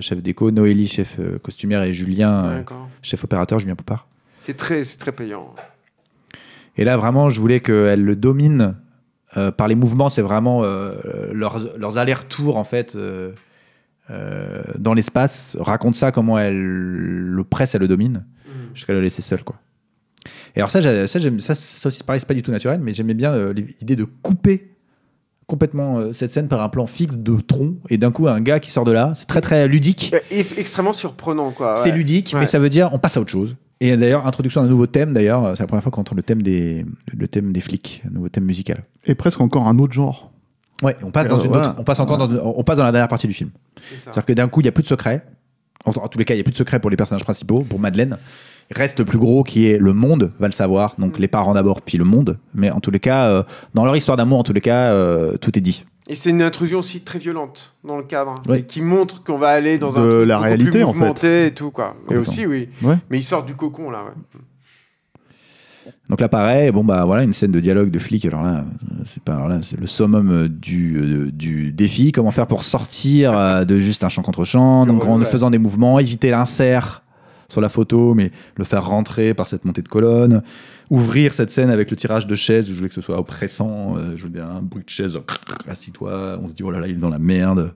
chef déco, Noélie, chef costumière, et Julien, chef opérateur, Julien Poupard. C'est très, très payant. Et là, vraiment, je voulais qu'elle le domine euh, par les mouvements, c'est vraiment euh, leurs, allers-retours en fait euh, dans l'espace. Raconte ça comment elle le presse, elle le domine mm. jusqu'à le laisser seul quoi. Et alors ça, ça, ça, ça aussi pareil, pas du tout naturel, mais j'aimais bien l'idée de couper complètement cette scène par un plan fixe de tronc et d'un coup un gars qui sort de là. C'est très très ludique. extrêmement surprenant quoi. C'est ludique, mais ça veut dire on passe à autre chose. Et d'ailleurs, introduction d'un nouveau thème, d'ailleurs, c'est la première fois qu'on entend le thème, des, le thème des flics, un nouveau thème musical. Et presque encore un autre genre. Ouais, on passe, dans euh, une autre, on passe encore dans, on passe dans la dernière partie du film. C'est-à-dire que d'un coup, il n'y a plus de secret. en tous les cas, il n'y a plus de secret pour les personnages principaux, pour Madeleine. reste le plus gros qui est le monde, va le savoir. Donc mm. les parents d'abord, puis le monde. Mais en tous les cas, euh, dans leur histoire d'amour, en tous les cas, euh, tout est dit. Et c'est une intrusion aussi très violente dans le cadre, hein, qui montre qu'on va aller dans un la réalité plus mouvementé et tout quoi. Et aussi oui. Mais il sort du cocon là. Donc là pareil, bon bah voilà une scène de dialogue de flic. Alors là, c'est pas là c'est le summum euh, du, euh, du défi. Comment faire pour sortir euh, de juste un champ contre champ, en faisant des mouvements, éviter l'insert sur la photo, mais le faire rentrer par cette montée de colonne ouvrir cette scène avec le tirage de chaises je voulais que ce soit oppressant. Euh, je veux bien un bruit de chaise, euh, assis-toi. On se dit, oh là là, il est dans la merde.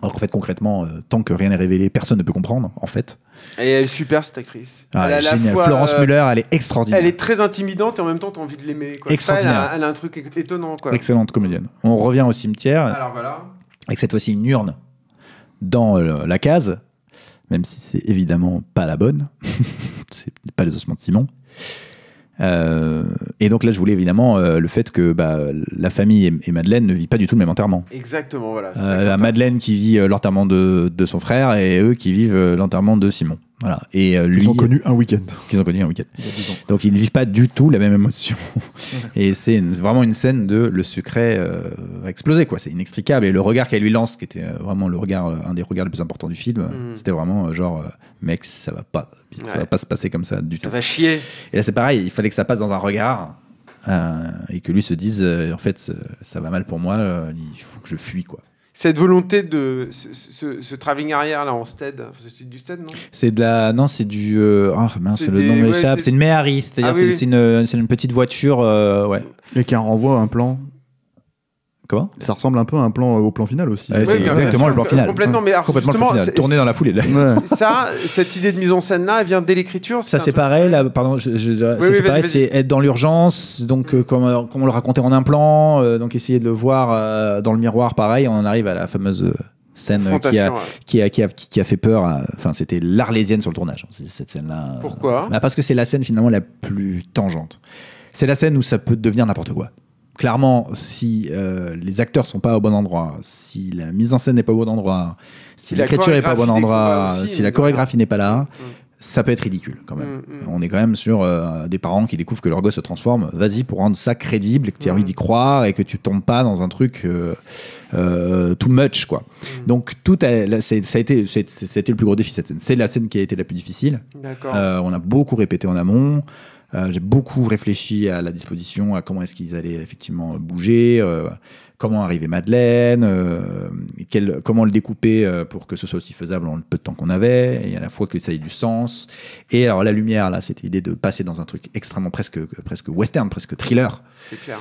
Alors qu'en fait, concrètement, euh, tant que rien n'est révélé, personne ne peut comprendre, en fait. Et elle est super, cette actrice. Ah, elle Florence Muller, elle est extraordinaire. Elle est très intimidante et en même temps, t'as envie de l'aimer. elle, a, un truc étonnant. Quoi. Excellente comédienne. On revient au cimetière. Avec cette fois-ci une urne dans la case, même si c'est évidemment pas la bonne. c'est pas les ossements de Simon. Euh, et donc là, je voulais évidemment euh, le fait que bah, la famille et, Madeleine ne vivent pas du tout le même enterrement. Exactement, voilà. Euh, Madeleine qui vit l'enterrement de, son frère et eux qui vivent l'enterrement de Simon. Et euh, lui, ils ont connu un week-end. Qu'ils ont connu un week-end. Donc ils ne vivent pas du tout la même émotion. et c'est vraiment une scène de le secret va euh, explosé, quoi. C'est inextricable. Et le regard qu'elle lui lance, qui était euh, vraiment le regard, un des regards les plus importants du film, mm. c'était vraiment genre, mec, ça va pas, ça va pas se passer comme ça du tout. Ça va chier. Et là c'est pareil, il fallait que ça passe dans un regard. et que lui se dise, en fait, ça va mal pour moi, il faut que je fuis, quoi cette volonté de ce, ce, travelling arrière là en stead, c'est du stead non C'est de la non, c'est du euh, ah mince le nom m'échappe, c'est une méhariste, c'est-à-dire ah c'est une, petite voiture euh, ouais. Et qui renvoie un plan ça ressemble un peu un plan euh, au plan final aussi. Eh, c'est exactement le plan final. Complètement, mais Complètement le tourné dans la foulée. ça, cette idée de mise en scène là, elle vient dès l'écriture. Ça c'est pareil. pardon, c'est être dans l'urgence. Donc euh, euh, comme, on le racontait en un plan, donc essayer de le voir dans le miroir, pareil, on en arrive à la fameuse scène qui a, qui, a, fait peur. Enfin, c'était l'arlésienne sur le tournage, hein, cette scène-là. Pourquoi bah, Parce que c'est la scène finalement la plus tangente. C'est la scène où ça peut devenir n'importe quoi clairement, si euh, les acteurs sont pas au bon endroit, si la mise en scène n'est pas au bon endroit, si l'écriture n'est pas au bon endroit, si la chorégraphie n'est pas là, mm, mm. ça peut être ridicule quand même. Mm, on est quand même sur euh, des parents qui découvrent que leur gosse se transforme. Vas-y pour rendre ça crédible, que tu as envie d'y croire et que tu tombes pas dans un truc euh, too much quoi. Donc tout ça a été c'était le plus gros défi cette scène. C'est la scène qui a été la plus difficile. on a beaucoup répété en amont. Euh, j'ai beaucoup réfléchi à la disposition, à comment est-ce qu'ils allaient effectivement bouger, euh, comment arriver Madeleine, euh, comment le découper pour que ce soit aussi faisable en le peu de temps qu'on avait, et à la fois que ça ait du sens. Et alors la lumière, là, c'était l'idée de passer dans un truc extrêmement presque, presque western, presque thriller. C'est clair.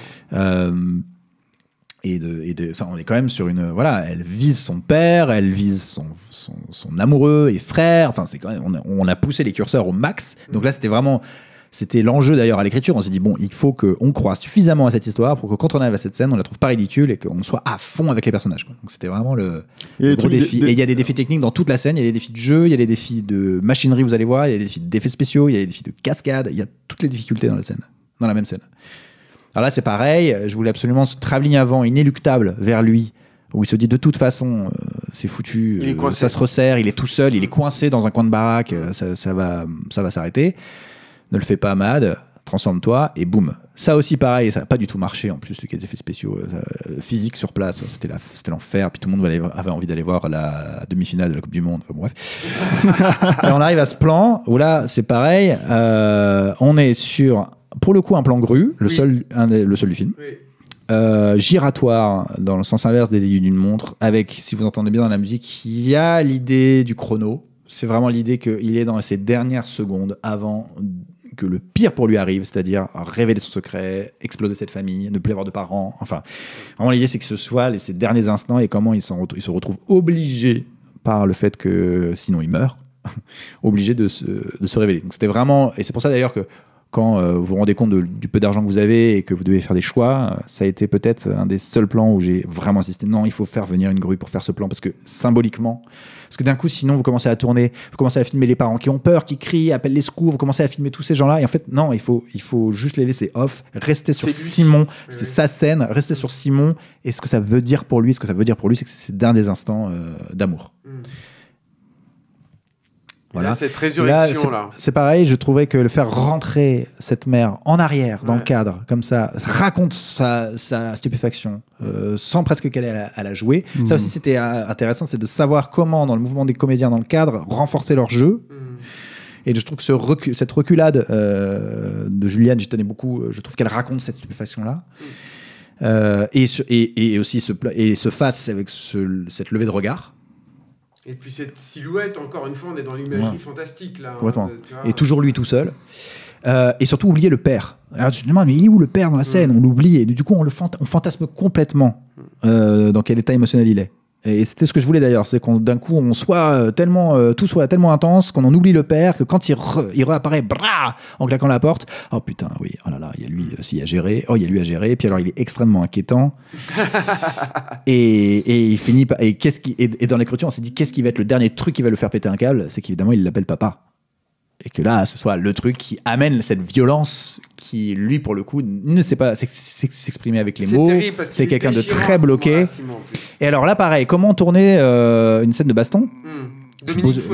Et de, et de, on est quand même sur une voilà elle vise son père elle vise son, son, amoureux et frère enfin c'est quand même, on a poussé les curseurs au max donc là c'était vraiment c'était l'enjeu d'ailleurs à l'écriture. On s'est dit, bon, il faut qu'on croit suffisamment à cette histoire pour que quand on arrive à cette scène, on la trouve pas ridicule et qu'on soit à fond avec les personnages. Donc c'était vraiment le, gros défi. Et il y a des défis techniques dans toute la scène. Il y a des défis de jeu, il y a des défis de machinerie, vous allez voir, il y a des défis d'effets spéciaux, il y a des défis de cascade. Il y a toutes les difficultés dans la scène, dans la même scène. Alors là, c'est pareil. Je voulais absolument ce travelling avant inéluctable vers lui où il se dit de toute façon euh, c'est foutu, euh, ça se resserre, il est tout seul, il est coincé dans un coin de baraque, euh, ça, ça, va ça va s'arrêter ne le fais pas Mad. transforme-toi et boum. Ça aussi, pareil, ça n'a pas du tout marché en plus, les effets spéciaux euh, euh, physiques sur place. C'était, l'enfer. Puis tout le monde avait, envie d'aller voir la demi-finale de la Coupe du Monde. bref. et on arrive à ce plan où là, c'est pareil. Euh, on est sur, pour le coup, un plan grue, le, seul, le seul du film. giratoire dans le sens inverse des aiguilles d'une montre, avec, si vous entendez bien dans la musique, il y a l'idée du chrono. C'est vraiment l'idée qu'il est dans ses dernières secondes avant que le pire pour lui arrive, c'est-à-dire révéler son secret, exploser cette famille, ne plus avoir de parents. Enfin, vraiment l'idée c'est que ce soit les, ces derniers instants et comment ils, se retrouvent obligés par le fait que sinon il meurt, obligé de se, révéler. Donc c'était vraiment, et c'est pour ça d'ailleurs que quand euh, vous vous rendez compte du peu d'argent que vous avez et que vous devez faire des choix, ça a été peut-être un des seuls plans où j'ai vraiment insisté. Non, il faut faire venir une grue pour faire ce plan parce que symboliquement, parce que d'un coup, sinon, vous commencez à tourner, vous commencez à filmer les parents qui ont peur, qui crient, appellent les secours, vous commencez à filmer tous ces gens-là. Et en fait, non, il faut, il faut juste les laisser off, rester sur Simon, c'est sa scène, rester sur Simon et ce que ça veut dire pour lui. Ce que ça veut dire pour lui, c'est que c'est d'un des instants euh, d'amour. Hmm. Voilà. très là. C'est pareil, je trouvais que le faire rentrer cette mère en arrière dans le cadre, comme ça, raconte sa, stupéfaction, euh, sans presque qu'elle ait à la, jouer. Ça mhm. aussi, c'était euh, intéressant, c'est de savoir comment, dans le mouvement des comédiens dans le cadre, renforcer leur jeu. Mhm. Et je trouve que ce cette reculade euh, de Juliane, j'y tenais beaucoup, je trouve qu'elle raconte cette stupéfaction-là. Mhm. et, aussi ce, et ce face avec cette levée de regard et puis cette silhouette, encore une fois, on est dans l'imagerie fantastique là. Hein, et toujours lui tout seul. Euh, et surtout oublier le père. Alors tu te demandes, mais il est où le père dans la mm. scène On l'oublie et du coup on le fantasme complètement mm. euh, dans quel état émotionnel il est. Et c'était ce que je voulais d'ailleurs, c'est qu'on d'un coup on soit euh, tellement euh, tout soit tellement intense qu'on en oublie le père que quand il, reapparaît il en claquant la porte, oh putain oui, oh là là, il y a lui aussi euh, à gérer, oh il y a lui à gérer, puis alors il est extrêmement inquiétant. et, et, il finit et qu'est-ce qui est et dans l'écriture on s'est dit qu'est-ce qui va être le dernier truc qui va le faire péter un câble, c'est qu'évidemment il l'appelle papa et que là, ce soit le truc qui amène cette violence qui, lui, pour le coup, ne sait pas s'exprimer avec les mots. C'est quelqu'un de très bloqué. Et alors là, pareil, comment tourner euh, une scène de baston hmm.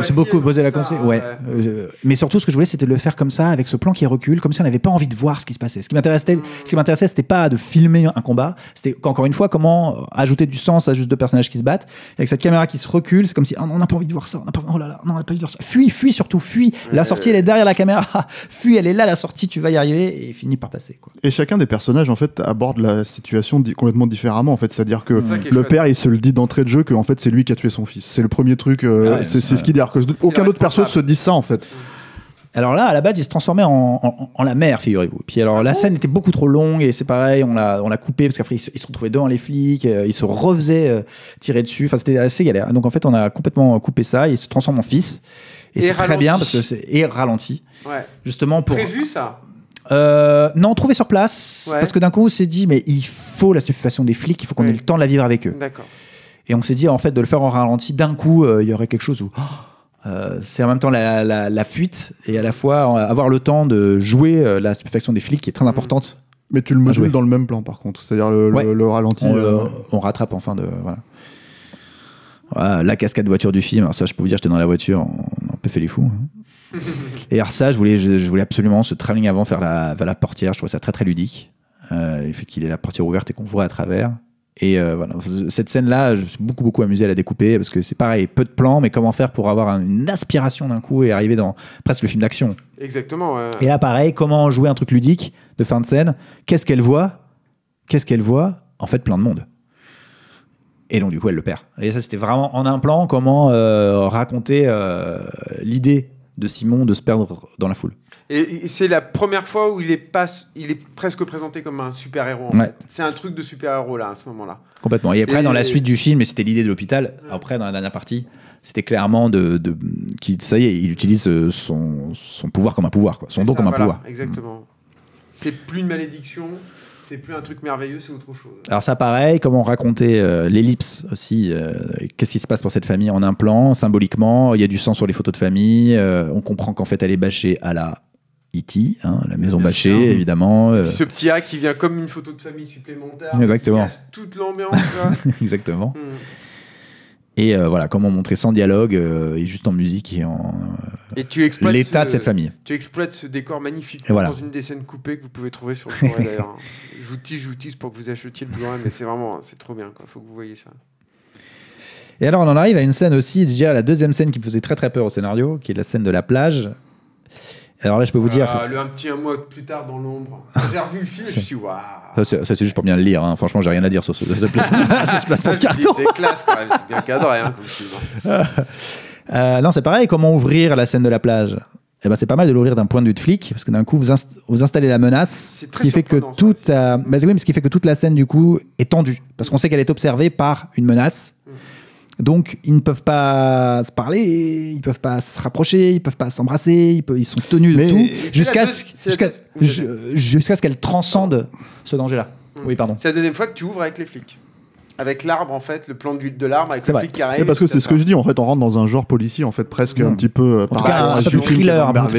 C'est beaucoup poser la conseil. Ouais. Euh, mais surtout, ce que je voulais, c'était de le faire comme ça, avec ce plan qui recule, comme si on n'avait pas envie de voir ce qui se passait. Ce qui m'intéressait, ce qui m'intéressait, c'était pas de filmer un combat. C'était encore une fois comment euh, ajouter du sens à juste deux personnages qui se battent. Avec cette caméra qui se recule, c'est comme si oh, on n'a pas envie de voir ça. On pas, oh là là, non, on pas envie Fuis, fuis surtout, fuis. La sortie, elle est derrière la caméra. Ah, fuis, elle est là, la sortie. Tu vas y arriver et finit par passer. Quoi. Et chacun des personnages, en fait, aborde la situation complètement différemment. En fait, c'est-à-dire que le père, il se le dit d'entrée de jeu que en fait, c'est lui qui a tué son fils. C'est le premier truc. Euh, ah c'est ce qu'il dit. aucun autre perso se dit ça en fait. Alors là, à la base, il se transformait en, la mer, figurez-vous. Puis alors, la ah scène était beaucoup trop longue et c'est pareil, on l'a, on coupé parce qu'après, ils, se, retrouvaient devant les flics, euh, ils se refaisaient euh, tirer dessus. Enfin, c'était assez galère. Donc en fait, on a complètement coupé ça. il se transforme en fils. Et, c'est très bien parce que c'est et ralenti. Ouais. Justement pour. Prévu ça euh, non, trouvé sur place, parce que d'un coup on s'est dit mais il faut la stupéfaction des flics, il faut qu'on ait le temps de la vivre avec eux. D'accord. Et on s'est dit, en fait, de le faire en ralenti, d'un coup, euh, il y aurait quelque chose où. Oh, euh, c'est en même temps la, fuite et à la fois euh, avoir le temps de jouer la stupéfaction des flics qui est très mm. importante. Mais tu le mets dans le même plan par contre, c'est-à-dire le, ralenti. On, rattrape enfin de. Voilà. la cascade voiture du film, alors ça je peux vous dire, j'étais dans la voiture, on, a un peu fait les fous. Hein. et alors ça, je voulais, je, voulais absolument ce travelling avant faire la, vers la portière, je trouvais ça très très ludique. il fait qu'il ait la portière ouverte et qu'on voit à travers. Et euh, voilà, cette scène-là, je suis beaucoup, beaucoup amusé à la découper parce que c'est pareil, peu de plans, mais comment faire pour avoir une aspiration d'un coup et arriver dans presque le film d'action. Exactement. Et là, pareil, comment jouer un truc ludique de fin de scène Qu'est-ce qu'elle voit Qu'est-ce qu'elle voit En fait, plein de monde. Et donc, du coup, elle le perd. Et ça, c'était vraiment en un plan comment euh, raconter euh, l'idée de Simon de se perdre dans la foule. Et c'est la première fois où il est, pas, il est presque présenté comme un super-héros. C'est un truc de super-héros là, à ce moment-là. Complètement. Et après, dans la suite du film, et c'était l'idée de l'hôpital, après, dans la dernière partie, c'était clairement de, ça y est, il utilise euh, son, son pouvoir comme un pouvoir, quoi. son don comme un pouvoir. Exactement. Mm. C'est plus une malédiction, c'est plus un truc merveilleux, c'est autre chose. Alors ça pareil, comment raconter euh, l'ellipse aussi, euh, qu'est-ce qui se passe pour cette famille en un plan, symboliquement, il y a du sang sur les photos de famille, euh, on comprend qu'en fait elle est bâchée à la E.T., hein, la maison bâchée évidemment. Ce petit A qui vient comme une photo de famille supplémentaire, Exactement. Qui casse toute l'ambiance. Exactement. Hmm. Et euh, voilà, comment montrer sans dialogue euh, et juste en musique et en l'état de cette famille. Tu exploites ce décor magnifique dans une des scènes coupées que vous pouvez trouver sur le tour d'ailleurs. pour que vous achetiez le blu mais c'est vraiment, c'est trop bien, il faut que vous voyez ça. Et alors on en arrive à une scène aussi, déjà la deuxième scène qui me faisait très très peur au scénario, qui est la scène de la plage. Alors là, je peux vous dire. Ah, le, un petit un mois plus tard dans l'ombre. J'ai revu le film, et je me suis waouh. Ça, c'est juste pour bien le lire. Hein. Franchement, j'ai rien à dire sur ce, ce placement de carton. C'est classe quand même, c'est bien cadré hein, hein. Euh, non, c'est pareil, comment ouvrir la scène de la plage eh ben, c'est pas mal de l'ouvrir d'un point de vue de flic, parce que d'un coup, vous, installez la menace, ce qui fait que toute, bah, oui, mais ce qui fait que toute la scène du coup est tendue, parce qu'on sait qu'elle est observée par une menace. Mmh. Donc, ils ne peuvent pas se parler, ils ne peuvent pas se rapprocher, ils peuvent pas s'embrasser, ils, sont tenus de tout jusqu'à ce, qu'elles transcendent ce ce danger-là. Mmh. Oui, pardon. C'est la deuxième fois que tu ouvres avec les flics avec l'arbre en fait, le plan d'huile de l'arbre avec le flic qui parce que c'est ce que je dis en fait, on rentre dans un genre policier en fait presque un hmm. petit peu. Euh, en tout cas, un, thriller, En tout cas,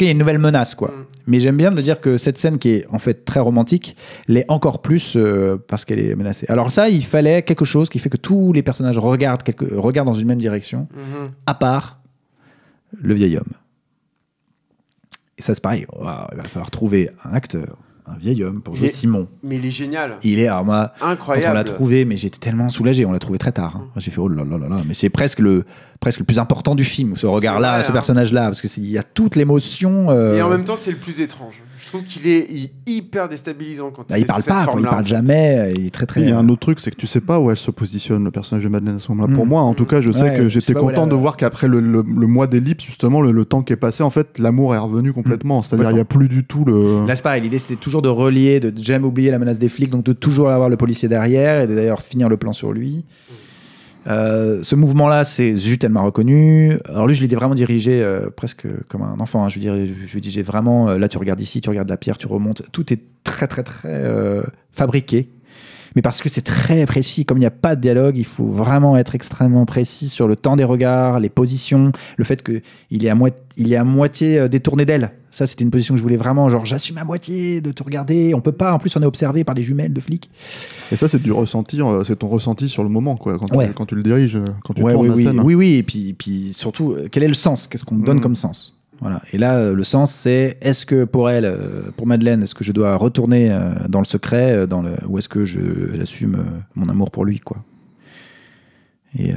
il y a une nouvelle menace quoi. Hmm. Mais j'aime bien de dire que cette scène qui est en fait très romantique l'est encore plus euh, parce qu'elle est menacée. Alors ça, il fallait quelque chose qui fait que tous les personnages regardent quelque regardent dans une même direction, mhm. à part le vieil homme. Et ça c'est pareil. il va falloir trouver un acteur un vieil homme pour jouer Simon. Mais il est génial. Il est alors moi, incroyable. Quand on l'a trouvé, mais j'étais tellement soulagé. On l'a trouvé très tard. Hein. Mm. J'ai fait oh là là là là. Mais c'est presque le presque le plus important du film, ce regard-là, ce hein. personnage-là, parce que y a toute l'émotion. Euh, Et en même temps, c'est le plus étrange. Je trouve qu'il est, hyper déstabilisant quand bah, il, il parle pas, quand il parle jamais. Euh, il est très très. Il y a un euh, autre truc, c'est que tu sais pas où elle se positionne le personnage de Madeleine à ce moment-là. Pour mm. moi, en tout cas, je sais que j'étais content de voir qu'après le, mois d'ellipse, justement, le, temps qui est passé, en fait, l'amour est revenu complètement. Mm. C'est-à-dire, il n'y a plus du tout le. Là, c'est l'idée, c'était de relier, de jamais oublier la menace des flics, donc de toujours avoir le policier derrière et d'ailleurs finir le plan sur lui. Euh, ce mouvement-là, c'est Zut, elle m'a reconnu. Alors lui, je l'ai vraiment dirigé euh, presque comme un enfant. Hein. Je lui dire, je lui j'ai vraiment, euh, là, tu regardes ici, tu regardes la pierre, tu remontes. Tout est très, très, très fabriqué. Mais parce que c'est très précis, comme il n'y a pas de dialogue, il faut vraiment être extrêmement précis sur le temps des regards, les positions, le fait qu'il est à, il est à moitié détourné d'elle. Ça, c'était une position que je voulais vraiment, genre, j'assume à moitié de te regarder. On peut pas, en plus, on est observé par des jumelles de flics. Et ça, c'est du ressenti, euh, c'est ton ressenti sur le moment, quand, tu, le diriges, euh, quand tu tournes la scène. Oui, oui, et puis, surtout, euh, quel est le sens Qu'est-ce qu'on donne mhm. comme sens voilà. Et là, le sens, c'est est-ce que pour elle, pour Madeleine, est-ce que je dois retourner dans le secret, dans le, ou est-ce que j'assume mon amour pour lui, quoi et,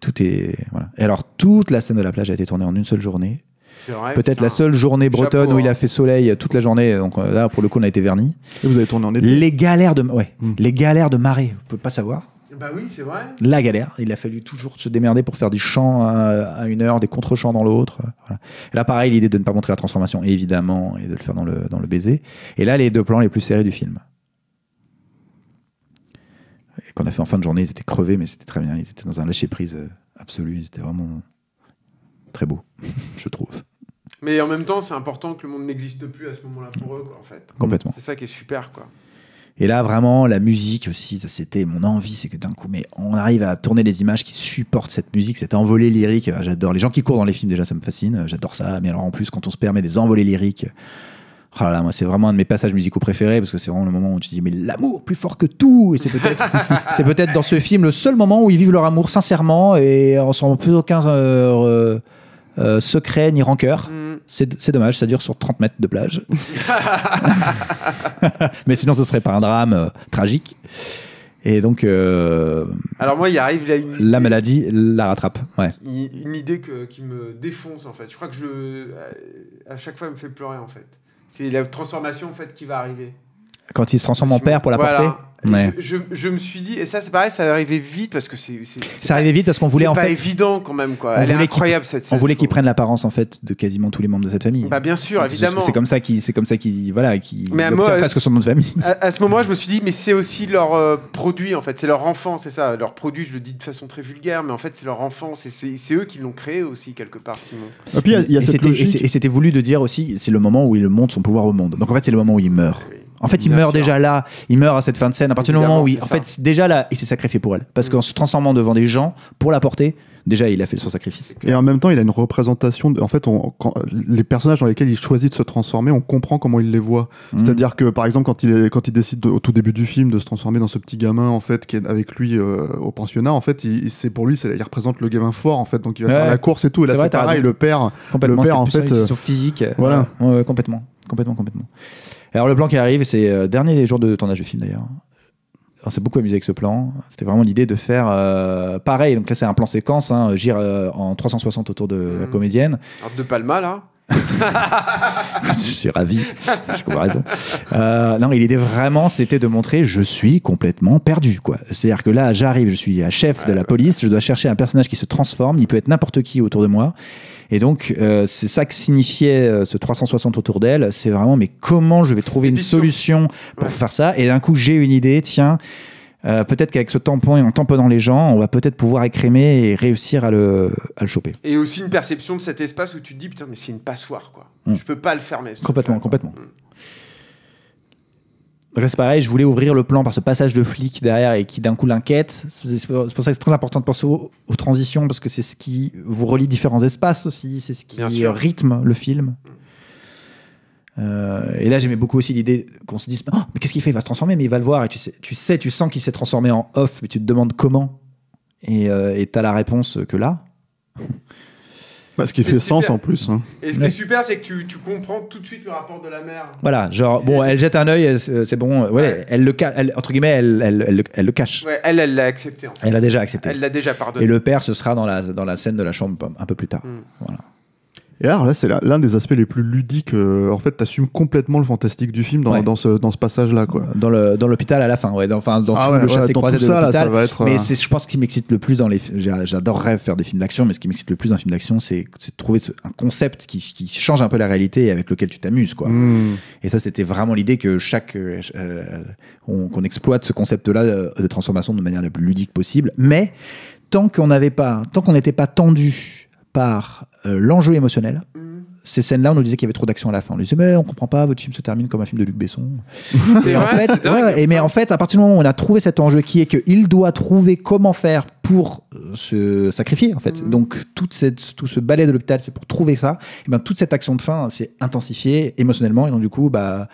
tout est Et alors toute la scène de la plage a été tournée en une seule journée. Peut-être la seule journée bretonne où il a hein. fait soleil toute la journée. Donc euh, là, pour le coup, on a été vernis. Et vous avez tourné en été. Les galères de, ouais, hmm. les galères de marée, vous pouvez pas savoir. Bah oui, c'est vrai. La galère. Il a fallu toujours se démerder pour faire du chant euh, à une heure, des contre-chants dans l'autre. Euh, là, pareil, l'idée de ne pas montrer la transformation, évidemment, et de le faire dans le, dans le baiser. Et là, les deux plans les plus serrés du film. qu'on a fait en fin de journée, ils étaient crevés, mais c'était très bien. Ils étaient dans un lâcher-prise absolu. ils étaient vraiment très beaux je trouve. Mais en même temps, c'est important que le monde n'existe plus à ce moment-là pour eux, quoi, en fait. Complètement. C'est ça qui est super, quoi. Et là, vraiment, la musique aussi, c'était mon envie, c'est que d'un coup, mais on arrive à tourner des images qui supportent cette musique, cette envolée lyrique. Euh, j'adore les gens qui courent dans les films, déjà, ça me fascine. Euh, j'adore ça. Mais alors, en plus, quand on se permet des envolées lyriques, euh, oh là là, moi, c'est vraiment un de mes passages musicaux préférés parce que c'est vraiment le moment où tu dis, mais l'amour plus fort que tout. Et c'est peut-être, c'est peut-être dans ce film le seul moment où ils vivent leur amour sincèrement et sans plus aucun. Euh, secret ni rancœur. Mm. C'est dommage, ça dure sur 30 mètres de plage. Mais sinon, ce serait pas un drame euh, tragique. Et donc. Euh, Alors, moi, il arrive. la maladie la rattrape. Ouais. Une idée qui me défonce, en fait. Je crois que je. À chaque fois, elle me fait pleurer, en fait. C'est la transformation, en fait, qui va arriver. Quand il se transforme en père pour la porter Je, me suis dit, et ça c'est pareil, ça arrivait vite parce que c'est. Ça arrivait vite parce qu'on voulait en fait. C'est pas évident quand même quoi. Elle est incroyable cette On voulait qu'ils prennent l'apparence en fait de quasiment tous les membres de cette famille. Bah bien sûr, évidemment. C'est comme ça qui, c'est comme ça qui, voilà, qui. presque son nom de famille. À, ce moment, je me suis dit, mais c'est aussi leur euh, produit en fait, c'est leur enfant, c'est ça, leur produit. Je le dis de façon très vulgaire, mais en fait c'est leur enfant, c'est eux qui l'ont créé aussi quelque part, Simon. Et puis il y a, cette Et c'était voulu de dire aussi, c'est le moment où il montre son pouvoir au monde. Donc en fait c'est le moment où il meurt. En fait, il meurt déjà là, il meurt à cette fin de scène. À partir du moment où, il, en fait, déjà là, il s'est sacrifié pour elle. Parce mm. qu'en se transformant devant des gens pour la porter, déjà, il a fait son sacrifice. Et en même temps, il a une représentation. De, en fait, on, les personnages dans lesquels il choisit de se transformer, on comprend comment il les voit. Mm. C'est-à-dire que, par exemple, quand il, décide au tout début du film de se transformer dans ce petit gamin, en fait, qui est avec lui euh, au pensionnat, en fait, il, c'est pour lui, il représente le gamin fort, en fait. Donc, il va faire la course et tout. Et là, c'est pareil, le père, le père, en fait. Euh, physique. Voilà. complètement, complètement, complètement. Alors le plan qui arrive, c'est euh, dernier jour de tournage du film d'ailleurs. On s'est beaucoup amusé avec ce plan. C'était vraiment l'idée de faire euh, pareil. Donc là, c'est un plan séquence, hein, gire euh, en 360 autour de la mmh. comédienne. de Palma, là je suis ravi. Je raison. non, l'idée vraiment, c'était de montrer je suis complètement perdu. quoi. C'est-à-dire que là, j'arrive, je suis à chef de la police, je dois chercher un personnage qui se transforme, il peut être n'importe qui autour de moi. Et donc, euh, c'est ça que signifiait euh, ce 360 autour d'elle. C'est vraiment, mais comment je vais trouver une solution pour faire ça Et d'un coup, j'ai une idée, tiens. Euh, peut-être qu'avec ce tampon et en tamponnant les gens, on va peut-être pouvoir écrémer et réussir à le, à le choper. Et aussi une perception de cet espace où tu te dis, putain, mais c'est une passoire, quoi. Hmm. Je peux pas le fermer. Complètement, complètement. Hmm c'est pareil, je voulais ouvrir le plan par ce passage de flic derrière et qui d'un coup l'inquiète. C'est pour ça que c'est très important de penser aux, transitions parce que c'est ce qui vous relie différents espaces aussi, c'est ce qui euh, rythme le film. Euh, et là, j'aimais beaucoup aussi l'idée qu'on se dise oh, mais qu'est-ce qu'il fait Il va se transformer, mais il va le voir. Et tu sais, tu, sais, tu sens qu'il s'est transformé en off, mais tu te demandes comment. Et euh, tu as la réponse que là ce qui fait sens en plus. Hein. Et ce qui est super, c'est que tu, tu, comprends tout de suite le rapport de la mère. Voilà, genre, bon, elle jette un œil, c'est bon, ouais, elle le cache, entre guillemets, elle, elle, le cache. elle, elle l'a accepté. Elle l'a déjà accepté. Elle l'a déjà pardonné. Et le père, ce sera dans la, dans la scène de la chambre un peu plus tard. Hmm. Voilà. Et alors là, c'est l'un des aspects les plus ludiques. Euh, en fait, assumes complètement le fantastique du film dans, ce, dans ce passage-là. Quoi. Dans, dans l'hôpital à la fin, ouais. enfin, dans ah tout le de l'hôpital. ça va être, mais euh, c'est, je pense, ce qui m'excite le plus dans les. J'adorerais faire des films d'action, mais ce qui m'excite le plus dans un film d'action, c'est, de trouver un concept qui, qui, change un peu la réalité et avec lequel tu t'amuses, quoi. Hmm. Et ça, c'était vraiment l'idée que chaque. Euh, qu'on exploite ce concept-là de transformation de manière la plus ludique possible. Mais tant qu'on n'avait pas, tant qu'on n'était pas tendu par euh, l'enjeu émotionnel. Mm. Ces scènes-là, on nous disait qu'il y avait trop d'action à la fin. On nous disait, mais on comprend pas, votre film se termine comme un film de Luc Besson. et fait, mais en fait, à partir du moment où on a trouvé cet enjeu qui est qu'il doit trouver comment faire pour euh, se sacrifier, en fait. Mm. Donc, tout ce ballet de l'hôpital, c'est pour trouver ça. Et ben, toute cette action de fin, s'est intensifié émotionnellement. Et donc, du coup, bah,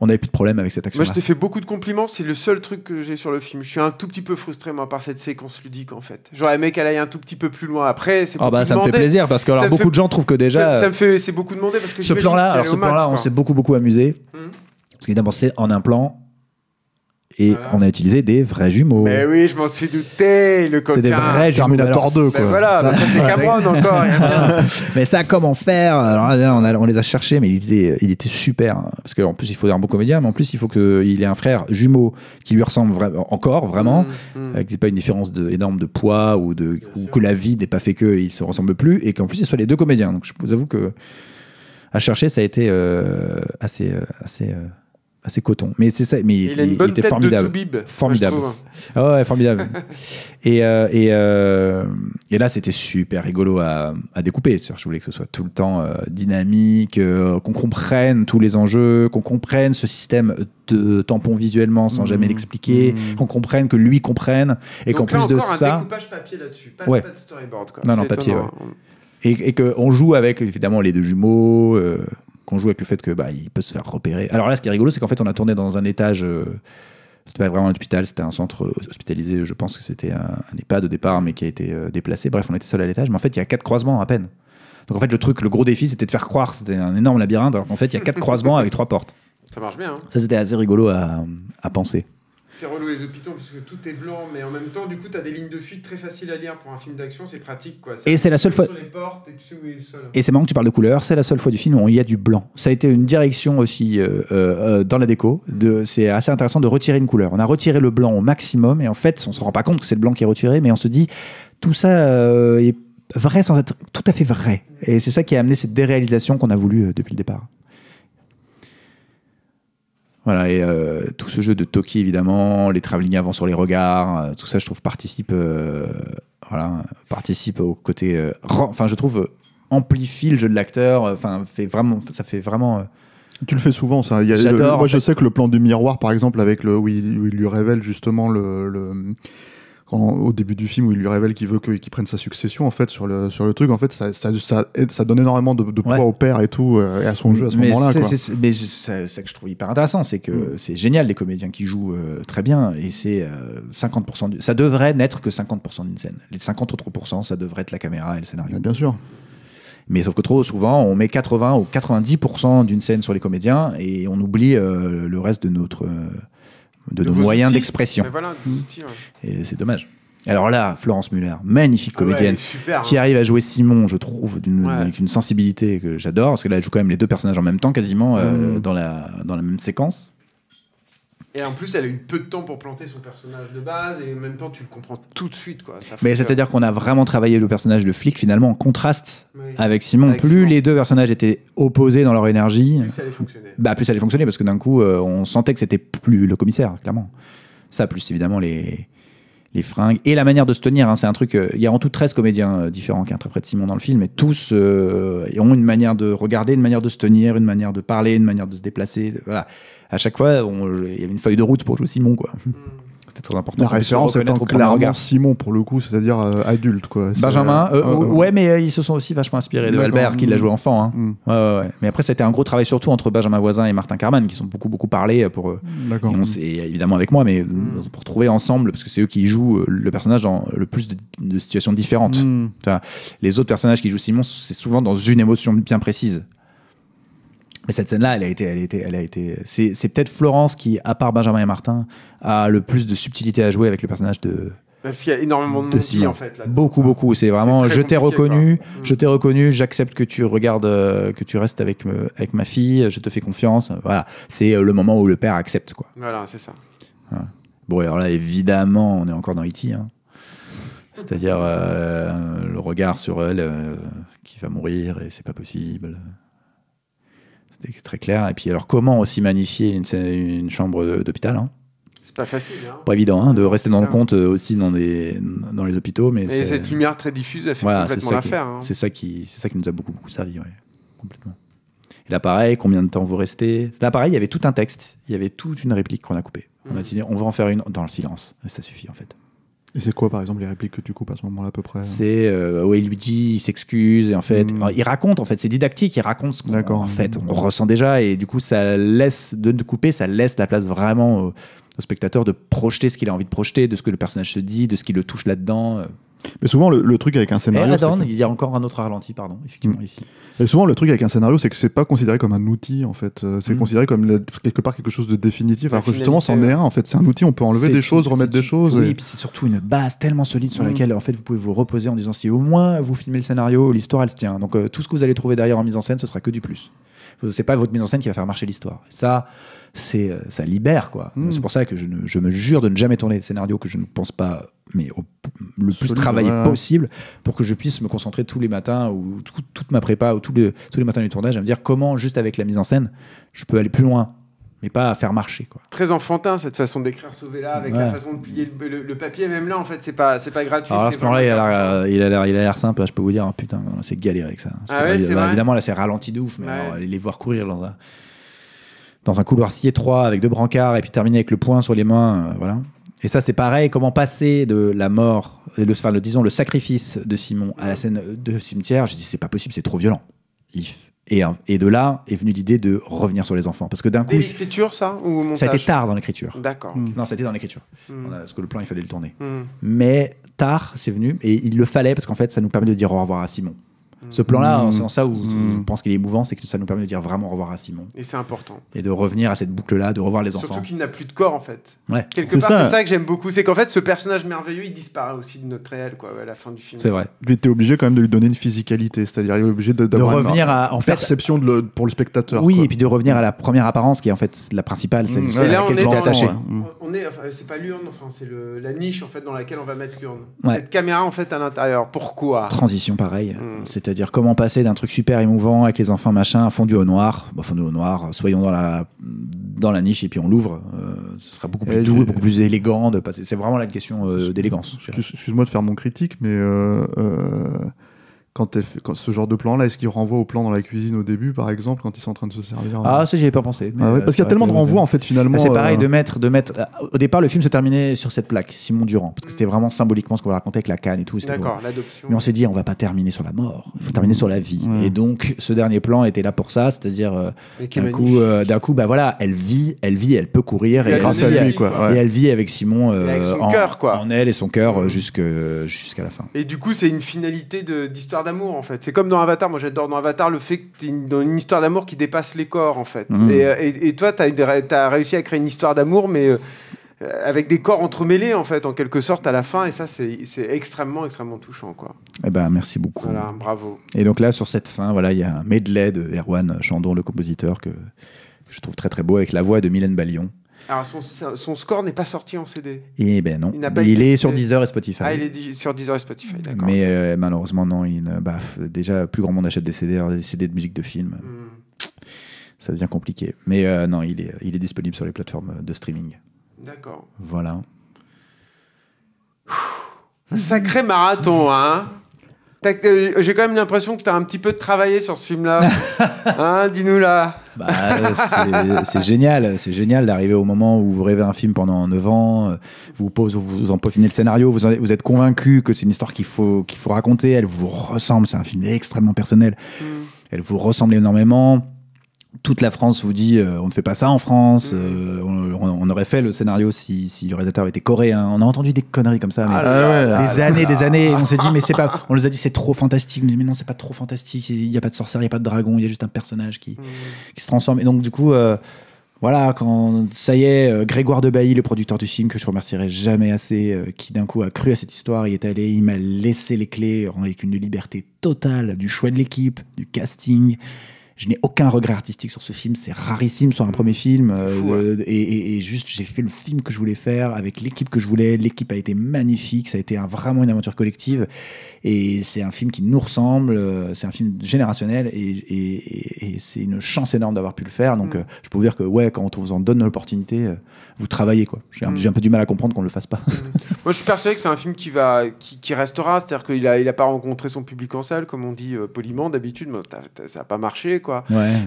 on n'avait plus de problème avec cette action. Moi, je t'ai fait beaucoup de compliments. C'est le seul truc que j'ai sur le film. Je suis un tout petit peu frustré, moi, par cette séquence ludique, en fait. J'aurais aimé qu'elle aille un tout petit peu plus loin après. Ah, bah, ça me fait plaisir parce que beaucoup de gens trouvent que déjà. Ça, me fait, c'est beaucoup demandé parce que ce plan-là, là on s'est beaucoup, beaucoup amusé. qu'il hum. Parce qu'évidemment, c'est en un plan, et on a utilisé des vrais jumeaux. Mais oui, je m'en suis douté, le coquin. C'est des vrais jumeaux. Terminator 2, quoi. Mais voilà, ça, c'est Cameron encore. mais ça, comment faire Alors là, on, les a cherchés, mais il était, il était super. Hein. parce qu'en plus, il faut un bon comédien, mais en plus, il faut qu'il ait un frère jumeau qui lui ressemble encore, vraiment, mm, mm. euh, avec pas une différence de, énorme de poids ou, de, que la vie n'ait pas fait qu'ils se ressemblent plus, et qu'en plus, ce soient les deux comédiens. Donc je vous avoue que à chercher, ça a été euh, assez... Euh, assez assez coton. Mais c'est ça. Mais il, était formidable. formidable. Ah formidable. et, euh, euh, et, là, c'était super rigolo à, à découper. je voulais que ce soit tout le temps euh, dynamique, qu'on comprenne tous les enjeux, qu'on comprenne ce système de tampon visuellement sans mmh. jamais l'expliquer, mmh. qu'on comprenne que lui comprenne et qu'en plus de un ça. découpage papier là-dessus, pas, ouais. de storyboard. Non, non, papier. Et, que qu'on joue avec évidemment les deux jumeaux qu'on joue avec le fait que bah, il peut se faire repérer. Alors là, ce qui est rigolo, c'est qu'en fait, on a tourné dans un étage. Euh, c'était pas vraiment un hôpital, c'était un centre euh, hospitalisé. Je pense que c'était un, EHPAD au départ, mais qui a été euh, déplacé. Bref, on était seul à l'étage. Mais en fait, il y a quatre croisements à peine. Donc en fait, le truc, le gros défi, c'était de faire croire. C'était un énorme labyrinthe. Alors qu'en fait, il y a quatre croisements avec trois portes. Ça marche bien. Hein. Ça, c'était assez rigolo à penser. C'est relou les hôpitaux parce que tout est blanc, mais en même temps, du coup, tu as des lignes de fuite très faciles à lire pour un film d'action, c'est pratique quoi. et c'est la seule fois. et c'est marrant que tu parles de couleur, c'est la seule fois du film où il y a du blanc. Ça a été une direction aussi euh, euh, euh, dans la déco. De, c'est assez intéressant de retirer une couleur. On a retiré le blanc au maximum et en fait, on ne se rend pas compte que c'est le blanc qui est retiré, mais on se dit tout ça est vrai sans être tout à fait vrai. Et c'est ça qui a amené cette déréalisation qu'on a voulu depuis le départ. Voilà, et euh, tout ce jeu de Toki, évidemment, les travelling avant sur les regards, euh, tout ça, je trouve, participe, euh, voilà, participe au côté. enfin, je trouve, amplifie le jeu de l'acteur. Enfin, fait vraiment, ça fait vraiment. Tu le fais souvent, ça. moi, je sais que le plan du miroir, par exemple, avec le, où, il, lui révèle justement le au début du film où il lui révèle qu'il veut qu'il prenne sa succession en fait sur le sur le truc en fait ça donne énormément de, de poids au père et tout euh, à son jeu à ce moment-là mais c'est ça que je trouve hyper intéressant c'est que mm. c'est génial les comédiens qui jouent euh, très bien et c'est euh, ça devrait n'être que 50% d'une scène les 50 autres ça devrait être la caméra et le scénario bien sûr mais sauf que trop souvent, on met 80 ou 90% d'une scène sur les comédiens et on oublie le reste de notre de, nos moyens d'expression. Et c'est dommage. Alors là, Florence Muller, magnifique ah comédienne, qui hein. arrive à jouer Simon, je trouve, une, avec une sensibilité que j'adore, parce que là, elle joue quand même les deux personnages en même temps, quasiment, euh, mmh. dans, la, dans la même séquence. Et en plus, elle a eu peu de temps pour planter son personnage de base, et en même temps, tu le comprends tout de suite. Quoi. Mais c'est-à-dire qu'on a vraiment travaillé le personnage de flic, finalement, en contraste avec Simon. plus les deux personnages étaient opposés dans leur énergie, plus ça allait fonctionner. Bah, plus ça allait fonctionner, parce que d'un coup, euh, on sentait que c'était plus le commissaire, clairement. Ça, plus évidemment les, les fringues et la manière de se tenir. Hein. c'est un truc. Euh, il y a en tout 13 comédiens euh, différents qui interprètent Simon dans le film, et tous euh, ont une manière de regarder, une manière de se tenir, une manière de parler, une manière de se déplacer. voilà. À chaque fois, il y avait une feuille de route pour jouer Simon, quoi. Hmm très important. La référence étant clairement Simon pour le coup, c'est-à-dire euh, adulte quoi. Benjamin, euh, euh, ouais, mais ils se sont aussi vachement inspirés de Albert qui l'a joué mm. enfant. Hein. Mm. Ouais, ouais. Mais après, c'était un gros travail surtout entre Benjamin Voisin et Martin Carman qui sont beaucoup beaucoup parlé pour. on évidemment avec moi, mais mm. pour trouver ensemble parce que c'est eux qui jouent le personnage dans le plus de, situations différentes. Les autres personnages qui jouent Simon, c'est souvent dans une émotion bien précise. Mais cette scène-là, elle a été, elle a été, elle a été. C'est, peut-être Florence qui, à part Benjamin et Martin, a le plus de subtilité à jouer avec le personnage de. Parce qu'il y a énormément de, de en fait. beaucoup, ah. beaucoup. C'est vraiment, je t'ai reconnu, mm. je t'ai reconnu, j'accepte que tu regardes, que tu restes avec, me, euh, avec ma fille, je te fais confiance. Voilà, c'est euh, le moment où le père accepte quoi. Voilà, c'est ça. Hein. Bon, alors là, évidemment, on est encore dans E.T. Hein. C'est-à-dire euh, le regard sur elle qui va mourir et c'est pas possible très clair. Et puis, alors, comment aussi magnifier une, chambre d'hôpital hein c'est pas facile. Hein. Pas évident hein, de rester dans le compte euh, aussi dans, des, dans les hôpitaux. Mais et cette lumière très diffuse, elle fait complètement l'affaire. C'est ça, qui, nous a beaucoup, beaucoup servi. Complètement. Et l'appareil, combien de temps vous restez L'appareil, il y avait tout un texte. Il y avait toute une réplique qu'on a coupé On a mmh. dit, on va en faire une dans le silence. ça suffit, en fait. Et c'est quoi, par exemple, les répliques que tu coupes à ce moment-là, à peu près hein C'est euh, où il lui dit, il s'excuse, et en fait, hmm. il raconte, en fait, c'est didactique, il raconte ce qu'on fait, on hmm. ressent déjà, et du coup, ça laisse, de couper, ça laisse la place vraiment au spectateur de projeter ce qu'il a envie de projeter, de ce que le personnage se dit, de ce qui le touche là-dedans. Euh. Mais souvent, le, truc avec un scénario. Eh, il y a encore un autre ralenti, pardon, effectivement, mm. ici. Et souvent, le truc avec un scénario, c'est que c'est pas considéré comme un outil, en fait. Euh, c'est mm. considéré comme quelque part quelque chose de définitif, alors que justement, c'en est un, en fait. C'est un outil, on peut enlever des choses, remettre des choses. Oui, et, puis c'est surtout une base tellement solide sur mm. laquelle, en fait, vous pouvez vous reposer en disant si au moins vous filmez le scénario, l'histoire, elle se tient. Donc, euh, tout ce que vous allez trouver derrière en mise en scène, ce sera que du plus. C'est pas votre mise en scène qui va faire marcher l'histoire. Ça c'est euh, ça libère quoi. Hmm. C'est pour ça que je, me jure de ne jamais tourner de scénario que je ne pense pas, mais le plus travailler possible pour que je puisse me concentrer tous les matins ou toute ma prépa ou tous les, tous les matins du tournage à me dire comment juste avec la mise en scène je peux aller plus loin mais pas à faire marcher. Quoi. Très enfantin cette façon d'écrire sauver là avec la façon de plier le, papier. Même là, en fait, c'est pas, c'est pas gratuit. Alors à ce moment-là, il a, l'air, il a l'air simple. Je peux vous dire, hein, putain, c'est galéré avec ça. Hein. Ah évidemment, là, c'est ralenti de ouf, mais aller les voir courir dans un, dans un couloir si étroit, avec deux brancards et puis terminé avec le poing sur les mains. Euh, voilà. Et ça, c'est pareil. Comment passer de la mort, le, enfin, le, disons, le sacrifice de Simon à la scène de cimetière J'ai dit, c'est pas possible, c'est trop violent. Euh, et, de là est venue l'idée de revenir sur les enfants. Parce que d'un coup. l'écriture, ça ou montage Ça a été tard dans l'écriture. D'accord. Hmm. Non, c'était dans l'écriture. Hmm. Parce que le plan, il fallait le tourner. Hmm. Mais tard, c'est venu. Et il le fallait parce qu'en fait, ça nous permet de dire au revoir à Simon. Ce plan-là, mm. c'est en ça où mm. je pense qu'il est émouvant, c'est que ça nous permet de dire vraiment au revoir à Simon. Et c'est important. Et de revenir à cette boucle-là, de revoir les enfants. Surtout qu'il n'a plus de corps en fait. Ouais. Quelque part, c'est ça que j'aime beaucoup, c'est qu'en fait, ce personnage merveilleux, il disparaît aussi de notre réel, quoi, à la fin du film. C'est vrai. Il était obligé quand même de lui donner une physicalité, c'est-à-dire il est obligé de, de revenir à en perception de pour le spectateur. Oui, et puis de revenir à la première apparence qui est en fait la principale, celle mmh, on est, attaché. enfin, c'est pas l'urne, enfin c'est la niche en fait dans laquelle on va mettre l'urne. Cette caméra en fait à l'intérieur. Pourquoi Transition pareil. C'était c'est-à-dire comment passer d'un truc super émouvant avec les enfants machin à fondu au noir, bah, fondu au noir, soyons dans la dans la niche et puis on l'ouvre. Euh, ce sera beaucoup plus doux, et beaucoup plus élégant. De passer. C'est vraiment la question euh, d'élégance. Excuse-moi de faire mon critique, mais euh, quand, elle ce genre de plan-là, est-ce qu'il renvoie au plan dans la cuisine au début, par exemple, quand ils sont en train de se servir Ah, euh ça, j'y avais pas pensé. Ah euh, parce qu'il y a tellement de renvois, en fait, finalement. C'est pareil, euh de mettre, de mettre. Au départ, le film se terminait sur cette plaque, Simon Durand, parce que c'était vraiment symboliquement ce qu'on va raconter avec la canne et tout. D'accord, l'adoption. Mais on s'est dit, on va pas terminer sur la mort, il faut terminer sur la vie. Et donc, ce dernier plan était là pour ça, c'est-à-dire d'un coup, d'un coup, bah voilà, elle vit, elle vit, elle peut courir, et, grâce elle, quoi. Et elle vit avec Simon son en, quoi. en elle et son cœur jusqu'à la fin. Et du coup, c'est une finalité d'histoire d'amour en fait. C'est comme dans Avatar, moi j'adore dans Avatar le fait que tu dans une histoire d'amour qui dépasse les corps en fait. Mm. Euh, et, et, toi, tu as, as, réussi à créer une histoire d'amour, mais euh, avec des corps entremêlés en fait, en quelque sorte à la fin. Et ça, c'est extrêmement, extrêmement touchant quoi. Eh ben, merci beaucoup. Voilà, bravo. Et donc là, sur cette fin, voilà, il y a un medley de Erwan Chandon, le compositeur, que, je trouve très très beau, avec la voix de Mylène Ballion. Alors son, son score n'est pas sorti en CD. Eh ben non. Il, est sur Deezer et Spotify. Ah, il est sur Deezer et Spotify, d'accord. Mais euh, malheureusement, non. Il bah, déjà, plus grand monde achète des CD, hein, des CD de musique de film. Hmm. Ça devient compliqué. Mais euh, non, il est, il est disponible sur les plateformes de streaming. D'accord. Voilà. Un sacré marathon, hein j'ai quand même l'impression que tu as un petit peu travaillé sur ce film-là. hein, dis-nous là. Bah, euh, c'est génial, c'est génial d'arriver au moment où vous rêvez un film pendant 9 ans, euh, vous vous en peaufinez le scénario, vous, vous êtes convaincu que c'est une histoire qu'il faut, faut raconter, elle vous ressemble, c'est un film extrêmement personnel, hmm. elle vous ressemble énormément toute la France vous dit euh, on ne fait pas ça en France, mm. euh, on, aurait fait le scénario si, le réalisateur avait été coréen. On a entendu des conneries comme ça, mais ah ah des années, des années. on s'est dit mais c'est pas, on nous a dit c'est trop fantastique. On mais non c'est pas trop fantastique. Il n'y a pas de sorcière, il n'y a pas de dragon, il y a juste un personnage qui, mm. se transforme. Et donc du coup. Euh, voilà, quand ça y est, Grégoire de Bailly, le producteur du film, que je remercierai jamais assez, qui d'un coup a cru à cette histoire, il est allé, il m'a laissé les clés avec une liberté totale du choix de l'équipe, du casting. Je n'ai aucun regret artistique sur ce film. C'est rarissime sur un premier film. Euh, euh, et, juste, j'ai fait le film que je voulais faire avec l'équipe que je voulais. L'équipe a été magnifique. Ça a été un, vraiment une aventure collective. Et c'est un film qui nous ressemble. Euh, c'est un film générationnel. Et, c'est une chance énorme d'avoir pu le faire. Donc, mm. je peux vous dire que, ouais, quand on vous en donne l'opportunité, vous travaillez, quoi. Mm. J'ai un, peu du mal à comprendre qu'on ne le fasse pas. Mm. Moi, je suis persuadé que c'est un film qui, va, qui, restera. C'est-à-dire qu'il n'a il a pas rencontré son public en salle, comme on dit poliment d'habitude. Ça n'a pas marché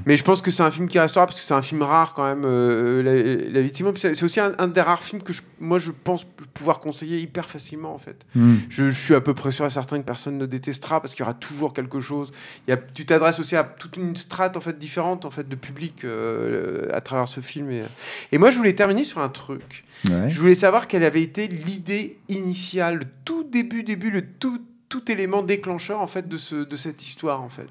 mais je pense que c'est un film qui restera parce que c'est un film rare quand même, euh, la, victime. C'est aussi un, des rares films que je, moi je pense pouvoir conseiller hyper facilement en fait. Hmm. Je, suis à peu près sûr et certain que personne ne détestera parce qu'il y aura toujours quelque chose. tu t'adresses aussi à toute une strate en fait différente en fait de public euh, à travers ce film. Et, moi je voulais terminer sur un truc. Je voulais savoir quelle avait été l'idée initiale, le tout début, début, le tout, tout élément déclencheur en fait de, ce, de cette histoire en fait.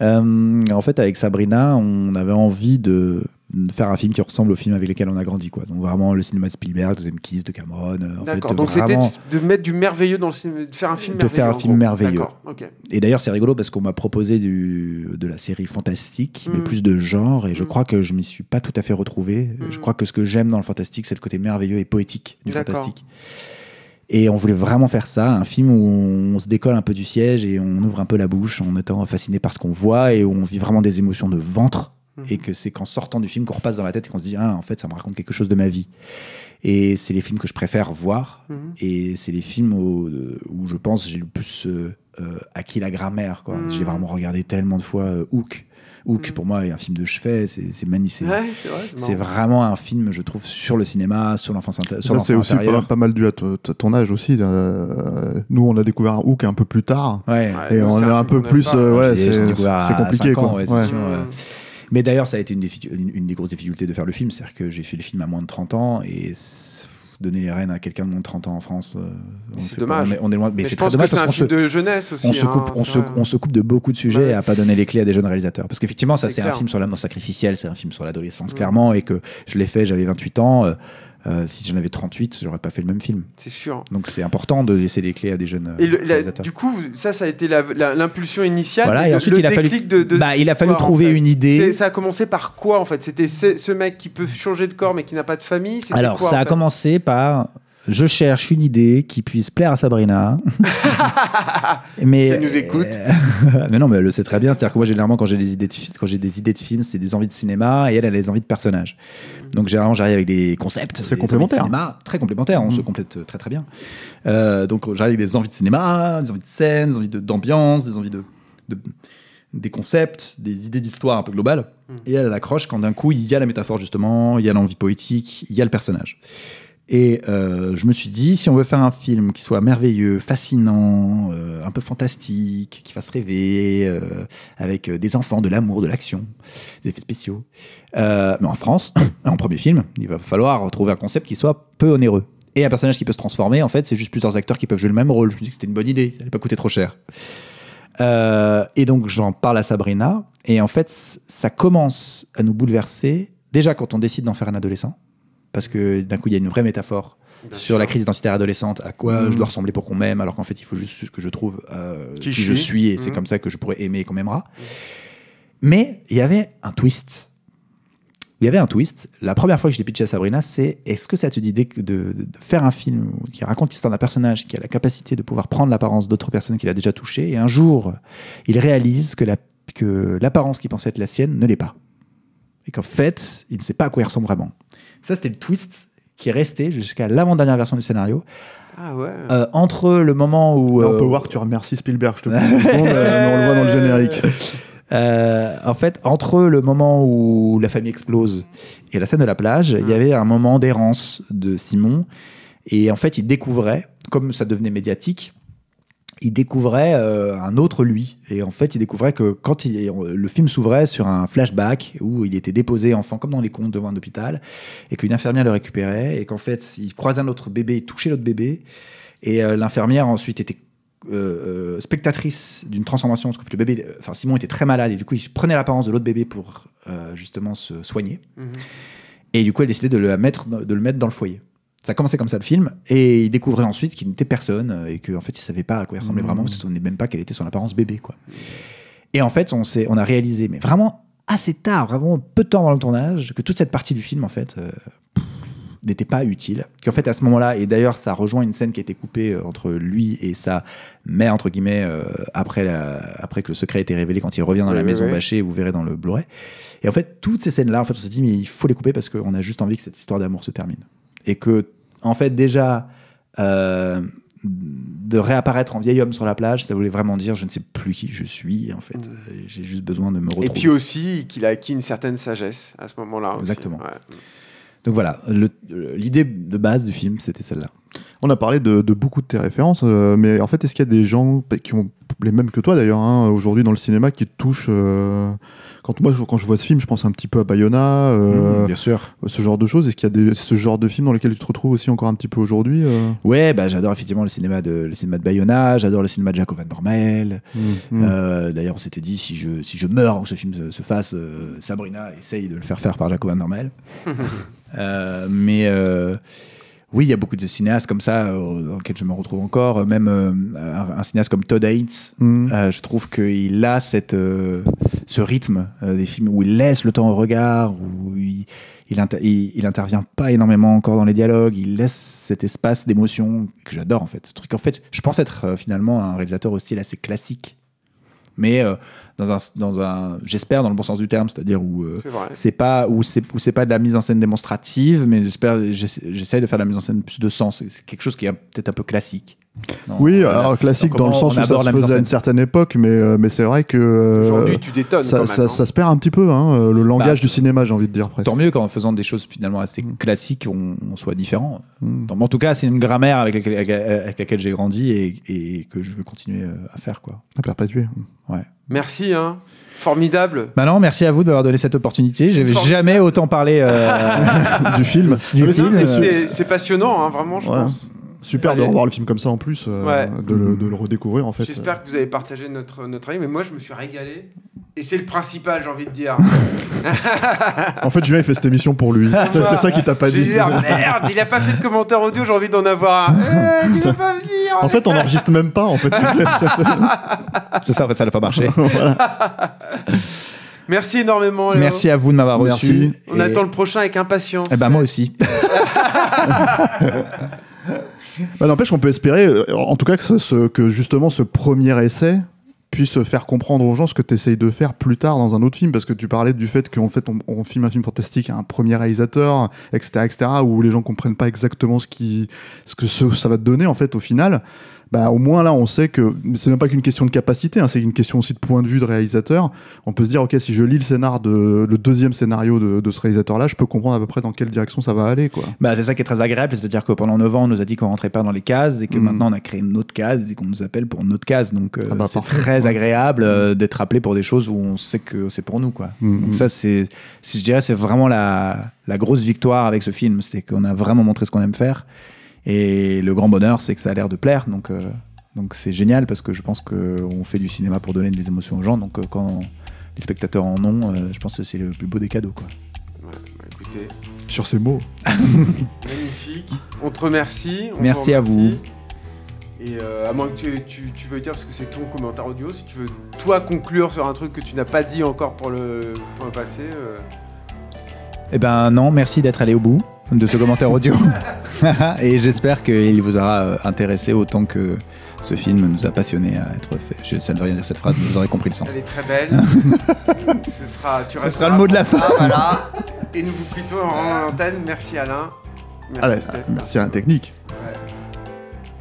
Euh, en fait, avec Sabrina, on avait envie de faire un film qui ressemble au film avec lequel on a grandi quoi donc vraiment le cinéma de Spielberg de Zemkis, de Cameron euh, en fait, euh, donc vraiment... c'était de mettre du merveilleux dans le cinéma de faire un film de faire un film merveilleux et d'ailleurs c'est rigolo parce qu'on m'a proposé du, de la série fantastique mais hmm. plus de genre et je hmm. crois que je m'y suis pas tout à fait retrouvé hmm. je crois que ce que j'aime dans le fantastique c'est le côté merveilleux et poétique du fantastique et on voulait vraiment faire ça, un film où on se décolle un peu du siège et on ouvre un peu la bouche en étant fasciné par ce qu'on voit et où on vit vraiment des émotions de ventre. Mhm. Et que c'est qu'en sortant du film qu'on repasse dans la tête et qu'on se dit, ah, en fait, ça me raconte quelque chose de ma vie. Et c'est les films que je préfère voir. Mhm. Et c'est les films euh, où, je pense j'ai le plus euh, euh, acquis la grammaire. Quoi. Mhm. J'ai vraiment regardé tellement de fois Hook Hook, mm. pour moi, est un film de chevet. C'est magnifique. c'est vraiment un film, je trouve, sur le cinéma, sur l'enfance intérieure. C'est aussi pas, mal dû à ton âge aussi. Euh, nous, on a découvert Hook un peu plus tard. Ouais. et on est un peu plus. Euh, ouais, c'est compliqué. Mais d'ailleurs, ça a été une des, une, des grosses difficultés de faire le film. C'est-à-dire que j'ai fait le film à moins de 30 ans et donner les rênes à quelqu'un de moins de 30 ans en France. Euh, c'est dommage. Pas, on est loin, mais, c'est très dommage parce qu'on se, de jeunesse aussi, on, se hein, coupe, on, se, coupe de beaucoup de sujets à pas donner les clés à des jeunes réalisateurs. Parce qu'effectivement, ça, c'est un film sur l'âme non sacrificielle, c'est un film sur l'adolescence, mm. clairement, et que je l'ai fait, j'avais 28 ans. Euh, euh, si j'en avais 38, j'aurais pas fait le même film. C'est sûr. Donc c'est important de laisser les clés à des jeunes. Euh, et du coup, ça, ça a été l'impulsion initiale. ensuite il, a fallu, de, bah, il a fallu trouver une idée. Ça a commencé par quoi en fait C'était ce, mec qui peut changer de corps mais qui n'a pas de famille. Alors ça a commencé par je cherche une idée qui puisse plaire à Sabrina. mais ça nous écoute. Euh, mais non, mais elle le sait très bien. C'est-à-dire que moi, généralement, quand j'ai des idées de, quand j'ai des idées de films, c'est des envies de cinéma et elle, elle a des envies de personnages. Donc généralement, j'arrive avec des concepts. C'est complémentaire. Cinéma, très complémentaire. On mm. se complète très très bien. Euh, donc j'arrive avec des envies de cinéma, des envies de scène, des envies d'ambiance, des envies de, des concepts, des idées d'histoire un peu globales. Mm. Et elle, elle accroche quand d'un coup, il y a la métaphore, justement, il y a l'envie poétique, il y a le personnage. Et euh, je me suis dit, si on veut faire un film qui soit merveilleux, fascinant, euh, un peu fantastique, qui fasse rêver, euh, avec des enfants, de l'amour, de l'action, des effets spéciaux, mais en France, en premier film, il va falloir trouver un concept qui soit peu onéreux. Et un personnage qui peut se transformer, en fait, c'est juste plusieurs acteurs qui peuvent jouer le même rôle. Je me suis dit que c'était une bonne idée, ça n'allait pas coûter trop cher. et donc j'en parle à Sabrina, et en fait, ça commence à nous bouleverser, déjà quand on décide d'en faire un adolescent parce que d'un coup, il y a une vraie métaphore sur la crise identitaire adolescente, à quoi je mm. dois ressembler pour qu'on m'aime, alors qu'en fait, il faut juste que je trouve euh, qui, je suis, et c'est mm. comme ça que je pourrais aimer et qu'on m'aimera. Mm. Mais il y avait un twist. Il y avait un twist. La première fois que je l'ai pitché à Sabrina, c'est est-ce que ça te dit de, de, faire un film qui raconte l'histoire d'un personnage qui a la capacité de pouvoir prendre l'apparence d'autres personnes qu'il a déjà touchées, et un jour, il réalise que l'apparence la, que qui pensait être la sienne ne l'est pas. Et qu'en fait, il ne sait pas à quoi il ressemble vraiment. Ça, c'était le twist qui est resté jusqu'à l'avant-dernière version du scénario. Ah ouais. Euh, entre le moment où. on peut euh, voir que tu remercies Spielberg, je te euh, mais on le voit dans le générique. en fait, entre le moment où la famille explose et la scène de la plage, il y ah. avait un moment d'errance de Simon. Et en fait, il découvrait, comme ça devenait médiatique, il découvrait euh, un autre lui. Et en fait, il découvrait que quand le film s'ouvrait sur un flashback où il était déposé enfant, comme dans les contes, devant un hôpital, et qu'une infirmière le récupérait, et qu'en fait, il croisait un autre bébé, il touchait l'autre bébé, et euh, l'infirmière ensuite était euh, spectatrice d'une transformation, parce que le bébé, enfin Simon était très malade et du coup il prenait l'apparence de l'autre bébé pour justement se soigner. Mhm. Et du coup elle décidait de le mettre, de le mettre dans le foyer. Ça commençait comme ça le film, et il découvrait ensuite qu'il n'était personne euh, et qu'en en fait il savait pas à quoi il ressemblait mmh. vraiment, parce qu'on ne même pas quelle était son apparence bébé. quoi. Et en fait, on, on a réalisé, mais vraiment assez tard, vraiment peu de temps dans le tournage, que toute cette partie du film, en fait, euh, n'était pas utile. Qu'en fait, à ce moment-là, et d'ailleurs, ça rejoint une scène qui a été coupée euh, entre lui et sa mère, entre guillemets, après, la, après que le secret a été révélé quand il revient dans la maison bâchée, vous verrez dans le Blu-ray. Et en fait, toutes ces scènes-là, en fait, on s'est dit, mais il faut les couper parce qu'on a juste envie que cette histoire d'amour se termine et que, en fait, déjà, euh, de réapparaître en vieil homme sur la plage, ça voulait vraiment dire je ne sais plus qui je suis, en fait. Mm. Euh, j'ai juste besoin de me retrouver. Et puis aussi qu'il a acquis une certaine sagesse à ce moment-là. Exactement. Donc voilà, euh, l'idée de base du film, c'était celle-là. On a parlé de, beaucoup de tes références, mais en fait, est-ce qu'il y a des gens qui ont les mêmes que toi d'ailleurs hein, aujourd'hui dans le cinéma qui touchent quand moi, je, quand je vois ce film, je pense un petit peu à Bayona, euh, mhm, bien sûr. ce genre de choses. Est-ce qu'il y a ce genre de film dans lequel tu te retrouves aussi encore un petit peu aujourd'hui euh Ouais, bah, j'adore effectivement le cinéma de, le cinéma de Bayona, j'adore le cinéma de Jacob Van mhm. euh, D'ailleurs, on s'était dit, si je, si je meurs, que ce film se, fasse, Sabrina essaye de le faire faire par Jacob Van Dormel. mais oui, il y a beaucoup de cinéastes comme ça euh, dans lesquels je me retrouve encore. Euh, même euh, un, cinéaste comme Todd Haynes, mm. je trouve qu'il a cette, ce rythme des films où il laisse le temps au regard, où il, il, il, il, intervient pas énormément encore dans les dialogues, il laisse cet espace d'émotion que j'adore en fait. Ce truc, en fait, je pense être finalement un réalisateur au style assez classique mais euh, dans un, j'espère dans le bon sens du terme, c'est-à-dire où euh, ce c'est pas où c'est c'est pas de la mise en scène démonstrative, mais j'espère j'essaie de faire la mise en scène plus de sens. C'est quelque chose qui est peut-être un peu classique oui, alors classique dans le sens où ça se faisait à une certaine époque, mais, euh, mais c'est vrai que. Euh, Aujourd'hui, tu détonnes. Hein. Ça, se perd un petit peu, hein, euh, le bah, langage du cinéma, j'ai envie de dire. Tant mieux qu'en faisant des choses finalement assez mm. classiques, on, soit différent. Mm. en tout cas, c'est une grammaire avec laquelle, j'ai grandi et, que je veux continuer à faire. Quoi. À perpétuer. Ouais. Merci, hein. Formidable. Bah merci à vous de m'avoir donné cette opportunité. J'avais jamais autant parlé du film. C'est passionnant, vraiment, je pense. Super de revoir le film comme ça en plus, euh, de, le, redécouvrir en fait. J'espère que vous avez partagé notre, notre avis, mais moi je me suis régalé. Et c'est le principal, j'ai envie de dire. en fait, Julien, il fait cette émission pour lui. C'est ça qui t'a pas dit. Ah, merde, il a pas fait de commentaire audio, j'ai envie d'en avoir un. Eh, en fait, on enregistre même pas. En fait, c'est ça, en fait, ça n'a pas marché. Merci énormément. Merci à vous de m'avoir reçu. On attend le prochain avec impatience. et eh ben moi aussi. Bah, N'empêche qu'on peut espérer, euh, en tout cas, que, ce, que justement ce premier essai puisse faire comprendre aux gens ce que tu essayes de faire plus tard dans un autre film, parce que tu parlais du fait qu'on fait, on, filme un film fantastique à un premier réalisateur, etc., etc., où les gens comprennent pas exactement ce, que ça va te donner, en fait, au final. Bah, au moins là, on sait que c'est même pas qu'une question de capacité, hein, c'est une question aussi de point de vue de réalisateur. On peut se dire, ok, si je lis le scénar de le deuxième scénario de, de ce réalisateur-là, je peux comprendre à peu près dans quelle direction ça va aller, quoi. Bah, c'est ça qui est très agréable, c'est-à-dire que pendant 9 ans, on nous a dit qu'on rentrait pas dans les cases et que mm. maintenant on a créé une autre case et qu'on nous appelle pour notre case. Donc, euh, ah bah, c'est très agréable euh, d'être appelé pour des choses où on sait que c'est pour nous, quoi. Mm, Donc mm. ça, c'est, je dirais, c'est vraiment la, la grosse victoire avec ce film, c'est qu'on a vraiment montré ce qu'on aime faire. Et le grand bonheur, c'est que ça a l'air de plaire. Donc, euh, donc c'est génial parce que je pense qu'on fait du cinéma pour donner des émotions aux gens. Donc, euh, quand les spectateurs en ont, euh, je pense que c'est le plus beau des cadeaux. Quoi. Ouais, bah, écoutez. Sur ces mots. Magnifique. On te remercie. Merci à vous. Et à moins que tu, veuilles dire, parce que c'est ton commentaire audio, si tu veux toi conclure sur un truc que tu n'as pas dit encore pour le, passé. Eh ben non, merci d'être allé au bout de ce commentaire audio. et j'espère qu'il vous aura euh, intéressé autant que ce film nous a passionné à être fait. ça ne veut rien dire cette phrase, vous aurez compris le sens. Elle est très belle. ce sera, le mot de la fin. Voilà. Et nous vous quittons en antenne. Merci Alain. Merci, ah merci à la technique.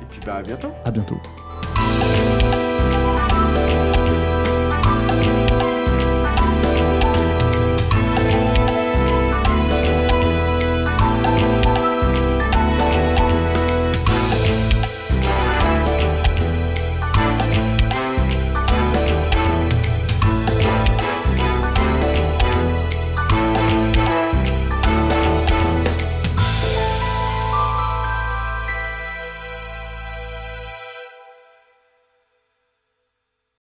Et puis bah, à bientôt. À bientôt.